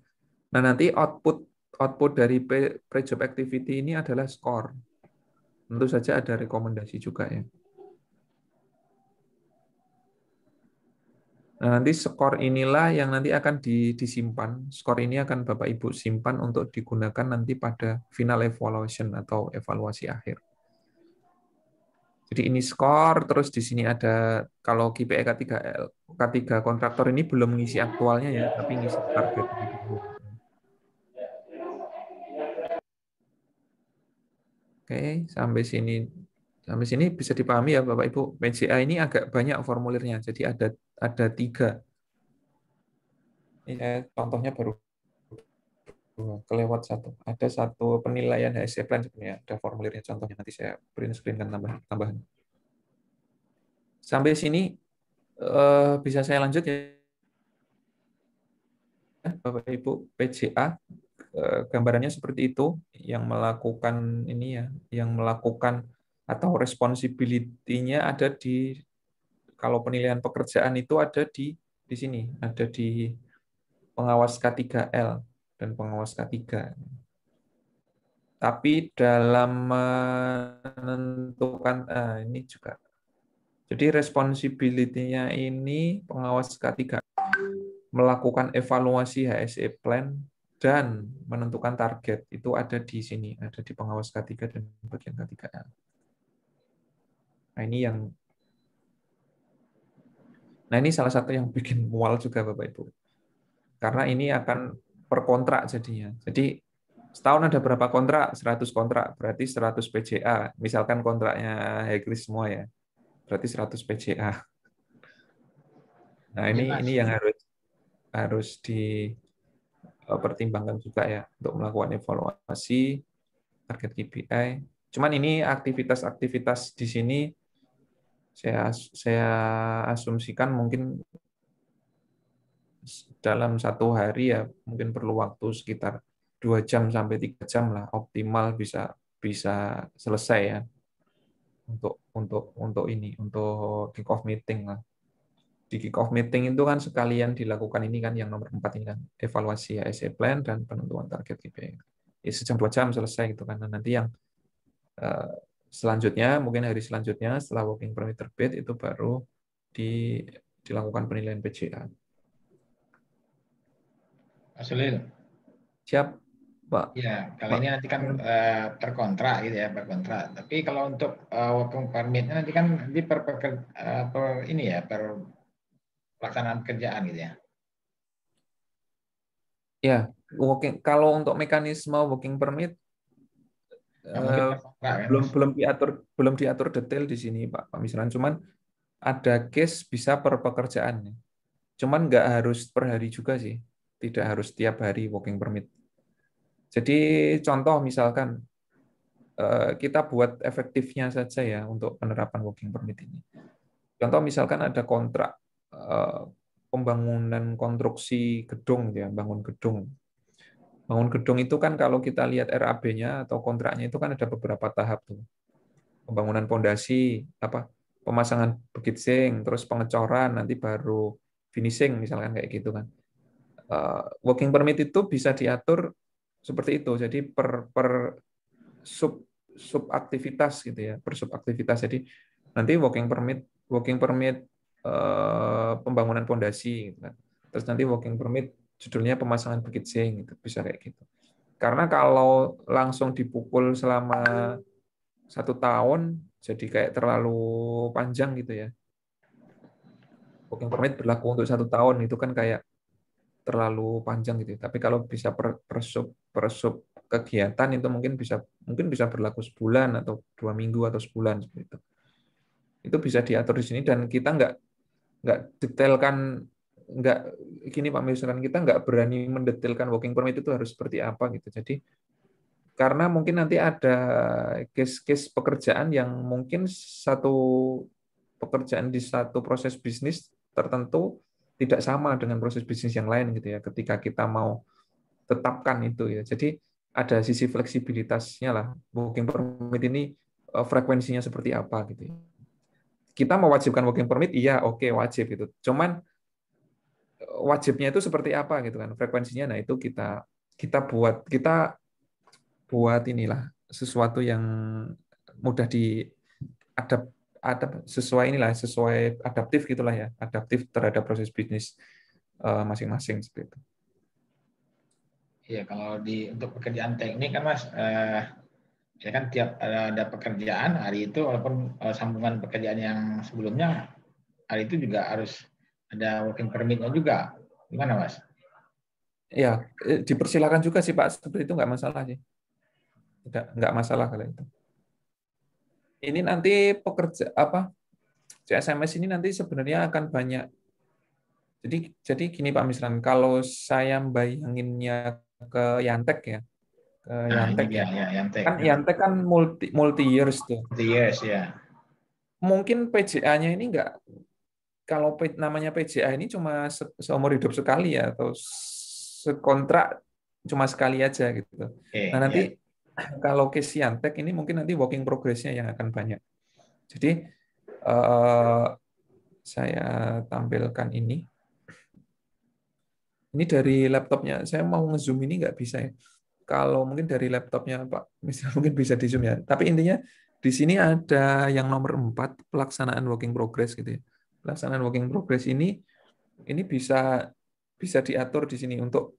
Speaker 1: nah nanti output output dari pre-job activity ini adalah skor tentu saja ada rekomendasi juga ya Nah, nanti skor inilah yang nanti akan disimpan. Skor ini akan Bapak Ibu simpan untuk digunakan nanti pada final evaluation atau evaluasi akhir. Jadi ini skor, terus di sini ada kalau KPI K3L, K3 kontraktor ini belum mengisi aktualnya ya, tapi ngisi target. Oke, sampai sini Sampai sini bisa dipahami ya Bapak Ibu, PCA ini agak banyak formulirnya, jadi ada ada tiga. Ya, contohnya baru kelewat satu. Ada satu penilaian HSC plan sebenarnya, ada formulirnya contohnya nanti saya print screen kan tambah, tambahan. Sampai sini eh, bisa saya lanjut ya. Bapak Ibu, PCA eh, gambarannya seperti itu yang melakukan ini ya, yang melakukan atau responsibility-nya ada di kalau penilaian pekerjaan itu ada di di sini, ada di pengawas K3L dan pengawas K3. Tapi dalam menentukan ah, ini juga. Jadi responsibility-nya ini pengawas K3 melakukan evaluasi HSE plan dan menentukan target itu ada di sini, ada di pengawas K3 dan bagian K3L. Nah ini yang Nah ini salah satu yang bikin mual juga Bapak Ibu. Karena ini akan per kontrak jadinya. Jadi setahun ada berapa kontrak? 100 kontrak, berarti 100 PJA. Misalkan kontraknya Hegris semua ya. Berarti 100 PJA. Nah, ini iya, ini yang harus harus dipertimbangkan eh, juga ya untuk melakukan evaluasi target KPI. Cuman ini aktivitas-aktivitas di sini saya saya asumsikan mungkin dalam satu hari ya mungkin perlu waktu sekitar dua jam sampai tiga jam lah optimal bisa bisa selesai ya untuk untuk untuk ini untuk kick off meeting lah di kick off meeting itu kan sekalian dilakukan ini kan yang nomor empat ini kan evaluasi HSE plan dan penentuan target KPI ya sejam dua jam selesai gitu kan nah, nanti yang eh, selanjutnya mungkin hari selanjutnya setelah working permit terbit itu baru di, dilakukan penilaian PCA. Mas Siap, Pak.
Speaker 7: Ya, kalau ini nanti kan uh, terkontrak gitu ya, berkontrak. Tapi kalau untuk uh, working permitnya nanti kan
Speaker 1: di per, per, eh, per ini ya,
Speaker 7: per pelaksanaan kerjaan gitu ya.
Speaker 1: Ya, working, kalau untuk mekanisme working permit Uh, belum belum diatur belum diatur detail di sini Pak misalnya Misran cuman ada case bisa per pekerjaan cuman nggak harus per hari juga sih tidak harus tiap hari working permit jadi contoh misalkan eh, kita buat efektifnya saja ya untuk penerapan working permit ini contoh misalkan ada kontrak eh, pembangunan konstruksi gedung gitu ya bangun gedung Bangun gedung itu kan kalau kita lihat RAB-nya atau kontraknya itu kan ada beberapa tahap tuh. Pembangunan pondasi, apa pemasangan sing terus pengecoran, nanti baru finishing misalkan kayak gitu kan. Eh, working permit itu bisa diatur seperti itu. Jadi per per sub sub aktivitas gitu ya, per sub aktivitas. Jadi nanti working permit working permit eh, pembangunan pondasi gitu kan. Terus nanti working permit judulnya pemasangan bukit sing gitu bisa kayak gitu karena kalau langsung dipukul selama satu tahun jadi kayak terlalu panjang gitu ya booking permit berlaku untuk satu tahun itu kan kayak terlalu panjang gitu ya. tapi kalau bisa per, per per kegiatan itu mungkin bisa mungkin bisa berlaku sebulan atau dua minggu atau sebulan seperti itu itu bisa diatur di sini dan kita nggak nggak detailkan nggak gini Pak Misalkan kita nggak berani mendetailkan working permit itu harus seperti apa gitu. Jadi karena mungkin nanti ada case-case pekerjaan yang mungkin satu pekerjaan di satu proses bisnis tertentu tidak sama dengan proses bisnis yang lain gitu ya. Ketika kita mau tetapkan itu ya. Jadi ada sisi fleksibilitasnya lah. Working permit ini eh, frekuensinya seperti apa gitu. Ya. Kita mewajibkan working permit, iya oke okay, wajib itu Cuman wajibnya itu seperti apa gitu kan frekuensinya nah itu kita kita buat kita buat inilah sesuatu yang mudah di adap adap sesuai inilah sesuai adaptif gitulah ya adaptif terhadap proses bisnis eh, masing-masing uh, seperti itu.
Speaker 7: Iya kalau di untuk pekerjaan teknik kan mas eh, ya kan tiap ada pekerjaan hari itu walaupun eh, sambungan pekerjaan yang sebelumnya hari itu juga harus ada working permitnya juga. Gimana, Mas?
Speaker 1: Ya, dipersilakan juga sih Pak. Seperti itu nggak masalah sih. Tidak, nggak masalah kalau itu. Ini nanti pekerja apa CSMS ini nanti sebenarnya akan banyak. Jadi jadi gini Pak Misran, kalau saya bayanginnya ke Yantek ya, ke ah, Yantek, ya, ya, Yantek. kan ya. Yantek kan multi multi years tuh. Multi years ya. Mungkin PJA-nya ini enggak kalau namanya PJA ini cuma seumur hidup sekali ya atau sekontrak cuma sekali aja gitu. Okay, nah nanti yeah. Iya. kalau ke Siantek ini mungkin nanti working progressnya yang akan banyak. Jadi uh, saya tampilkan ini. Ini dari laptopnya. Saya mau ngezoom ini nggak bisa ya. Kalau mungkin dari laptopnya Pak, misal mungkin bisa di zoom ya. Tapi intinya di sini ada yang nomor 4 pelaksanaan working progress gitu ya pelaksanaan working progress ini ini bisa bisa diatur di sini untuk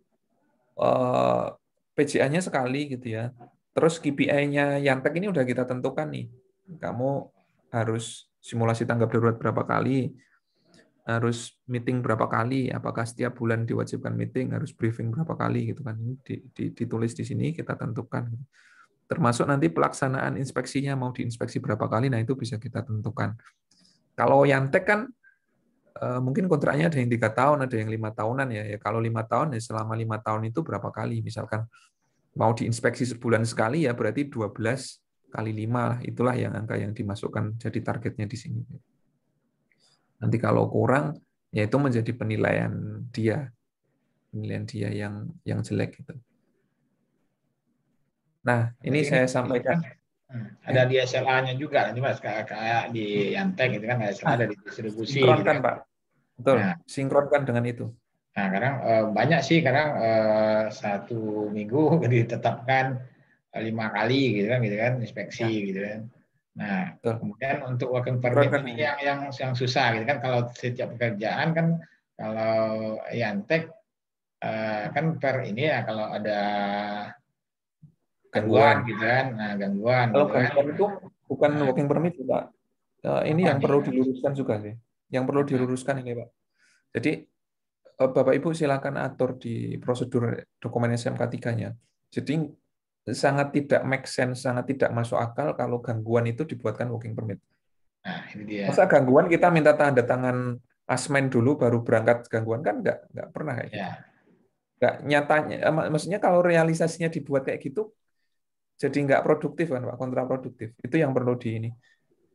Speaker 1: uh, eh, nya sekali gitu ya. Terus KPI-nya yang tag ini udah kita tentukan nih. Kamu harus simulasi tanggap darurat berapa kali, harus meeting berapa kali, apakah setiap bulan diwajibkan meeting, harus briefing berapa kali gitu kan. Ini di, di, ditulis di sini kita tentukan. Termasuk nanti pelaksanaan inspeksinya mau diinspeksi berapa kali, nah itu bisa kita tentukan. Kalau Yantek kan eh, mungkin kontraknya ada yang tiga tahun, ada yang lima tahunan ya. ya. kalau lima tahun ya selama lima tahun itu berapa kali? Misalkan mau diinspeksi sebulan sekali ya berarti 12 kali lima itulah yang angka yang dimasukkan jadi targetnya di sini. Nanti kalau kurang ya itu menjadi penilaian dia penilaian dia yang yang jelek gitu. Nah, ini saya sampaikan. Hmm.
Speaker 7: Ada di SLA-nya juga nanti mas kayak, di Yantek gitu kan SLA ada di distribusi. Gitu sinkronkan gitu. pak, betul. Nah. Sinkronkan dengan itu. Nah, kadang eh, banyak sih kadang eh, satu minggu ditetapkan eh, lima kali gitu kan, gitu kan inspeksi ya. gitu kan. Nah, Betul. kemudian untuk working permit ini yang yang yang susah gitu kan kalau setiap pekerjaan kan kalau yantek kan per ini ya kalau ada gangguan gitu kan nah gangguan kalau gitu kan. gangguan
Speaker 1: kan. itu bukan nah. working permit pak uh, ini oh, yang perlu diluruskan juga sih yang perlu nah. diluruskan ini pak jadi eh, bapak ibu silakan atur di prosedur dokumen SMK 3 nya jadi sangat tidak make sense sangat tidak masuk akal kalau gangguan itu dibuatkan working permit
Speaker 3: nah ini dia masa
Speaker 1: gangguan kita minta tanda tangan asmen dulu baru berangkat gangguan kan nggak nggak pernah gitu. ya. gitu. nggak nyatanya eh, maksudnya kalau realisasinya dibuat kayak gitu jadi nggak produktif kan Pak, kontraproduktif. Itu yang perlu di ini.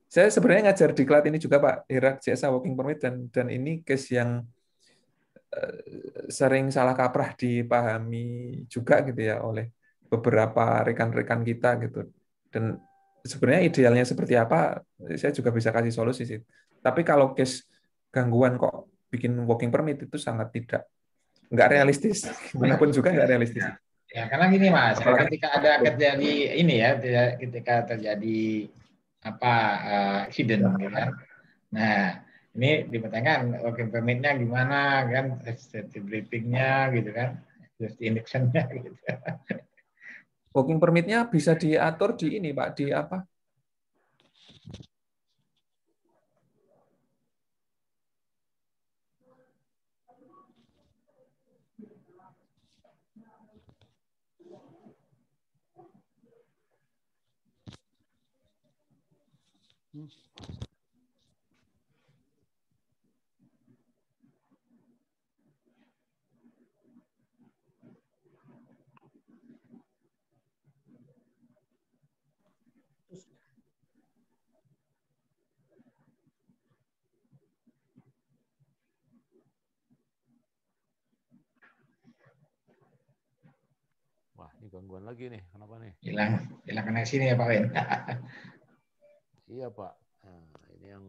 Speaker 1: Saya sebenarnya ngajar di Klat ini juga Pak, Irak jasa Working Permit dan dan ini case yang eh, sering salah kaprah dipahami juga gitu ya oleh beberapa rekan-rekan kita gitu. Dan sebenarnya idealnya seperti apa, saya juga bisa kasih solusi sih. Tapi kalau case gangguan kok bikin working permit itu sangat tidak nggak realistis, manapun juga nggak realistis.
Speaker 7: Ya karena gini mas, Apalagi. ketika ada terjadi ini ya, ketika terjadi apa uh, eh, hidden, ya. gitu kan. Nah ini dipertanyakan oke permitnya gimana kan, safety
Speaker 1: briefingnya gitu kan, safety indexnya gitu. Booking permitnya bisa diatur di ini pak, di apa?
Speaker 3: Wah,
Speaker 5: ini gangguan lagi nih. Kenapa nih? Hilang, hilang koneksi sini ya Pak Ben. Iya Pak. Nah, ini yang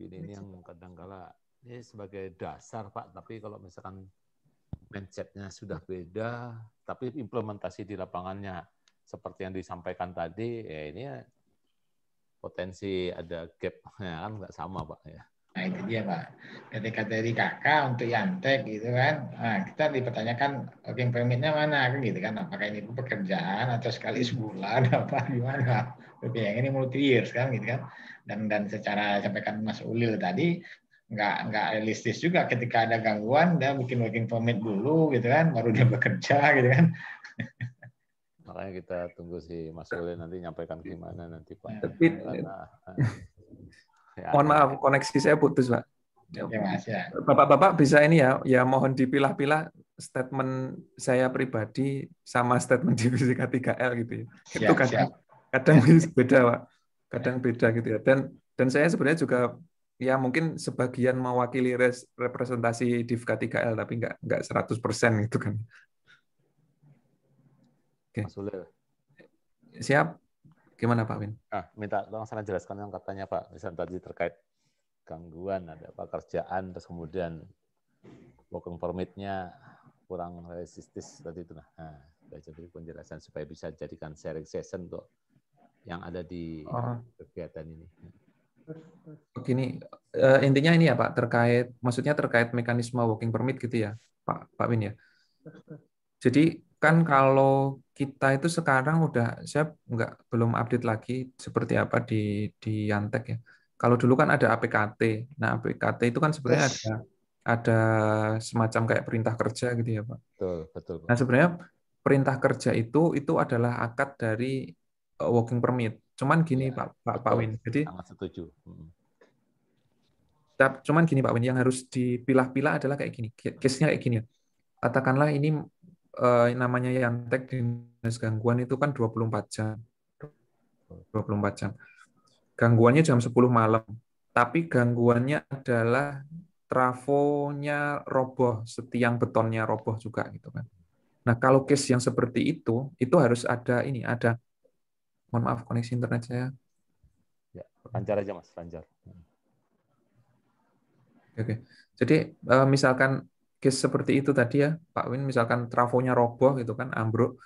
Speaker 5: ini, ini yang kadangkala ini sebagai dasar Pak. Tapi kalau misalkan mindsetnya sudah beda, tapi implementasi di lapangannya seperti yang disampaikan tadi, ya ini ya, potensi ada gap
Speaker 7: ya kan nggak sama Pak ya. Nah itu dia Pak. Ketika dari kakak untuk yantek gitu kan, nah, kita dipertanyakan working permitnya mana kan gitu kan, apakah ini pekerjaan atau sekali sebulan apa gimana? Nah, Oke, yang ini multi years kan gitu kan. Dan dan secara sampaikan Mas Ulil tadi nggak nggak realistis juga ketika ada gangguan dan bikin working permit dulu gitu kan baru dia bekerja gitu kan makanya kita
Speaker 5: tunggu si Mas Ulil nanti nyampaikan gimana nanti Pak. Tapi, nah.
Speaker 3: Ya,
Speaker 1: mohon ya. maaf, koneksi saya putus, Pak.
Speaker 3: Ya, ya,
Speaker 1: Bapak-bapak bisa ini ya, ya mohon dipilah-pilah statement saya pribadi sama statement di Fisika 3L gitu ya. Siap, Itu kadang, siap. kadang beda, Pak. Kadang beda gitu ya. Dan dan saya sebenarnya juga ya mungkin sebagian mewakili res, representasi k 3L tapi nggak nggak 100% gitu kan. Oke. Okay. Siap. Gimana Pak Win?
Speaker 5: Ah, minta tolong saya jelaskan yang katanya Pak misal tadi terkait gangguan, ada pekerjaan, terus kemudian working permitnya kurang resistis tadi itu. Nah, ah, saya beri penjelasan supaya bisa jadikan sharing session untuk yang ada di oh. kegiatan ini.
Speaker 1: Begini, uh, eh, intinya ini ya Pak, terkait, maksudnya terkait mekanisme working permit gitu ya, Pak, Pak Win ya. Jadi kan kalau kita itu sekarang udah saya nggak belum update lagi seperti apa di di Yantek ya. Kalau dulu kan ada APKT. Nah, APKT itu kan sebenarnya ada ada semacam kayak perintah kerja gitu ya, Pak.
Speaker 5: Betul, betul.
Speaker 1: Pak. Nah, sebenarnya perintah kerja itu itu adalah akad dari e, working permit. Cuman gini, ya, Pak Pak, Pak Win. Jadi Sangat setuju. Hmm. Cuman gini Pak Win, yang harus dipilah-pilah adalah kayak gini. Case-nya kayak gini ya. Katakanlah ini uh, namanya Yantek dinas gangguan itu kan 24 jam. 24 jam. Gangguannya jam 10 malam, tapi gangguannya adalah trafonya roboh, setiang betonnya roboh juga gitu kan. Nah, kalau case yang seperti itu, itu harus ada ini, ada mohon maaf koneksi internet saya.
Speaker 5: Ya, lancar aja Mas, lancar.
Speaker 1: Oke. Jadi eh, misalkan case seperti itu tadi ya, Pak Win misalkan trafonya roboh gitu kan, ambruk.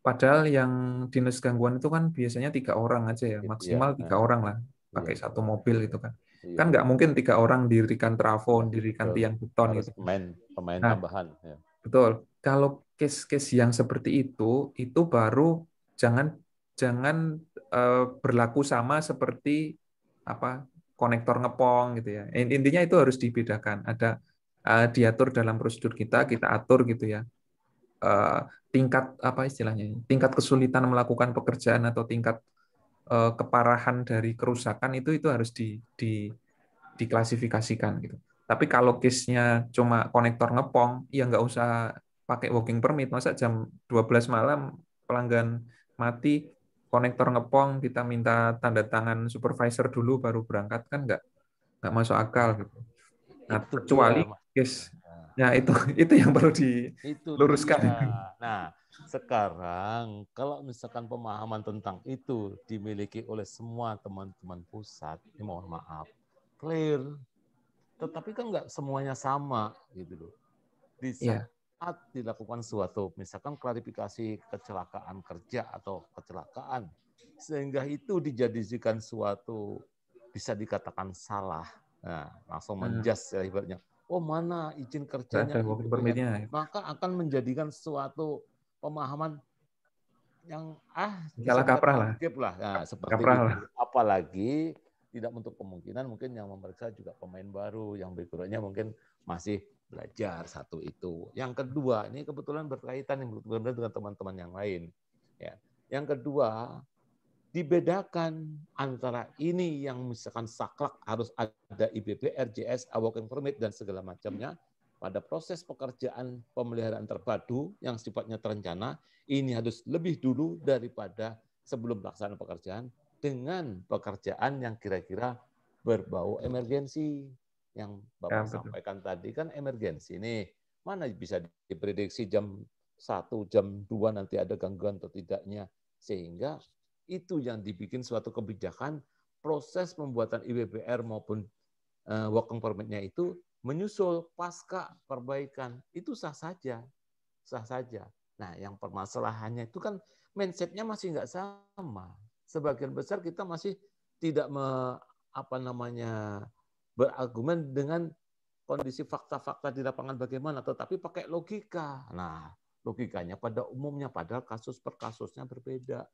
Speaker 1: Padahal yang dinas gangguan itu kan biasanya tiga orang aja ya, iya, maksimal tiga ya, orang lah, iya, pakai ya. satu mobil gitu kan. Ya. Kan nggak mungkin tiga orang dirikan trafo, dirikan betul. tiang beton gitu. Pemain, pemain nah, tambahan. Ya. Betul. Kalau case-case yang seperti itu, itu baru jangan jangan uh, berlaku sama seperti apa konektor ngepong gitu ya. Intinya itu harus dibedakan. Ada uh, diatur dalam prosedur kita, iya. kita atur gitu ya. Uh, tingkat apa istilahnya? Tingkat kesulitan melakukan pekerjaan atau tingkat uh, keparahan dari kerusakan itu itu harus di, di diklasifikasikan gitu. Tapi kalau case-nya cuma konektor ngepong, ya nggak usah pakai working permit. Masa jam 12 malam pelanggan mati, konektor ngepong, kita minta tanda tangan supervisor dulu baru berangkat, kan nggak, nggak masuk akal. Gitu. Nah. nah, itu kecuali ya, yes. Nah, itu itu yang perlu diluruskan.
Speaker 5: Itu Nah, sekarang kalau misalkan pemahaman tentang itu dimiliki oleh semua teman-teman pusat, ini mohon maaf, clear. Tetapi kan nggak semuanya sama gitu loh. Di iya. saat yeah. dilakukan suatu, misalkan klarifikasi kecelakaan kerja atau kecelakaan, sehingga itu dijadikan suatu bisa dikatakan salah Nah, langsung nah. menjas ya ibaratnya. Oh mana izin kerjanya, gitu Ya, maka akan menjadikan suatu pemahaman yang ah salah kaprah lah. lah. Nah, seperti kaprah itu. lah. Apalagi tidak untuk kemungkinan mungkin yang memeriksa juga pemain baru yang backgroundnya mungkin masih belajar satu itu. Yang kedua ini kebetulan berkaitan yang dengan teman-teman yang lain. Ya, yang kedua dibedakan antara ini yang misalkan saklak harus ada IBP, RJS, awoken permit, dan segala macamnya, pada proses pekerjaan pemeliharaan terpadu yang sifatnya terencana, ini harus lebih dulu daripada sebelum pelaksanaan pekerjaan dengan pekerjaan yang kira-kira berbau emergensi. Yang Bapak ya, sampaikan tadi kan emergensi ini Mana bisa diprediksi jam satu jam 2 nanti ada gangguan atau tidaknya. Sehingga itu yang dibikin suatu kebijakan proses pembuatan IBBR maupun uh, working permitnya itu menyusul pasca perbaikan itu sah saja sah saja nah yang permasalahannya itu kan mindsetnya masih nggak sama sebagian besar kita masih tidak me, apa namanya berargumen dengan kondisi fakta-fakta di lapangan bagaimana tetapi pakai logika nah logikanya pada umumnya padahal kasus per kasusnya berbeda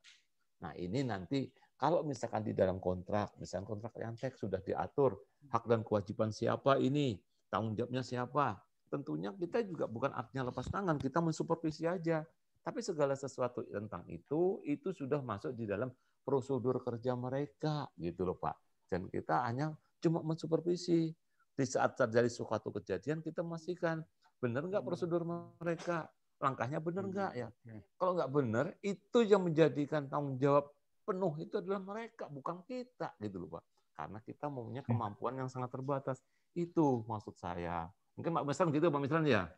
Speaker 5: Nah ini nanti kalau misalkan di dalam kontrak, misalkan kontrak teks sudah diatur hak dan kewajiban siapa ini, tanggung jawabnya siapa. Tentunya kita juga bukan artinya lepas tangan, kita mensupervisi aja. Tapi segala sesuatu tentang itu itu sudah masuk di dalam prosedur kerja mereka gitu loh Pak. Dan kita hanya cuma mensupervisi. Di saat terjadi suatu kejadian kita memastikan benar nggak hmm. prosedur mereka, langkahnya benar enggak hmm, ya. Iya. Kalau enggak benar, itu yang menjadikan tanggung jawab penuh itu adalah mereka, bukan kita gitu loh Pak. Karena kita mempunyai hmm. kemampuan yang sangat terbatas. Itu maksud saya. Mungkin Pak Misran gitu Pak Misran ya.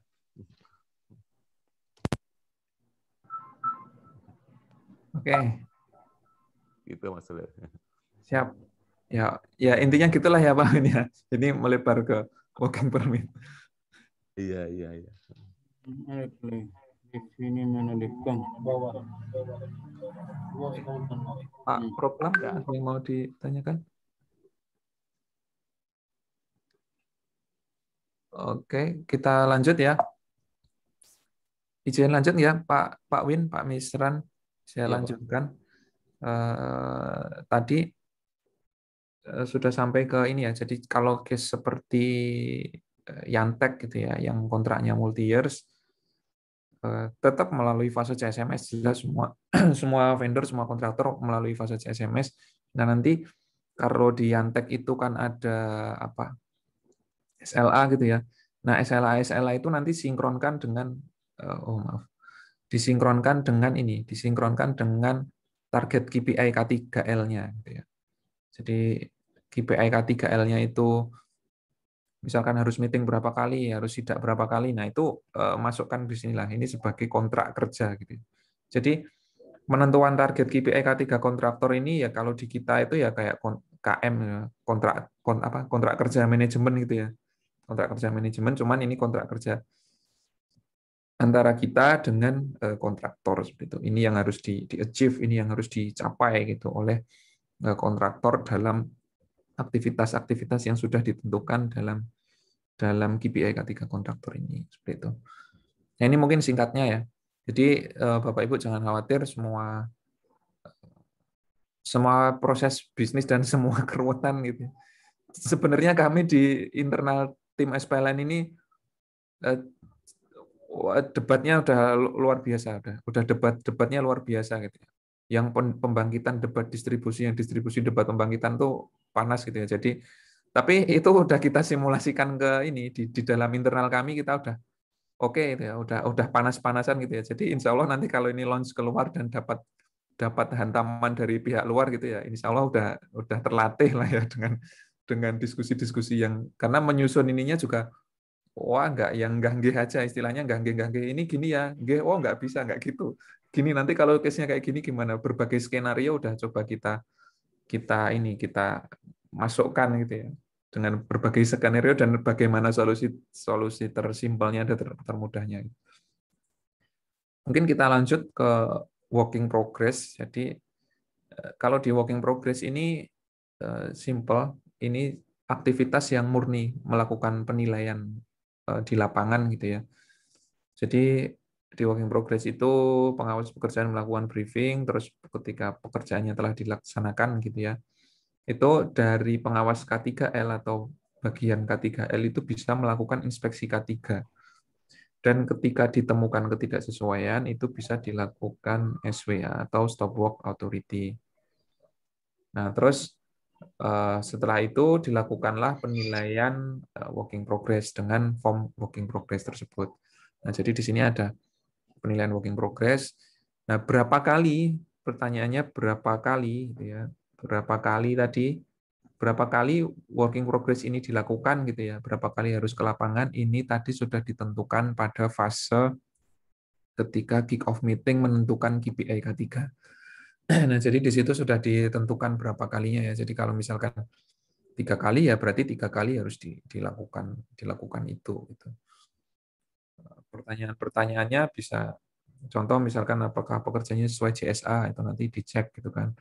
Speaker 5: Oke. Okay. Gitu maksudnya.
Speaker 1: Siap. Ya, ya intinya gitulah ya Pak ini. melebar ke working permit. Iya, iya, iya. Alif lam. Di sini Pak Proklam ya, ada yang mau ditanyakan? Oke, kita lanjut ya. Izin lanjut ya, Pak Pak Win, Pak Misran, saya ya, lanjutkan. Uh, tadi uh, sudah sampai ke ini ya. Jadi kalau case seperti Eh, Yantek gitu ya, yang kontraknya multi years, eh, tetap melalui fase CSMS jelas semua semua vendor semua kontraktor melalui fase CSMS. Nah nanti kalau di Yantek itu kan ada apa SLA gitu ya. Nah SLA SLA itu nanti sinkronkan dengan eh, oh maaf disinkronkan dengan ini disinkronkan dengan target KPI K3L-nya gitu ya. Jadi KPI K3L-nya itu misalkan harus meeting berapa kali, harus tidak berapa kali. Nah, itu eh, masukkan di sinilah. Ini sebagai kontrak kerja gitu. Jadi menentukan target KPI K3 kontraktor ini ya kalau di kita itu ya kayak KM ya, kontrak kont, apa kontrak kerja manajemen gitu ya. Kontrak kerja manajemen cuman ini kontrak kerja antara kita dengan eh, kontraktor seperti itu. Ini yang harus di, di achieve, ini yang harus dicapai gitu oleh eh, kontraktor dalam aktivitas-aktivitas yang sudah ditentukan dalam dalam KPI K3 kontraktor ini seperti itu. Nah, ini mungkin singkatnya ya. Jadi eh, Bapak Ibu jangan khawatir semua semua proses bisnis dan semua keruwetan gitu. Sebenarnya kami di internal tim SPLN ini eh, eh, debatnya udah luar biasa udah udah debat debatnya luar biasa gitu ya. yang pembangkitan debat distribusi yang distribusi debat pembangkitan tuh panas gitu ya. Jadi tapi itu udah kita simulasikan ke ini di, di dalam internal kami kita udah oke okay, gitu ya, udah udah panas-panasan gitu ya. Jadi insya Allah nanti kalau ini launch keluar dan dapat dapat hantaman dari pihak luar gitu ya, insya Allah udah udah terlatih lah ya dengan dengan diskusi-diskusi yang karena menyusun ininya juga wah nggak yang ganggih aja istilahnya ganggih ganggih ini gini ya g oh nggak bisa nggak gitu gini nanti kalau case nya kayak gini gimana berbagai skenario udah coba kita kita ini kita masukkan gitu ya dengan berbagai skenario dan bagaimana solusi solusi tersimpelnya dan termudahnya. Mungkin kita lanjut ke working progress. Jadi eh, kalau di working progress ini eh, simple, ini aktivitas yang murni melakukan penilaian eh, di lapangan gitu ya. Jadi di working progress itu pengawas pekerjaan melakukan briefing, terus ketika pekerjaannya telah dilaksanakan gitu ya, itu dari pengawas K3L atau bagian K3L itu bisa melakukan inspeksi K3. Dan ketika ditemukan ketidaksesuaian, itu bisa dilakukan SWA atau Stop Work Authority. Nah, terus eh, setelah itu dilakukanlah penilaian eh, working progress dengan form working progress tersebut. Nah, jadi di sini ada penilaian working progress. Nah, berapa kali pertanyaannya berapa kali gitu ya? Berapa kali tadi? Berapa kali working progress ini dilakukan gitu ya? Berapa kali harus ke lapangan? Ini tadi sudah ditentukan pada fase ketika kick off meeting menentukan KPI K3. Nah, jadi di situ sudah ditentukan berapa kalinya ya. Jadi kalau misalkan tiga kali ya berarti tiga kali harus dilakukan dilakukan itu gitu pertanyaan-pertanyaannya bisa contoh misalkan apakah pekerjanya sesuai JSA itu nanti dicek gitu kan.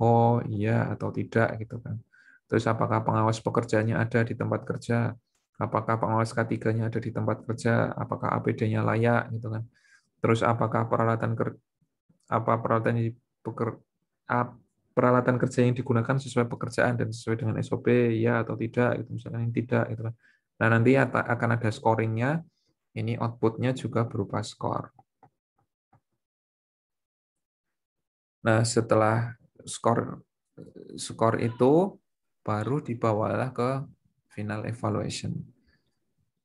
Speaker 1: Oh iya atau tidak gitu kan. Terus apakah pengawas pekerjaannya ada di tempat kerja? Apakah pengawas ketiganya ada di tempat kerja? Apakah APD-nya layak gitu kan? Terus apakah peralatan ker, apa peralatan di peralatan kerja yang digunakan sesuai pekerjaan dan sesuai dengan SOP ya atau tidak gitu misalkan yang tidak gitu kan. Nah, nanti akan ada scoringnya ini outputnya juga berupa skor. Nah, setelah skor skor itu baru dibawalah ke final evaluation.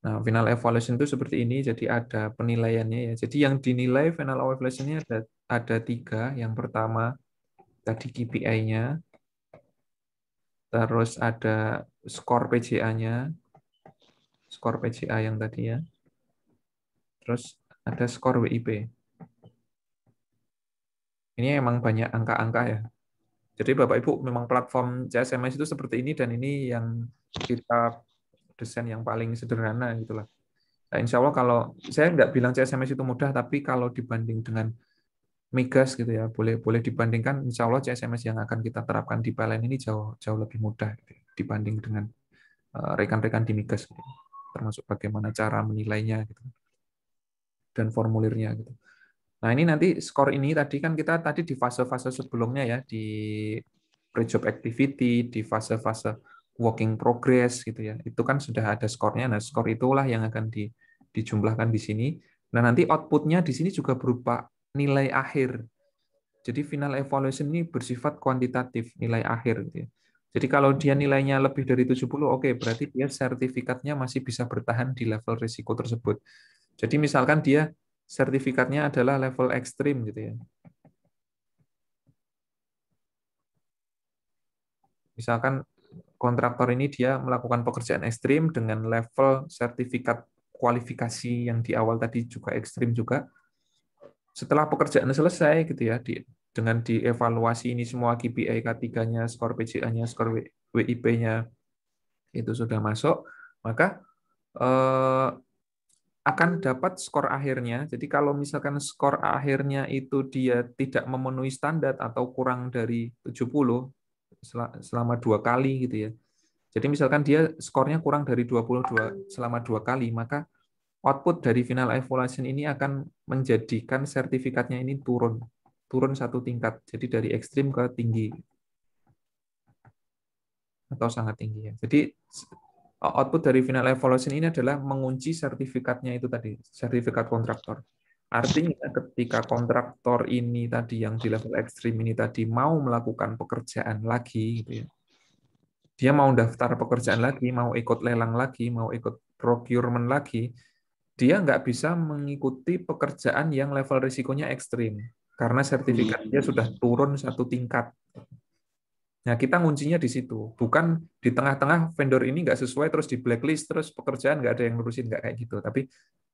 Speaker 1: Nah, final evaluation itu seperti ini, jadi ada penilaiannya ya. Jadi yang dinilai final evaluation ini ada, ada tiga. Yang pertama tadi KPI-nya, terus ada skor pja nya skor PJA yang tadi ya, Terus ada skor WIP. Ini emang banyak angka-angka ya. Jadi Bapak Ibu memang platform CSMS itu seperti ini dan ini yang kita desain yang paling sederhana gitulah. Nah, insya Allah kalau saya nggak bilang CSMS itu mudah, tapi kalau dibanding dengan migas gitu ya, boleh boleh dibandingkan, insya Allah CSMS yang akan kita terapkan di PLN ini jauh jauh lebih mudah dibanding dengan eh, rekan-rekan di migas, gitu. termasuk bagaimana cara menilainya. Gitu dan formulirnya gitu. Nah, ini nanti skor ini tadi kan kita tadi di fase-fase sebelumnya ya di pre-job activity, di fase-fase working progress gitu ya. Itu kan sudah ada skornya. Nah, skor itulah yang akan di, dijumlahkan di sini. Nah, nanti outputnya di sini juga berupa nilai akhir. Jadi final evaluation ini bersifat kuantitatif, nilai akhir gitu ya. Jadi kalau dia nilainya lebih dari 70, oke, okay, berarti dia sertifikatnya masih bisa bertahan di level risiko tersebut. Jadi misalkan dia sertifikatnya adalah level ekstrim gitu ya. Misalkan kontraktor ini dia melakukan pekerjaan ekstrim dengan level sertifikat kualifikasi yang di awal tadi juga ekstrim juga. Setelah pekerjaan selesai gitu ya, di, dengan dievaluasi ini semua KPI K3-nya, skor PJA-nya, skor WIP-nya itu sudah masuk, maka eh, akan dapat skor akhirnya. Jadi kalau misalkan skor akhirnya itu dia tidak memenuhi standar atau kurang dari 70 selama dua kali gitu ya. Jadi misalkan dia skornya kurang dari 22 selama dua kali, maka output dari final evaluation ini akan menjadikan sertifikatnya ini turun. Turun satu tingkat. Jadi dari ekstrim ke tinggi. Atau sangat tinggi ya. Jadi output dari final evaluation ini adalah mengunci sertifikatnya itu tadi, sertifikat kontraktor. Artinya ketika kontraktor ini tadi yang di level ekstrim ini tadi mau melakukan pekerjaan lagi, gitu ya, dia mau daftar pekerjaan lagi, mau ikut lelang lagi, mau ikut procurement lagi, dia nggak bisa mengikuti pekerjaan yang level risikonya ekstrim karena sertifikatnya hmm. sudah turun satu tingkat Nah, kita nguncinya di situ, bukan di tengah-tengah vendor ini nggak sesuai terus di blacklist terus pekerjaan nggak ada yang ngurusin nggak kayak gitu. Tapi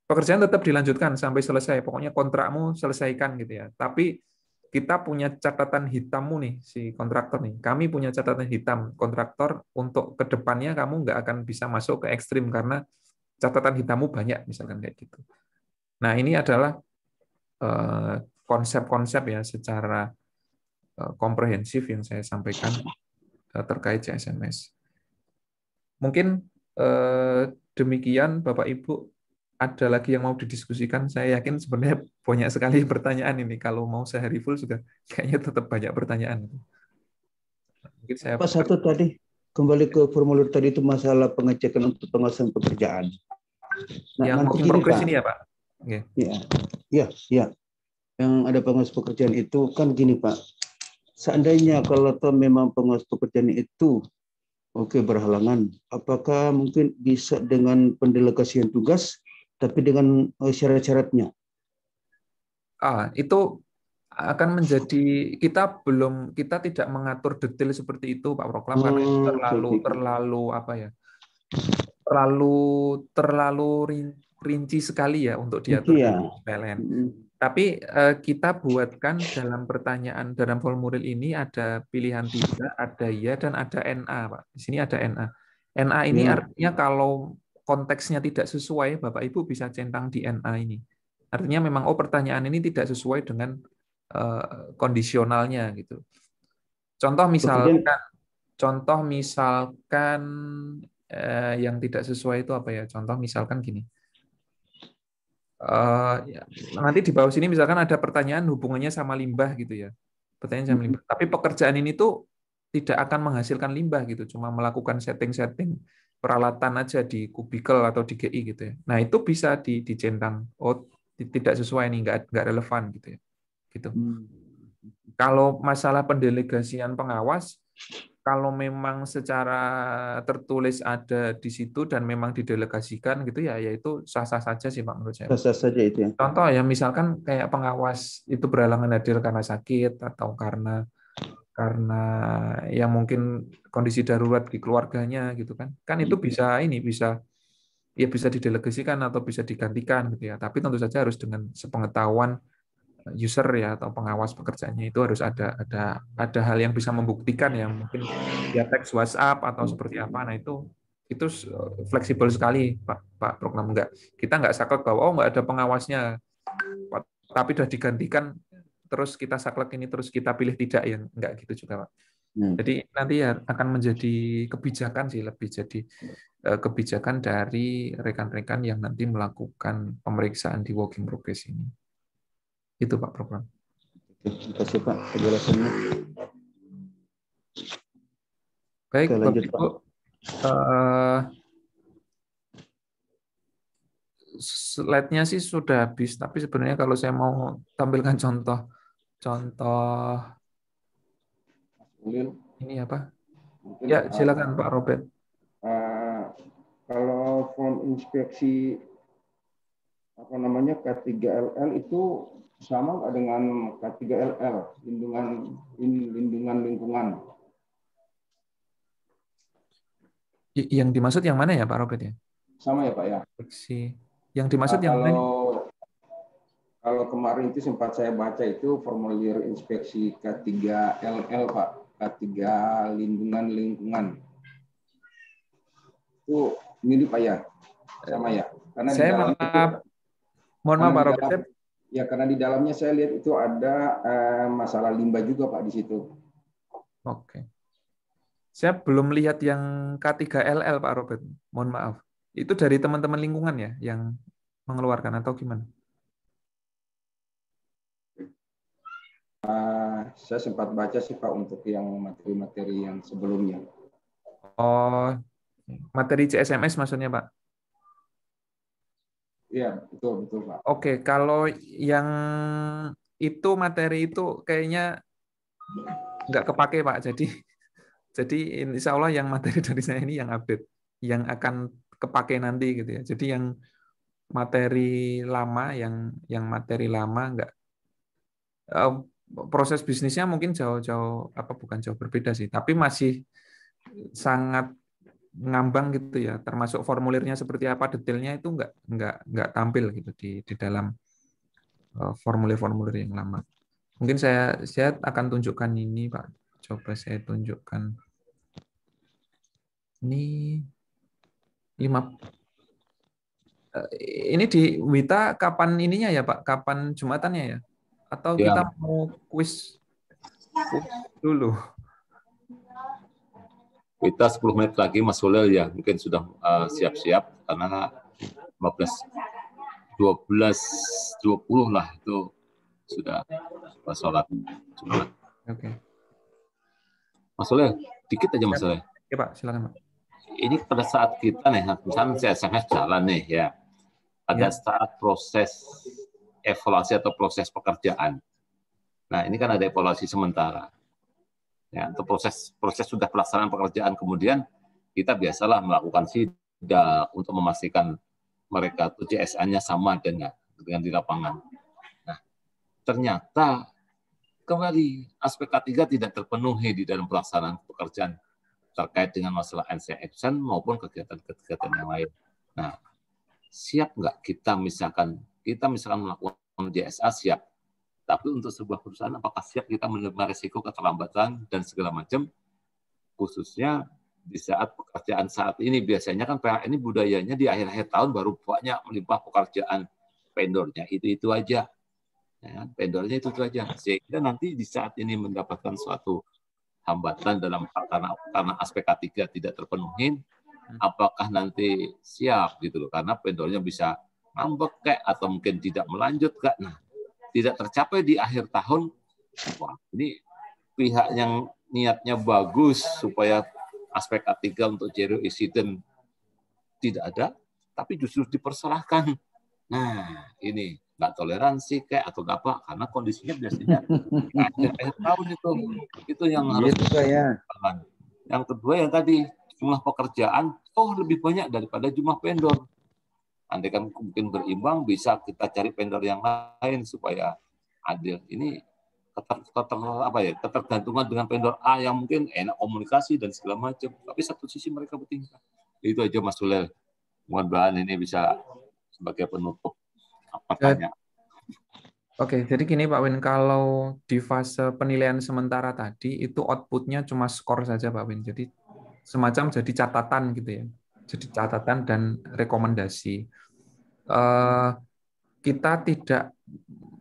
Speaker 1: pekerjaan tetap dilanjutkan sampai selesai. Pokoknya kontrakmu selesaikan gitu ya. Tapi kita punya catatan hitammu nih si kontraktor nih. Kami punya catatan hitam kontraktor untuk kedepannya kamu nggak akan bisa masuk ke ekstrim karena catatan hitammu banyak misalkan kayak gitu. Nah ini adalah eh, konsep-konsep ya secara Eh, komprehensif yang saya sampaikan eh, terkait CSMS. Mungkin eh, demikian Bapak Ibu ada lagi yang mau didiskusikan, saya yakin sebenarnya banyak sekali pertanyaan ini. Kalau mau sehari full sudah kayaknya tetap banyak pertanyaan. Mungkin saya
Speaker 4: Pak satu tadi kembali ke formulir tadi itu masalah pengecekan untuk pengawasan pekerjaan.
Speaker 3: Nah, yang nanti progres ini ya Pak?
Speaker 1: Iya, okay.
Speaker 4: iya. Ya. Yang ada pengawas pekerjaan itu kan gini Pak, seandainya kalau toh memang penguasa pekerjaan itu oke okay, berhalangan, apakah mungkin bisa dengan pendelegasian tugas tapi dengan eh, syarat-syaratnya?
Speaker 1: Ah, itu akan menjadi kita belum kita tidak mengatur detail seperti itu Pak Proklam oh, karena hmm, terlalu jadi. terlalu apa ya terlalu terlalu rinci sekali ya untuk diatur ya. di PLN. Hmm. Tapi uh, kita buatkan dalam pertanyaan dalam formulir ini ada pilihan tiga, ada ya dan ada NA, Pak. Di sini ada NA. NA ini ya. artinya kalau konteksnya tidak sesuai, Bapak Ibu bisa centang di NA ini. Artinya memang oh pertanyaan ini tidak sesuai dengan uh, kondisionalnya gitu. Contoh misalkan contoh misalkan uh, yang tidak sesuai itu apa ya? Contoh misalkan gini. Uh, nanti di bawah sini misalkan ada pertanyaan hubungannya sama limbah gitu ya. Pertanyaan sama limbah. Tapi pekerjaan ini tuh tidak akan menghasilkan limbah gitu, cuma melakukan setting-setting peralatan aja di kubikel atau di GI gitu ya. Nah, itu bisa di dicentang. Oh, tidak sesuai nih, nggak nggak relevan gitu ya. Gitu. Hmm. Kalau masalah pendelegasian pengawas kalau memang secara tertulis ada di situ dan memang didelegasikan gitu ya, yaitu sah-sah saja sih Pak menurut saya. Sah-sah saja itu ya. Contoh ya misalkan kayak pengawas itu berhalangan hadir karena sakit atau karena karena yang mungkin kondisi darurat di keluarganya gitu kan. Kan itu iya. bisa ini bisa ya bisa didelegasikan atau bisa digantikan gitu ya. Tapi tentu saja harus dengan sepengetahuan user ya atau pengawas pekerjaannya itu harus ada ada ada hal yang bisa membuktikan ya mungkin ya teks WhatsApp atau seperti apa nah itu itu eh, fleksibel sekali Pak Pak program enggak kita nggak saklek bahwa oh nggak ada pengawasnya tapi sudah digantikan terus kita saklek ini terus kita pilih tidak ya enggak gitu juga Pak hmm. jadi nanti ya akan menjadi kebijakan sih lebih jadi eh, kebijakan dari rekan-rekan yang nanti melakukan pemeriksaan di working progress ini. Itu Pak Program. Terima kasih Pak penjelasannya. Baik, Oke, lanjut, Bapak Pak. Uh, slide-nya sih sudah habis, tapi sebenarnya kalau saya mau tampilkan contoh contoh Mungkin, ini apa? Mungkin, ya, silakan uh, Pak Robert.
Speaker 4: Uh, kalau form inspeksi apa namanya k 3 ll itu sama nggak dengan K3LL, lindungan lindungan lingkungan?
Speaker 1: Yang dimaksud yang mana ya Pak Robert ya? Sama ya Pak ya. Si yang dimaksud nah, yang kalau, mana?
Speaker 6: Kalau kemarin itu sempat saya baca itu formulir inspeksi K3LL Pak, K3 lindungan lingkungan. Itu mirip Pak ya? Sama ya? Karena saya maaf, mohon maaf Pak Robert, Ya, karena di dalamnya saya lihat itu ada eh, masalah limbah juga, Pak,
Speaker 1: di situ. Oke. Saya belum lihat yang K3LL, Pak Robert. Mohon maaf. Itu dari teman-teman lingkungan ya yang mengeluarkan atau gimana?
Speaker 6: Uh, saya sempat baca sih Pak untuk yang materi-materi yang sebelumnya.
Speaker 1: Oh, materi CSMS maksudnya Pak? Iya, betul betul Pak. Oke, kalau yang itu materi itu kayaknya nggak kepake Pak. Jadi jadi insya Allah yang materi dari saya ini yang update, yang akan kepake nanti gitu ya. Jadi yang materi lama, yang yang materi lama nggak proses bisnisnya mungkin jauh-jauh apa bukan jauh berbeda sih, tapi masih sangat ngambang gitu ya termasuk formulirnya seperti apa detailnya itu nggak nggak nggak tampil gitu di di dalam eh, formulir-formulir yang lama mungkin saya saya akan tunjukkan ini pak coba saya tunjukkan ini lima eh, ini di Wita kapan ininya ya pak kapan jumatannya ya atau ya. kita mau kuis iya. dulu
Speaker 5: kita 10 menit lagi Mas Solel ya mungkin sudah eh, siap-siap uh, karena 15 12 20 lah itu sudah sholat Oke. Okay. Mas Solel, dikit aja Mas Solel.
Speaker 1: Ya Pak, silakan Pak. Ini
Speaker 5: pada saat kita nih, misalnya saya SMS jalan nih ya, pada ya. saat proses evaluasi atau proses pekerjaan. Nah, ini kan ada evaluasi sementara ya, untuk proses proses sudah pelaksanaan pekerjaan kemudian kita biasalah melakukan sidak untuk memastikan mereka tuh CSA-nya sama dengan dengan di lapangan. Nah, ternyata kembali aspek ketiga tidak terpenuhi di dalam pelaksanaan pekerjaan terkait dengan masalah NC action maupun
Speaker 3: kegiatan-kegiatan yang lain. Nah,
Speaker 5: siap nggak kita misalkan kita misalkan melakukan JSA siap, tapi untuk sebuah perusahaan, apakah siap kita menerima resiko keterlambatan dan segala macam, khususnya di saat pekerjaan saat ini. Biasanya kan PH ini budayanya di akhir-akhir tahun baru banyak melimpah pekerjaan vendornya itu-itu aja. Ya, vendornya itu, itu aja. Sehingga nanti di saat ini mendapatkan suatu hambatan dalam karena, karena aspek K3 tidak terpenuhi, apakah nanti siap gitu loh karena vendornya bisa ngambek kayak atau mungkin tidak melanjut kak nah tidak tercapai di akhir tahun, wah ini pihak yang niatnya bagus supaya aspek artikel untuk zero incident tidak ada, tapi justru dipersalahkan. Nah, ini nggak toleransi kayak atau nggak apa karena kondisinya biasanya Nah akhir tahun itu itu yang iya harus gitu, ya. yang kedua yang tadi jumlah pekerjaan oh lebih banyak daripada jumlah vendor andai kan mungkin berimbang bisa kita cari vendor yang lain supaya adil. Ini keter, keter apa ya ketergantungan dengan vendor A yang mungkin enak komunikasi dan segala macam. Tapi satu sisi mereka bertingkah. Itu aja Mas Sulel. mohon bahan ini bisa sebagai penutup
Speaker 1: pertanyaan. Oke, jadi gini Pak Win, kalau di fase penilaian sementara tadi itu outputnya cuma skor saja Pak Win, jadi semacam jadi catatan gitu ya jadi catatan dan rekomendasi. Eh, kita tidak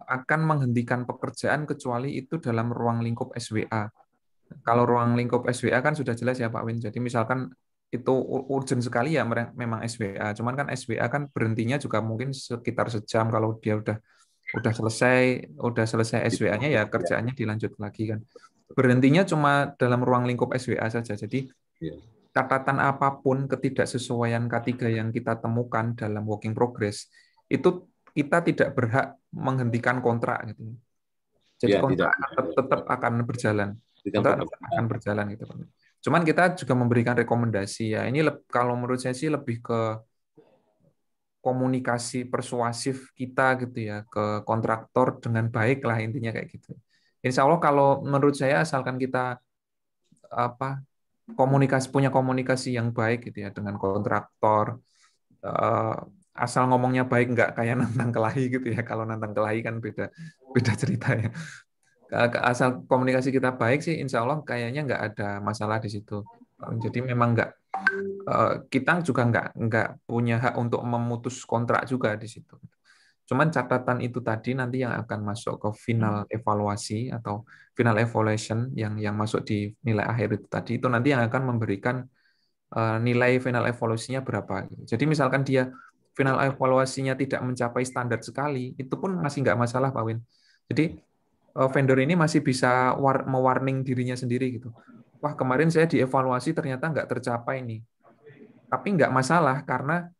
Speaker 1: akan menghentikan pekerjaan kecuali itu dalam ruang lingkup SWA. Kalau ruang lingkup SWA kan sudah jelas ya Pak Win. Jadi misalkan itu urgent sekali ya memang SWA. Cuman kan SWA kan berhentinya juga mungkin sekitar sejam kalau dia udah udah selesai udah selesai SWA-nya ya kerjaannya dilanjut lagi kan. Berhentinya cuma dalam ruang lingkup SWA saja. Jadi iya catatan apapun ketidaksesuaian K3 yang kita temukan dalam working progress itu kita tidak berhak menghentikan kontrak gitu. Jadi ya, kontrak tidak. Tetap, tetap akan berjalan. Tidak akan berjalan gitu Cuman kita juga memberikan rekomendasi ya. Ini kalau menurut saya sih lebih ke komunikasi persuasif kita gitu ya ke kontraktor dengan baik lah intinya kayak gitu. Insya Allah kalau menurut saya asalkan kita apa komunikasi punya komunikasi yang baik gitu ya dengan kontraktor uh, asal ngomongnya baik nggak kayak nantang kelahi gitu ya kalau nantang kelahi kan beda beda cerita ya asal komunikasi kita baik sih insya Allah kayaknya nggak ada masalah di situ jadi memang nggak uh, kita juga nggak nggak punya hak untuk memutus kontrak juga di situ Cuman catatan itu tadi nanti yang akan masuk ke final hmm. evaluasi atau final evaluation yang yang masuk di nilai akhir itu tadi itu nanti yang akan memberikan eh, nilai final evaluasinya berapa. Jadi misalkan dia final evaluasinya tidak mencapai standar sekali, itu pun masih nggak masalah Pak Win. Jadi eh, vendor ini masih bisa war mewarning dirinya sendiri gitu. Wah kemarin saya dievaluasi ternyata nggak tercapai nih. Tapi nggak masalah karena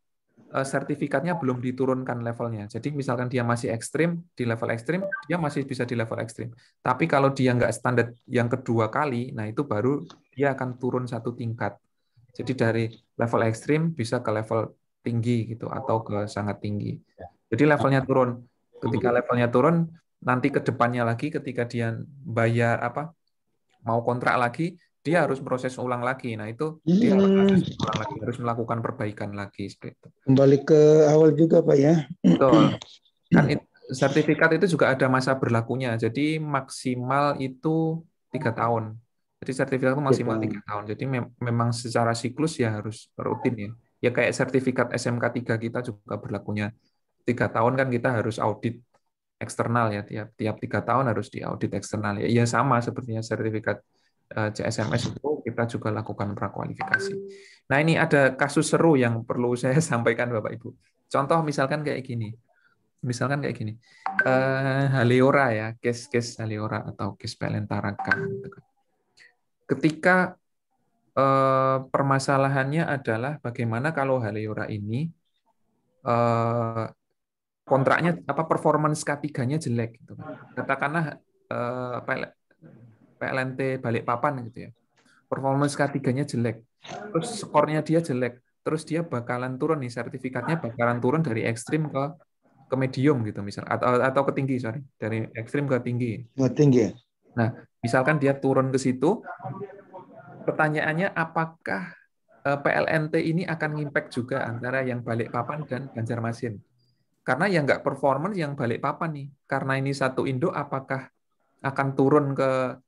Speaker 1: Eh, sertifikatnya belum diturunkan levelnya. Jadi misalkan dia masih ekstrim di level ekstrim, dia masih bisa di level ekstrim. Tapi kalau dia nggak standar yang kedua kali, nah itu baru dia akan turun satu tingkat. Jadi dari level ekstrim bisa ke level tinggi gitu atau ke sangat tinggi. Jadi levelnya turun. Ketika levelnya turun, nanti ke depannya lagi ketika dia bayar apa mau kontrak lagi, dia harus proses ulang lagi. Nah, itu hmm. dia harus hmm. ulang lagi, harus melakukan perbaikan lagi seperti itu.
Speaker 4: Kembali ke awal juga, Pak ya.
Speaker 1: Betul. Kan itu, sertifikat itu juga ada masa berlakunya. Jadi maksimal itu tiga tahun. Jadi sertifikat itu maksimal tiga tahun. Jadi me memang secara siklus ya harus rutin ya. Ya kayak sertifikat SMK 3 kita juga berlakunya tiga tahun kan kita harus audit eksternal ya tiap tiap tiga tahun harus diaudit eksternal ya. Iya sama sepertinya sertifikat Eh, CSMS itu kita juga lakukan prakualifikasi. Hmm. Nah ini ada kasus seru yang perlu saya sampaikan Bapak Ibu. Contoh misalkan kayak gini, misalkan kayak gini, uh, Haleora ya, case-case Haleora atau case Pelentarakan. Gitu kan. Ketika uh, permasalahannya adalah bagaimana kalau Haleora ini uh, kontraknya apa performance K3-nya jelek gitu. Kan. Katakanlah uh, PLNT Balikpapan gitu ya. Performance K3-nya jelek. Terus skornya dia jelek. Terus dia bakalan turun nih sertifikatnya bakalan turun dari ekstrim ke ke medium gitu misal atau atau ke tinggi sorry dari ekstrim ke tinggi. Ke tinggi. Ya? Nah misalkan dia turun ke situ, pertanyaannya apakah eh, PLNT ini akan ngimpact juga antara yang balik papan dan Banjarmasin. Karena yang nggak performance yang balik papan nih. Karena ini satu induk apakah akan turun ke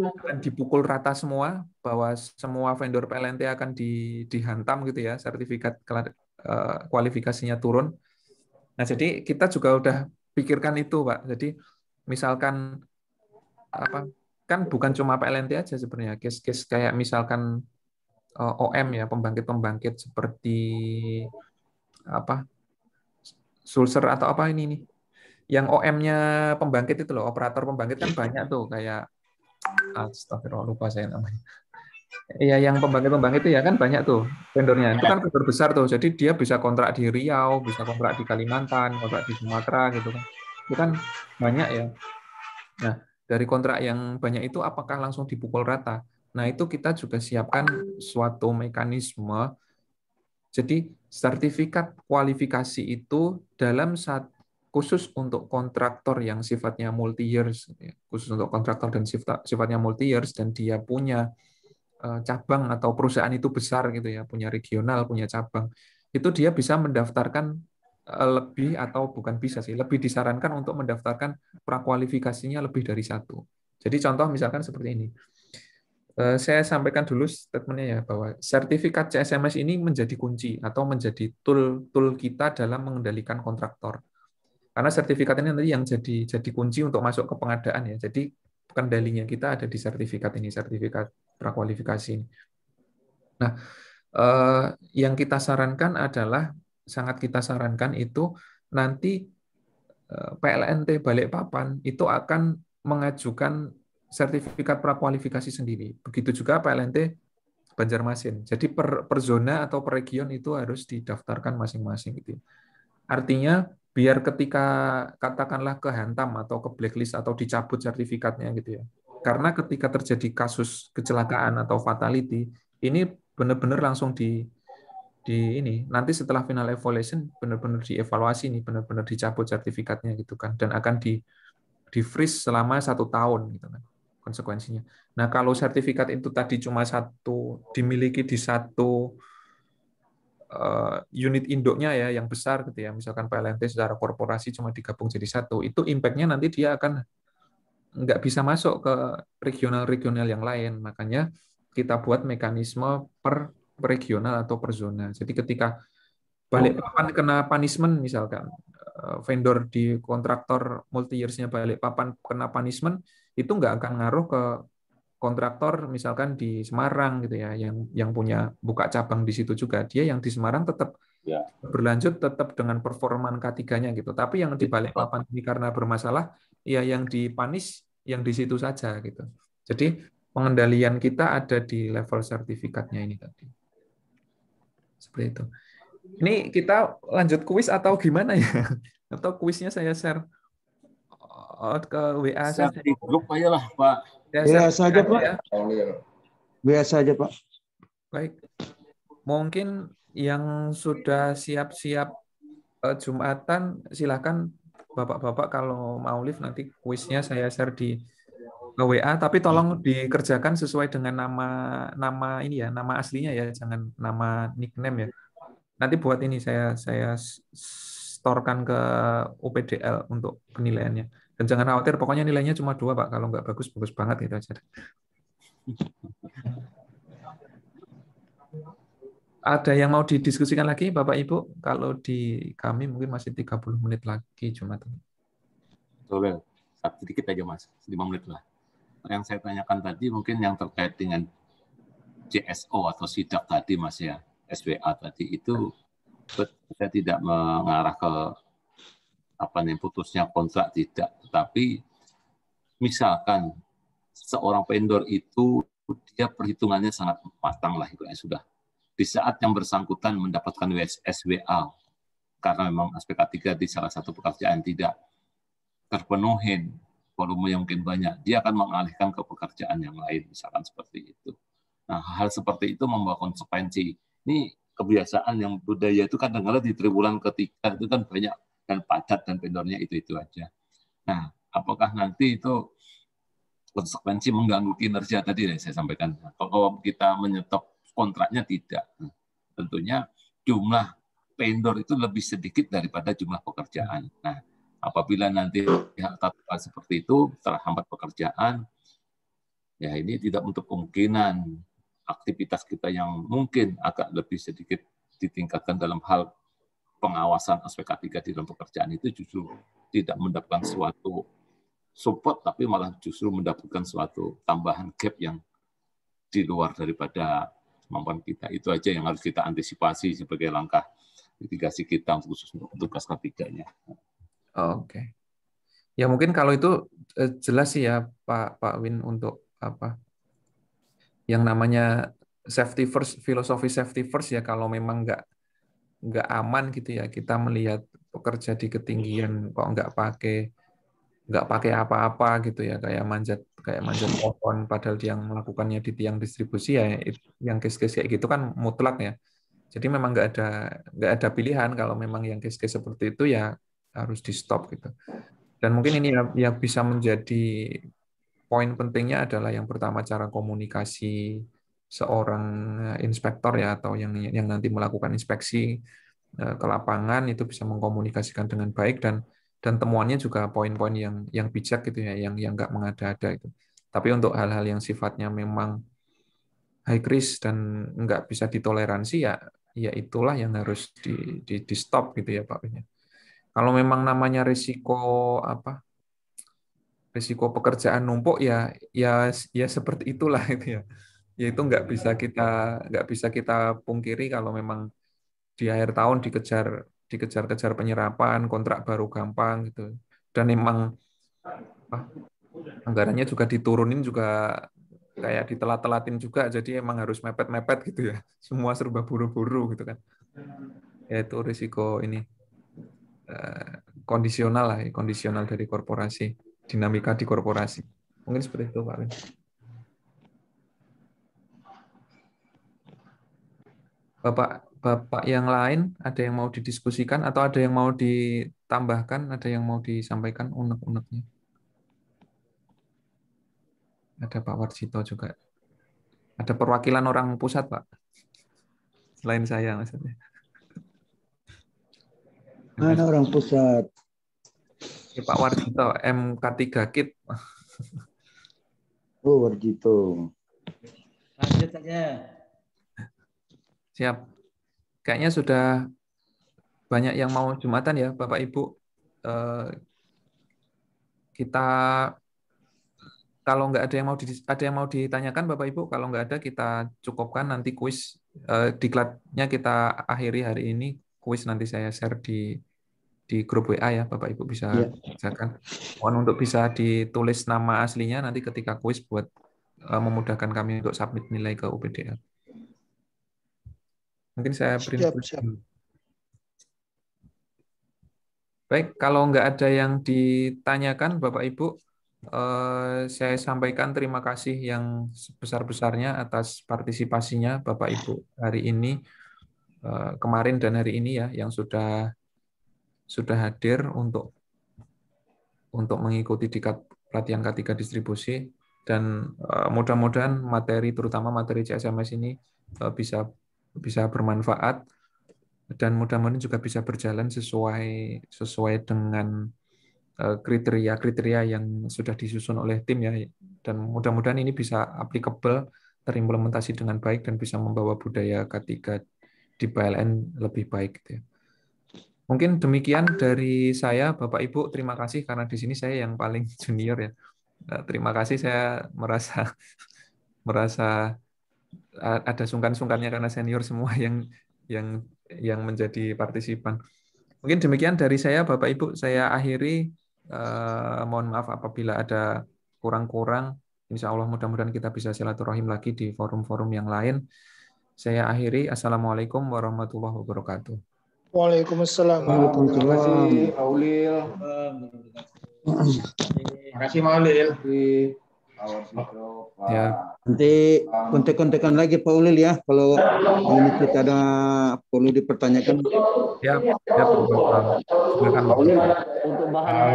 Speaker 1: akan dipukul rata semua bahwa semua vendor PLNT akan di, dihantam gitu ya sertifikat eh, kualifikasinya turun. Nah jadi kita juga udah pikirkan itu pak. Jadi misalkan apa kan bukan cuma PLNT aja sebenarnya kes-kes kayak misalkan eh, OM ya pembangkit-pembangkit seperti apa Sulser atau apa ini nih yang OM-nya pembangkit itu loh operator pembangkit kan banyak tuh kayak Astagfirullah lupa saya namanya. Iya, yang pembangkit-pembangkit itu ya kan banyak tuh vendornya. Itu kan vendor besar tuh. Jadi dia bisa kontrak di Riau, bisa kontrak di Kalimantan, kontrak di Sumatera gitu kan. Itu kan banyak ya. Nah, dari kontrak yang banyak itu apakah langsung dipukul rata? Nah, itu kita juga siapkan suatu mekanisme. Jadi, sertifikat kualifikasi itu dalam satu khusus untuk kontraktor yang sifatnya multi years, ya. khusus untuk kontraktor dan sifatnya multi years dan dia punya eh, cabang atau perusahaan itu besar gitu ya, punya regional, punya cabang, itu dia bisa mendaftarkan eh, lebih atau bukan bisa sih, lebih disarankan untuk mendaftarkan prakualifikasinya lebih dari satu. Jadi contoh misalkan seperti ini. Eh, saya sampaikan dulu statementnya ya bahwa sertifikat CSMS ini menjadi kunci atau menjadi tool tool kita dalam mengendalikan kontraktor. Karena sertifikat ini nanti yang jadi jadi kunci untuk masuk ke pengadaan ya. Jadi kendalinya kita ada di sertifikat ini, sertifikat prakualifikasi ini. Nah, eh, yang kita sarankan adalah sangat kita sarankan itu nanti eh, PLNT Balikpapan itu akan mengajukan sertifikat prakualifikasi sendiri. Begitu juga PLNT Banjarmasin. Jadi per, per zona atau per region itu harus didaftarkan masing-masing gitu ya. Artinya biar ketika katakanlah kehantam atau ke blacklist atau dicabut sertifikatnya gitu ya. Karena ketika terjadi kasus kecelakaan atau fatality, ini benar-benar langsung di di ini nanti setelah final evaluation benar-benar dievaluasi nih benar-benar dicabut sertifikatnya gitu kan dan akan di di freeze selama satu tahun gitu kan konsekuensinya. Nah kalau sertifikat itu tadi cuma satu dimiliki di satu uh, unit induknya ya yang besar gitu ya, misalkan PLNT secara korporasi cuma digabung jadi satu, itu impactnya nanti dia akan nggak bisa masuk ke regional-regional yang lain. Makanya kita buat mekanisme per regional atau per zona. Jadi ketika balik oh. papan kena punishment misalkan eh, vendor di kontraktor multi yearsnya papan kena punishment itu nggak akan ngaruh ke kontraktor misalkan di Semarang gitu ya yang yang punya buka cabang di situ juga dia yang di Semarang tetap ya. berlanjut tetap dengan performan K3-nya gitu tapi yang di iya. balik papan ini karena bermasalah ya yang di panis yang di situ saja gitu jadi pengendalian kita ada di level sertifikatnya ini tadi seperti itu ini kita lanjut kuis atau gimana ya atau kuisnya saya share ke WA saya di grup aja lah Pak Biasa aja, Pak. Ya. Biasa aja, Pak. Baik. Mungkin yang sudah siap-siap uh, Jumatan, silahkan Bapak-Bapak kalau mau live nanti kuisnya saya share di eh, WA, tapi tolong dikerjakan sesuai dengan nama nama ini ya, nama aslinya ya, jangan nama nickname ya. Nanti buat ini saya saya storkan ke UPDL untuk penilaiannya. Dan jangan khawatir, pokoknya nilainya cuma dua, Pak. Kalau nggak bagus, bagus banget itu aja. Ada yang mau didiskusikan lagi, Bapak Ibu? Kalau di kami mungkin masih 30 menit lagi cuma tuh.
Speaker 5: Betul, sedikit aja Mas, Lima menit lah. Yang saya tanyakan tadi mungkin yang terkait dengan CSO atau sidak tadi Mas ya, SWA tadi itu saya tidak mengarah ke apa nih putusnya kontrak tidak, tetapi misalkan seorang vendor itu dia perhitungannya sangat matang lah itu sudah di saat yang bersangkutan mendapatkan SWA karena memang aspek ketiga 3 di salah satu pekerjaan tidak terpenuhi volume yang mungkin banyak dia akan mengalihkan ke pekerjaan yang lain misalkan seperti itu nah hal seperti itu membawa konsekuensi ini kebiasaan yang budaya itu kadang-kadang di triwulan ketiga itu kan banyak dan padat dan vendornya itu-itu aja. Nah, apakah nanti itu konsekuensi mengganggu kinerja tadi yang saya sampaikan. Kalau kita menyetop kontraknya tidak. Tentunya jumlah vendor itu lebih sedikit daripada jumlah pekerjaan. Nah, apabila nanti pihak tata seperti itu terhambat pekerjaan, ya ini tidak untuk kemungkinan aktivitas kita yang mungkin agak lebih sedikit ditingkatkan dalam hal pengawasan aspek K3 di dalam pekerjaan itu justru tidak mendapatkan suatu support, tapi malah justru mendapatkan suatu tambahan gap yang di luar daripada kemampuan kita. Itu aja yang harus kita antisipasi sebagai langkah mitigasi kita khusus untuk tugas K3-nya. Oke.
Speaker 1: Okay. Ya mungkin kalau itu eh, jelas sih ya Pak Pak Win untuk apa yang namanya safety first, filosofi safety first ya kalau memang nggak nggak aman gitu ya kita melihat pekerja di ketinggian kok nggak pakai nggak pakai apa-apa gitu ya kayak manjat kayak manjat pohon padahal dia yang melakukannya di tiang distribusi ya yang case-case kayak gitu kan mutlak ya jadi memang nggak ada nggak ada pilihan kalau memang yang case-case seperti itu ya harus di stop gitu dan mungkin ini yang bisa menjadi poin pentingnya adalah yang pertama cara komunikasi seorang eh, inspektor ya atau yang yang nanti melakukan inspeksi eh, ke lapangan itu bisa mengkomunikasikan dengan baik dan dan temuannya juga poin-poin yang yang bijak gitu ya yang yang nggak mengada-ada itu tapi untuk hal-hal yang sifatnya memang high risk dan nggak bisa ditoleransi ya ya itulah yang harus di di, di stop gitu ya Pak kalau memang namanya risiko apa risiko pekerjaan numpuk ya ya ya seperti itulah itu ya ya itu nggak bisa kita nggak bisa kita pungkiri kalau memang di akhir tahun dikejar dikejar-kejar penyerapan kontrak baru gampang gitu dan emang anggarannya juga diturunin juga kayak ditelat-telatin juga jadi emang harus mepet-mepet gitu ya semua serba buru-buru gitu kan ya itu risiko ini eh, kondisional lah ya, kondisional dari korporasi dinamika di korporasi mungkin seperti itu Pak Rin. Bapak Bapak yang lain ada yang mau didiskusikan atau ada yang mau ditambahkan, ada yang mau disampaikan unek-uneknya? Ada Pak Warsito juga. Ada perwakilan orang pusat, Pak. Selain saya maksudnya.
Speaker 4: Mana orang pusat?
Speaker 1: Ya, Pak Warsito, MK3 Kit.
Speaker 4: Oh, Warsito.
Speaker 2: Lanjut aja.
Speaker 1: Siap. Kayaknya sudah banyak yang mau Jumatan ya, Bapak Ibu. Eh, kita kalau nggak ada yang mau ada yang mau ditanyakan Bapak Ibu, kalau nggak ada kita cukupkan nanti kuis eh, diklatnya kita akhiri hari ini. Kuis nanti saya share di di grup WA ya Bapak Ibu bisa yeah. ya. Mohon untuk bisa ditulis nama aslinya nanti ketika kuis buat eh, memudahkan kami untuk submit nilai ke UPDR. Mungkin saya print siap, siap. Baik, kalau nggak ada yang ditanyakan, Bapak Ibu, eh, saya sampaikan terima kasih yang sebesar-besarnya atas partisipasinya Bapak Ibu hari ini, eh, kemarin dan hari ini ya, yang sudah sudah hadir untuk untuk mengikuti dikat pelatihan K3 distribusi dan eh, mudah-mudahan materi terutama materi CSMS ini bisa bisa bermanfaat dan mudah-mudahan juga bisa berjalan sesuai sesuai dengan kriteria-kriteria eh, yang sudah disusun oleh tim ya dan mudah-mudahan ini bisa applicable terimplementasi dengan baik dan bisa membawa budaya ketiga di PLN lebih baik gitu ya. Mungkin demikian dari saya Bapak Ibu terima kasih karena di sini saya yang paling junior ya. Eh, terima kasih saya merasa merasa ada sungkan-sungkannya karena senior semua yang yang yang menjadi partisipan. Mungkin demikian dari saya Bapak Ibu, saya akhiri eh, mohon maaf apabila ada kurang-kurang. Insya Allah mudah-mudahan kita bisa silaturahim lagi di forum-forum yang lain. Saya akhiri. Assalamualaikum warahmatullahi wabarakatuh. Waalaikumsalam.
Speaker 7: Terima kasih Maulil. Terima kasih Maulil. Terima kasih.
Speaker 1: Ya.
Speaker 4: Nanti kontek-kontekan lagi Pak Ulil ya kalau ini kita ada perlu dipertanyakan. Ya, ya Pak Ulil. Untuk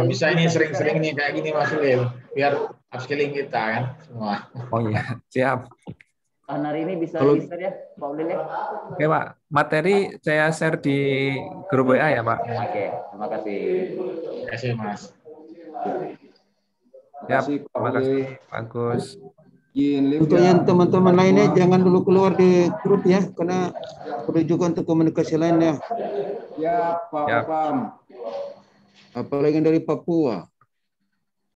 Speaker 7: bisa ini sering-sering nih kayak gini Mas Ulil biar upskilling kita kan semua.
Speaker 1: Oh iya, siap.
Speaker 7: hari ini bisa kalau, bisa ya Pak Ulil ya.
Speaker 1: Oke Pak, materi saya share di grup WA ya Pak.
Speaker 7: Oke, terima kasih. Terima kasih Mas.
Speaker 1: Ya. terima kasih Pak Agus. Untuk yang ya. teman-teman
Speaker 4: lainnya jangan dulu keluar di grup ya, karena perlu juga untuk komunikasi lainnya.
Speaker 6: Ya, Pak Pam.
Speaker 4: Apalagi dari Papua.